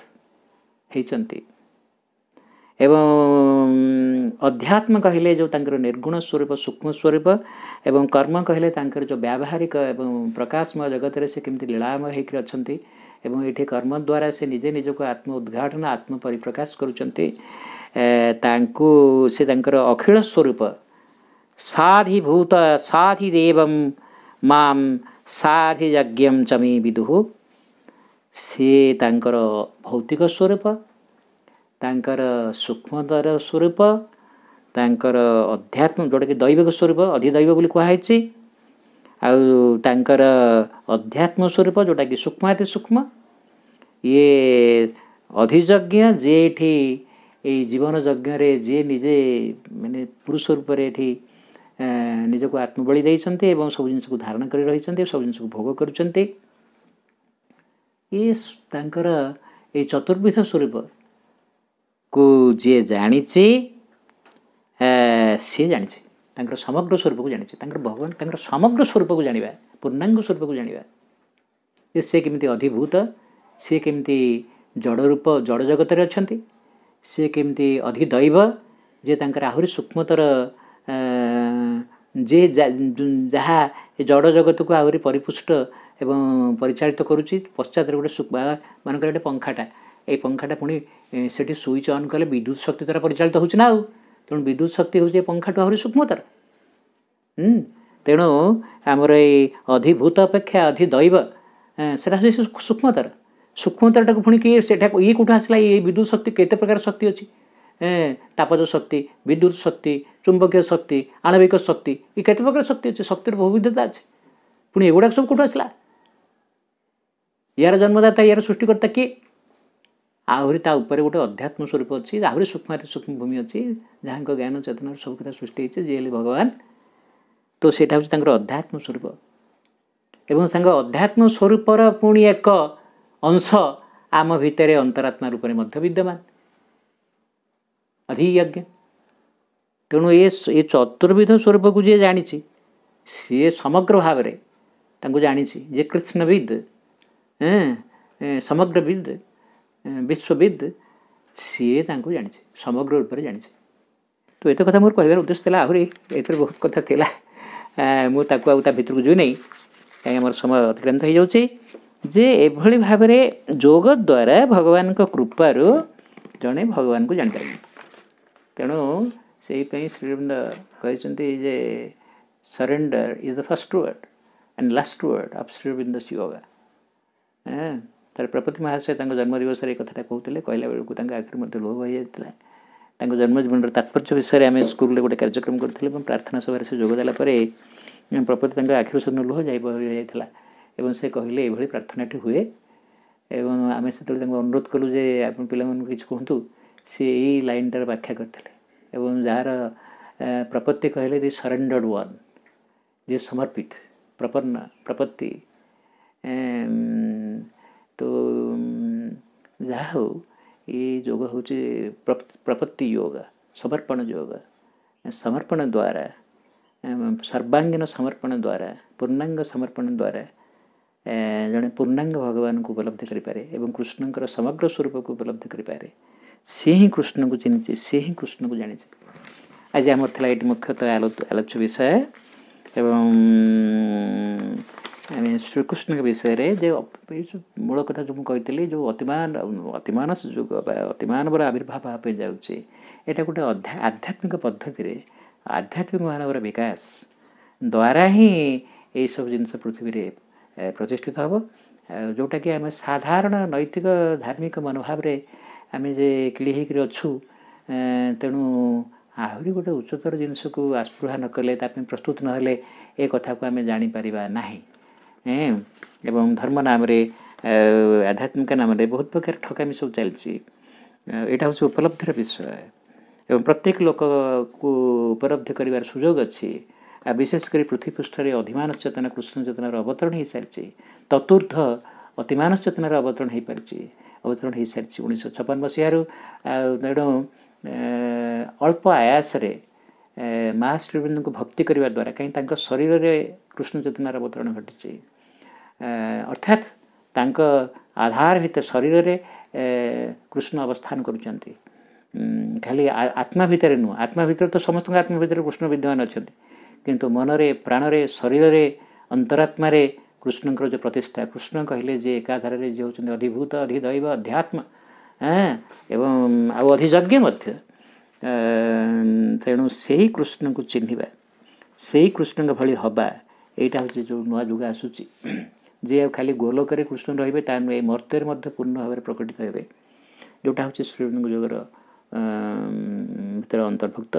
होती एवं अध्यात्म कहिले जो तर निर्गुण स्वरूप सूक्ष्म स्वरूप एवं कर्म कहिले तर जो व्यावहारिक एवं प्रकाशमय जगत रे से जगतले एवं एठे कर्म द्वारा से निजे निजको आत्म उद्घाटन आत्म परिप्रकाश तांकू से सिङ्गर अखिल स्वरूप साधि भूत साधि देवम माम साधि यज्ञम चमे विदु से तर भौतिक स्वरूप सूक्ष्म स्वरूप तांकर अध्यात्म जोडाकि दैविक स्वरूप अधि आ तांकर अध्यात्म स्वरूप जोटाकि सूक्ष्मी सूक्ष्म इ अधिज्ञ ए जीवन जज्ञले जिजे मुस रूपले एजको आत्मबल सबै जिसको धारण गरिरहन्छ सब जस तांकर ए चतुर्विध स्वरूप ତାକୁ ଯିଏ ଜାଣିଛି ସିଏ ଜାଣିଛି ତାଙ୍କର ସମଗ୍ର ସ୍ୱରୂପକୁ ଜାଣିଛି ତାଙ୍କର ଭଗବାନ ତାଙ୍କର ସମଗ୍ର ସ୍ୱରୂପକୁ ଜାଣିବା ପୂର୍ଣ୍ଣାଙ୍ଗ ସ୍ୱରୂପକୁ ଜାଣିବା ଯେ ସେ କେମିତି ଅଧିଭୂତ ସିଏ କେମିତି ଜଡ଼ ରୂପ ଜଡ଼ ଜଗତରେ ଅଛନ୍ତି ସିଏ କେମିତି ଅଧି ଦୈବ ଯେ ତାଙ୍କର ଆହୁରି ସୂକ୍ଷ୍ମତର ଯିଏ ଯାହା ଜଡ଼ ଜଗତକୁ ଆହୁରି ପରିପୁଷ୍ଟ ଏବଂ ପରିଚାଳିତ କରୁଛି ପଶ୍ଚାତରେ ଗୋଟେ ମାନଙ୍କର ଗୋଟେ ପଙ୍ଖାଟା এই ପଙ୍ଖାଟା ପୁଣି ସେଠି ସୁଇଚ୍ ଅନ୍ କଲେ ବିଦ୍ୟୁତ ଶକ୍ତି ଦ୍ୱାରା ପରିଚାଳିତ ହେଉଛି ନା ଆଉ ତେଣୁ ବିଦ୍ୟୁତ ଶକ୍ତି ହେଉଛି ଏ ପଙ୍ଖାଠୁ ଆହୁରି ସୂକ୍ଷ୍ମତର ତେଣୁ ଆମର ଏଇ ଅଧିଭୂତ ଅପେକ୍ଷା ଅଧିଦୈବ ସେଟା ହେଉଛି ସୂକ୍ଷ୍ମତର ସୂକ୍ଷ୍ମତରଟାକୁ ପୁଣି କିଏ ସେଟା ଇଏ କେଉଁଠୁ ଆସିଲା ଇଏ ବିଦ୍ୟୁତ ଶକ୍ତି କେତେ ପ୍ରକାର ଶକ୍ତି ଅଛି ତାପଜ ଶକ୍ତି ବିଦ୍ୟୁତ ଶକ୍ତି ଚୁମ୍ବକୀୟ ଶକ୍ତି ଆଣବିକ ଶକ୍ତି ଏ କେତେ ପ୍ରକାର ଶକ୍ତି ଅଛି ଶକ୍ତିର ବହୁବିଧତା ଅଛି ପୁଣି ଏଗୁଡ଼ାକ ସବୁ କେଉଁଠୁ ଆସିଲା ଏହାର ଜନ୍ମଦାତା ଏହାର ସୃଷ୍ଟିକର୍ତ୍ତା କିଏ ଆହୁରି ତା ଉପରେ ଗୋଟେ ଅଧ୍ୟାତ୍ମ ସ୍ୱରୂପ ଅଛି ଆହୁରି ସୂକ୍ଷ୍ମ ସୂକ୍ଷ୍ମଭୂମି ଅଛି ଯାହାଙ୍କ ଜ୍ଞାନ ଚେତନାରୁ ସବୁ କଥା ସୃଷ୍ଟି ହେଇଛି ଯିଏ ହେଲେ ଭଗବାନ ତ ସେଇଟା ହେଉଛି ତାଙ୍କର ଅଧ୍ୟାତ୍ମ ସ୍ୱରୂପ ଏବଂ ତାଙ୍କ ଅଧ୍ୟାତ୍ମ ସ୍ୱରୂପର ପୁଣି ଏକ ଅଂଶ ଆମ ଭିତରେ ଅନ୍ତରାତ୍ମା ରୂପରେ ମଧ୍ୟ ବିଦ୍ୟମାନ ଅଧିଜ୍ଞ ତେଣୁ ଏ ଏ ଚତୁର୍ବିଧ ସ୍ୱରୂପକୁ ଯିଏ ଜାଣିଛି ସିଏ ସମଗ୍ର ଭାବରେ ତାଙ୍କୁ ଜାଣିଛି ଯେ କୃଷ୍ଣବିଦ୍ ସମଗ୍ରବିଦ୍ ବିଶ୍ୱବିଦ୍ ସିଏ ତାଙ୍କୁ ଜାଣିଛି ସମଗ୍ର ରୂପରେ ଜାଣିଛି ତ ଏତେ କଥା ମୋର କହିବାର ଉଦ୍ଦେଶ୍ୟ ଥିଲା ଆହୁରି ଏଥିରେ ବହୁତ କଥା ଥିଲା ମୁଁ ତାକୁ ଆଉ ତା ଭିତରକୁ ଯିବି ନାହିଁ କାହିଁକି ଆମର ସମୟ ଅତିକ୍ରାନ୍ତ ହୋଇଯାଉଛି ଯେ ଏଭଳି ଭାବରେ ଯୋଗ ଦ୍ୱାରା ଭଗବାନଙ୍କ କୃପାରୁ ଜଣେ ଭଗବାନଙ୍କୁ ଜାଣିପାରିବେ ତେଣୁ ସେଇପାଇଁ ଶ୍ରୀରବିନ୍ଦ କହିଛନ୍ତି ଯେ surrender is the first word and last word of Sri Aurobindo's yoga ତା'ପରେ ପ୍ରପତି ମହାଶୟ ତାଙ୍କ ଜନ୍ମ ଦିବସରେ ଏ କଥାଟା କହୁଥିଲେ କହିଲା ବେଳକୁ ତାଙ୍କ ଆଖିରୁ ମଧ୍ୟ ଲୋଭ ହୋଇଯାଇଥିଲା ତାଙ୍କ ଜନ୍ମଜୀବନର ତାତ୍ପର୍ଯ୍ୟ ବିଷୟରେ ଆମେ ସ୍କୁଲରେ ଗୋଟେ କାର୍ଯ୍ୟକ୍ରମ କରିଥିଲେ ଏବଂ ପ୍ରାର୍ଥନା ସଭାରେ ସେ ଯୋଗଦେଲା ପରେ ପ୍ରପତି ତାଙ୍କ ଆଖିରୁ ସ୍ୱର୍ଣ୍ଣ ଲୋହ ଯାଇ ହୋଇଯାଇଥିଲା ଏବଂ ସେ କହିଲେ ଏଭଳି ପ୍ରାର୍ଥନାଟି ହୁଏ ଏବଂ ଆମେ ସେତେବେଳେ ତାଙ୍କୁ ଅନୁରୋଧ କଲୁ ଯେ ଆପଣ ପିଲାମାନଙ୍କୁ କିଛି କୁହନ୍ତୁ ସେ ଏଇ ଲାଇନ୍ଟାର ବ୍ୟାଖ୍ୟା କରିଥିଲେ ଏବଂ ଯାହାର ପ୍ରପତ୍ତି କହିଲେ ଦି ସରେଣ୍ଡର୍ଡ଼ ୱାନ୍ ଯିଏ ସମର୍ପିତ ପ୍ରପନ୍ନ ପ୍ରପତ୍ତି ତ ଯାହା ହଉ ଏ ଯୋଗ ହେଉଛି ପ୍ରପତ୍ତି ଯୋଗ ସମର୍ପଣ ଯୋଗ ସମର୍ପଣ ଦ୍ୱାରା ସର୍ବାଙ୍ଗୀନ ସମର୍ପଣ ଦ୍ୱାରା ପୂର୍ଣ୍ଣାଙ୍ଗ ସମର୍ପଣ ଦ୍ୱାରା ଜଣେ ପୂର୍ଣ୍ଣାଙ୍ଗ ଭଗବାନଙ୍କୁ ଉପଲବ୍ଧି କରିପାରେ ଏବଂ କୃଷ୍ଣଙ୍କର ସମଗ୍ର ସ୍ୱରୂପକୁ ଉପଲବ୍ଧି କରିପାରେ ସେ ହିଁ କୃଷ୍ଣଙ୍କୁ ଚିହ୍ନିଛି ସେ ହିଁ କୃଷ୍ଣକୁ ଜାଣିଛି ଆଜି ଆମର ଥିଲା ଏଇଠି ମୁଖ୍ୟତଃ ଆଲୋଚ୍ୟ ବିଷୟ ଏବଂ ଆମେ ଶ୍ରୀକୃଷ୍ଣଙ୍କ ବିଷୟରେ ଯେ ମୂଳ କଥା ଯେଉଁ ମୁଁ କହିଥିଲି ଯେଉଁ ଅତିମାନ ଅତିମାନସ ଯୁଗ ବା ଅତିମାନବର ଆବିର୍ଭାବ ହେବା ପାଇଁ ଯାଉଛି ଏଇଟା ଗୋଟେ ଆଧ୍ୟାତ୍ମିକ ପଦ୍ଧତିରେ ଆଧ୍ୟାତ୍ମିକ ମାନବର ବିକାଶ ଦ୍ୱାରା ହିଁ ଏହିସବୁ ଜିନିଷ ପୃଥିବୀରେ ପ୍ରତିଷ୍ଠିତ ହେବ ଯେଉଁଟାକି ଆମେ ସାଧାରଣ ନୈତିକ ଧାର୍ମିକ ମନୋଭାବରେ ଆମେ ଯେ କିଳି ହେଇକିରି ଅଛୁ ତେଣୁ ଆହୁରି ଗୋଟେ ଉଚ୍ଚତର ଜିନିଷକୁ ଆସ୍ପୃହା ନକଲେ ତା ପାଇଁ ପ୍ରସ୍ତୁତ ନହେଲେ ଏ କଥାକୁ ଆମେ ଜାଣିପାରିବା ନାହିଁ एवं धर्म नाम रे आध्यात्मिक नाम रे बहुत प्रकार ठगामी सब एटा एउटा उपलब्ध उपलब्धिर विषय एवं प्रत्येक लोक कु उपलब्धि गरेर सुझो अझ विशेष गरी पृथ्वी पृष्ठ रे अधिमान चेतना कृष्ण चेतना कृष्णचोतनार अवतरण हैसारिचे चतुर्थ अतिमान चेतना चेतनार अवतरण परछि अवतरण हुस उस छपन मसहार त अल्प भक्ति करिवार द्वारा कहाँ त शरीर रे कृष्ण चेतना कृष्णचोतनार अवतरण घटि ଅର୍ଥାତ୍ ତାଙ୍କ ଆଧାର ଭିତରେ ଶରୀରରେ କୃଷ୍ଣ ଅବସ୍ଥାନ କରୁଛନ୍ତି ଖାଲି ଆତ୍ମା ଭିତରେ ନୁହଁ ଆତ୍ମା ଭିତରେ ତ ସମସ୍ତଙ୍କ ଆତ୍ମା ଭିତରେ କୃଷ୍ଣ ବିଦ୍ୟମାନ ଅଛନ୍ତି କିନ୍ତୁ ମନରେ ପ୍ରାଣରେ ଶରୀରରେ ଅନ୍ତରାତ୍ମାରେ କୃଷ୍ଣଙ୍କର ଯେଉଁ ପ୍ରତିଷ୍ଠା କୃଷ୍ଣ କହିଲେ ଯେ ଏକାଧାରରେ ଯିଏ ହେଉଛନ୍ତି ଅଧିଭୂତ ଅଧିଦୈବ ଅଧ୍ୟାତ୍ମ ଏବଂ ଆଉ ଅଧିଯଜ୍ଞ ମଧ୍ୟ ତେଣୁ ସେହି କୃଷ୍ଣଙ୍କୁ ଚିହ୍ନିବା ସେହି କୃଷ୍ଣଙ୍କ ଭଳି ହେବା ଏଇଟା ହେଉଛି ଯେଉଁ ନୂଆ ଯୁଗ ଆସୁଛି जे खाली गोलक कृष्ण रे है मर्त्यर में पूर्ण भाव प्रकटित हे जोटा हूँ श्रीविंद जुगर भर अंतर्भुक्त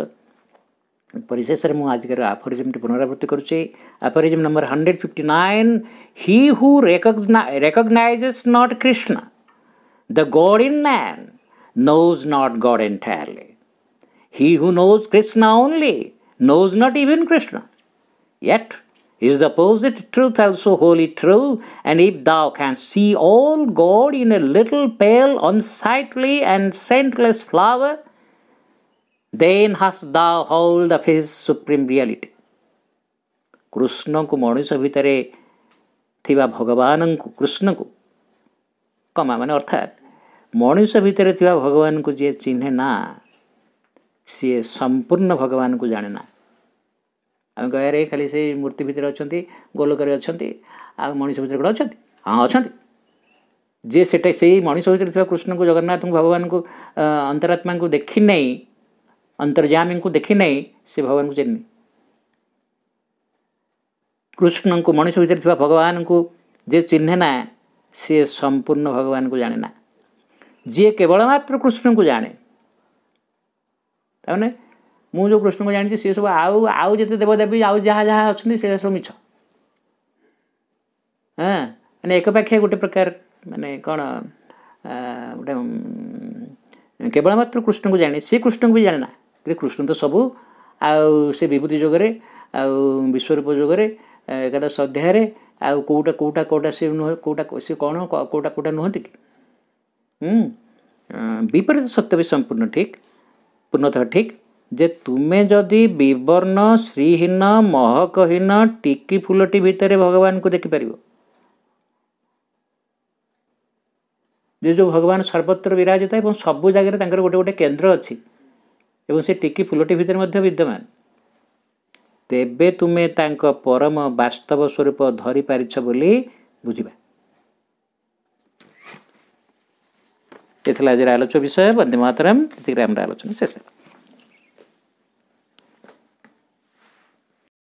परिशेष मुझे आफरिजम पुनरावृत्ति करुच्चे aphorism number hundred fifty nine he who recognise not Krishna the God in man knows not God entirely he who knows Krishna only knows not even Krishna yet Is the opposite truth also wholly true? And if thou canst see all God in a little pale, unsightly, and scentless flower, then hast thou hold of his supreme reality. କୃଷ୍ଣଙ୍କୁ ମଣିଷ ଭିତରେ ଥିବା ଭଗବାନଙ୍କୁ କୃଷ୍ଣଙ୍କୁ କମା ମାନେ ଅର୍ଥାତ୍ ମଣିଷ ଭିତରେ ଥିବା ଭଗବାନଙ୍କୁ ଯିଏ ଚିହ୍ନେ ନା ସିଏ ସମ୍ପୂର୍ଣ୍ଣ ଭଗବାନଙ୍କୁ ଜାଣେ ନା आम गया खाली से मूर्ति भितर अच्छा गोलकारी अच्छा मनीष भितर कौन अच्छा हाँ अच्छा जे से मनीष भितर कृष्ण को जगन्नाथ को भगवान को अंतरात्मा को देखी नहीं अंतर्जामी को देखी नहीं से भगवान को चेनि कृष्ण को मनीष भितर थ भगवान को जे चिन्हना सी संपूर्ण भगवान को जाने ना जी केवल मात्र कृष्ण को जाने ମୁଁ ଯେଉଁ କୃଷ୍ଣଙ୍କୁ ଜାଣିଛି ସିଏ ସବୁ ଆଉ ଆଉ ଯେତେ ଦେବଦେବୀ ଆଉ ଯାହା ଯାହା ଅଛନ୍ତି ସେଗୁଡ଼ା ସବୁ ମିଛ ହଁ ମାନେ ଏକପାଖିଆ ଗୋଟେ ପ୍ରକାର ମାନେ କ'ଣ ଗୋଟେ କେବଳ ମାତ୍ର କୃଷ୍ଣଙ୍କୁ ଜାଣେ ସେ କୃଷ୍ଣଙ୍କୁ ବି ଜାଣେ ନା କିନ୍ତୁ କୃଷ୍ଣ ତ ସବୁ ଆଉ ସେ ବିଭୂତି ଯୋଗରେ ଆଉ ବିଶ୍ୱରୂପ ଯୋଗରେ ଏକାଦଶ ଅଧ୍ୟାୟରେ ଆଉ କେଉଁଟା କେଉଁଟା କେଉଁଟା ସେ ନୁହେଁ କେଉଁଟା ସେ କ'ଣ କେଉଁଟା କେଉଁଟା ନୁହନ୍ତି କି ବିପରୀତ ସତ୍ୟ ବି ସମ୍ପୂର୍ଣ୍ଣ ଠିକ୍ ପୂର୍ଣ୍ଣତଃ ଠିକ୍ ଯେ ତୁମେ ଯଦି ବିବର୍ଣ୍ଣ ଶ୍ରୀହୀନ ମହକହୀନ ଟିକି ଫୁଲଟି ଭିତରେ ଭଗବାନଙ୍କୁ ଦେଖିପାରିବ ଯେ ଯେଉଁ ଭଗବାନ ସର୍ବତ୍ର ବିରାଜିତ ଏବଂ ସବୁ ଜାଗାରେ ତାଙ୍କର ଗୋଟେ ଗୋଟେ କେନ୍ଦ୍ର ଅଛି ଏବଂ ସେ ଟିକି ଫୁଲଟି ଭିତରେ ମଧ୍ୟ ବିଦ୍ୟମାନ ତେବେ ତୁମେ ତାଙ୍କ ପରମ ବାସ୍ତବ ସ୍ୱରୂପ ଧରିପାରିଛ ବୋଲି ବୁଝିବା ଏ ଥିଲା ଆଜିର ଆଲୋଚନା ବିଷୟ ବନ୍ଦେ ମାତରମ୍ ଏତିକିରେ ଆମର ଆଲୋଚନା ଶେଷ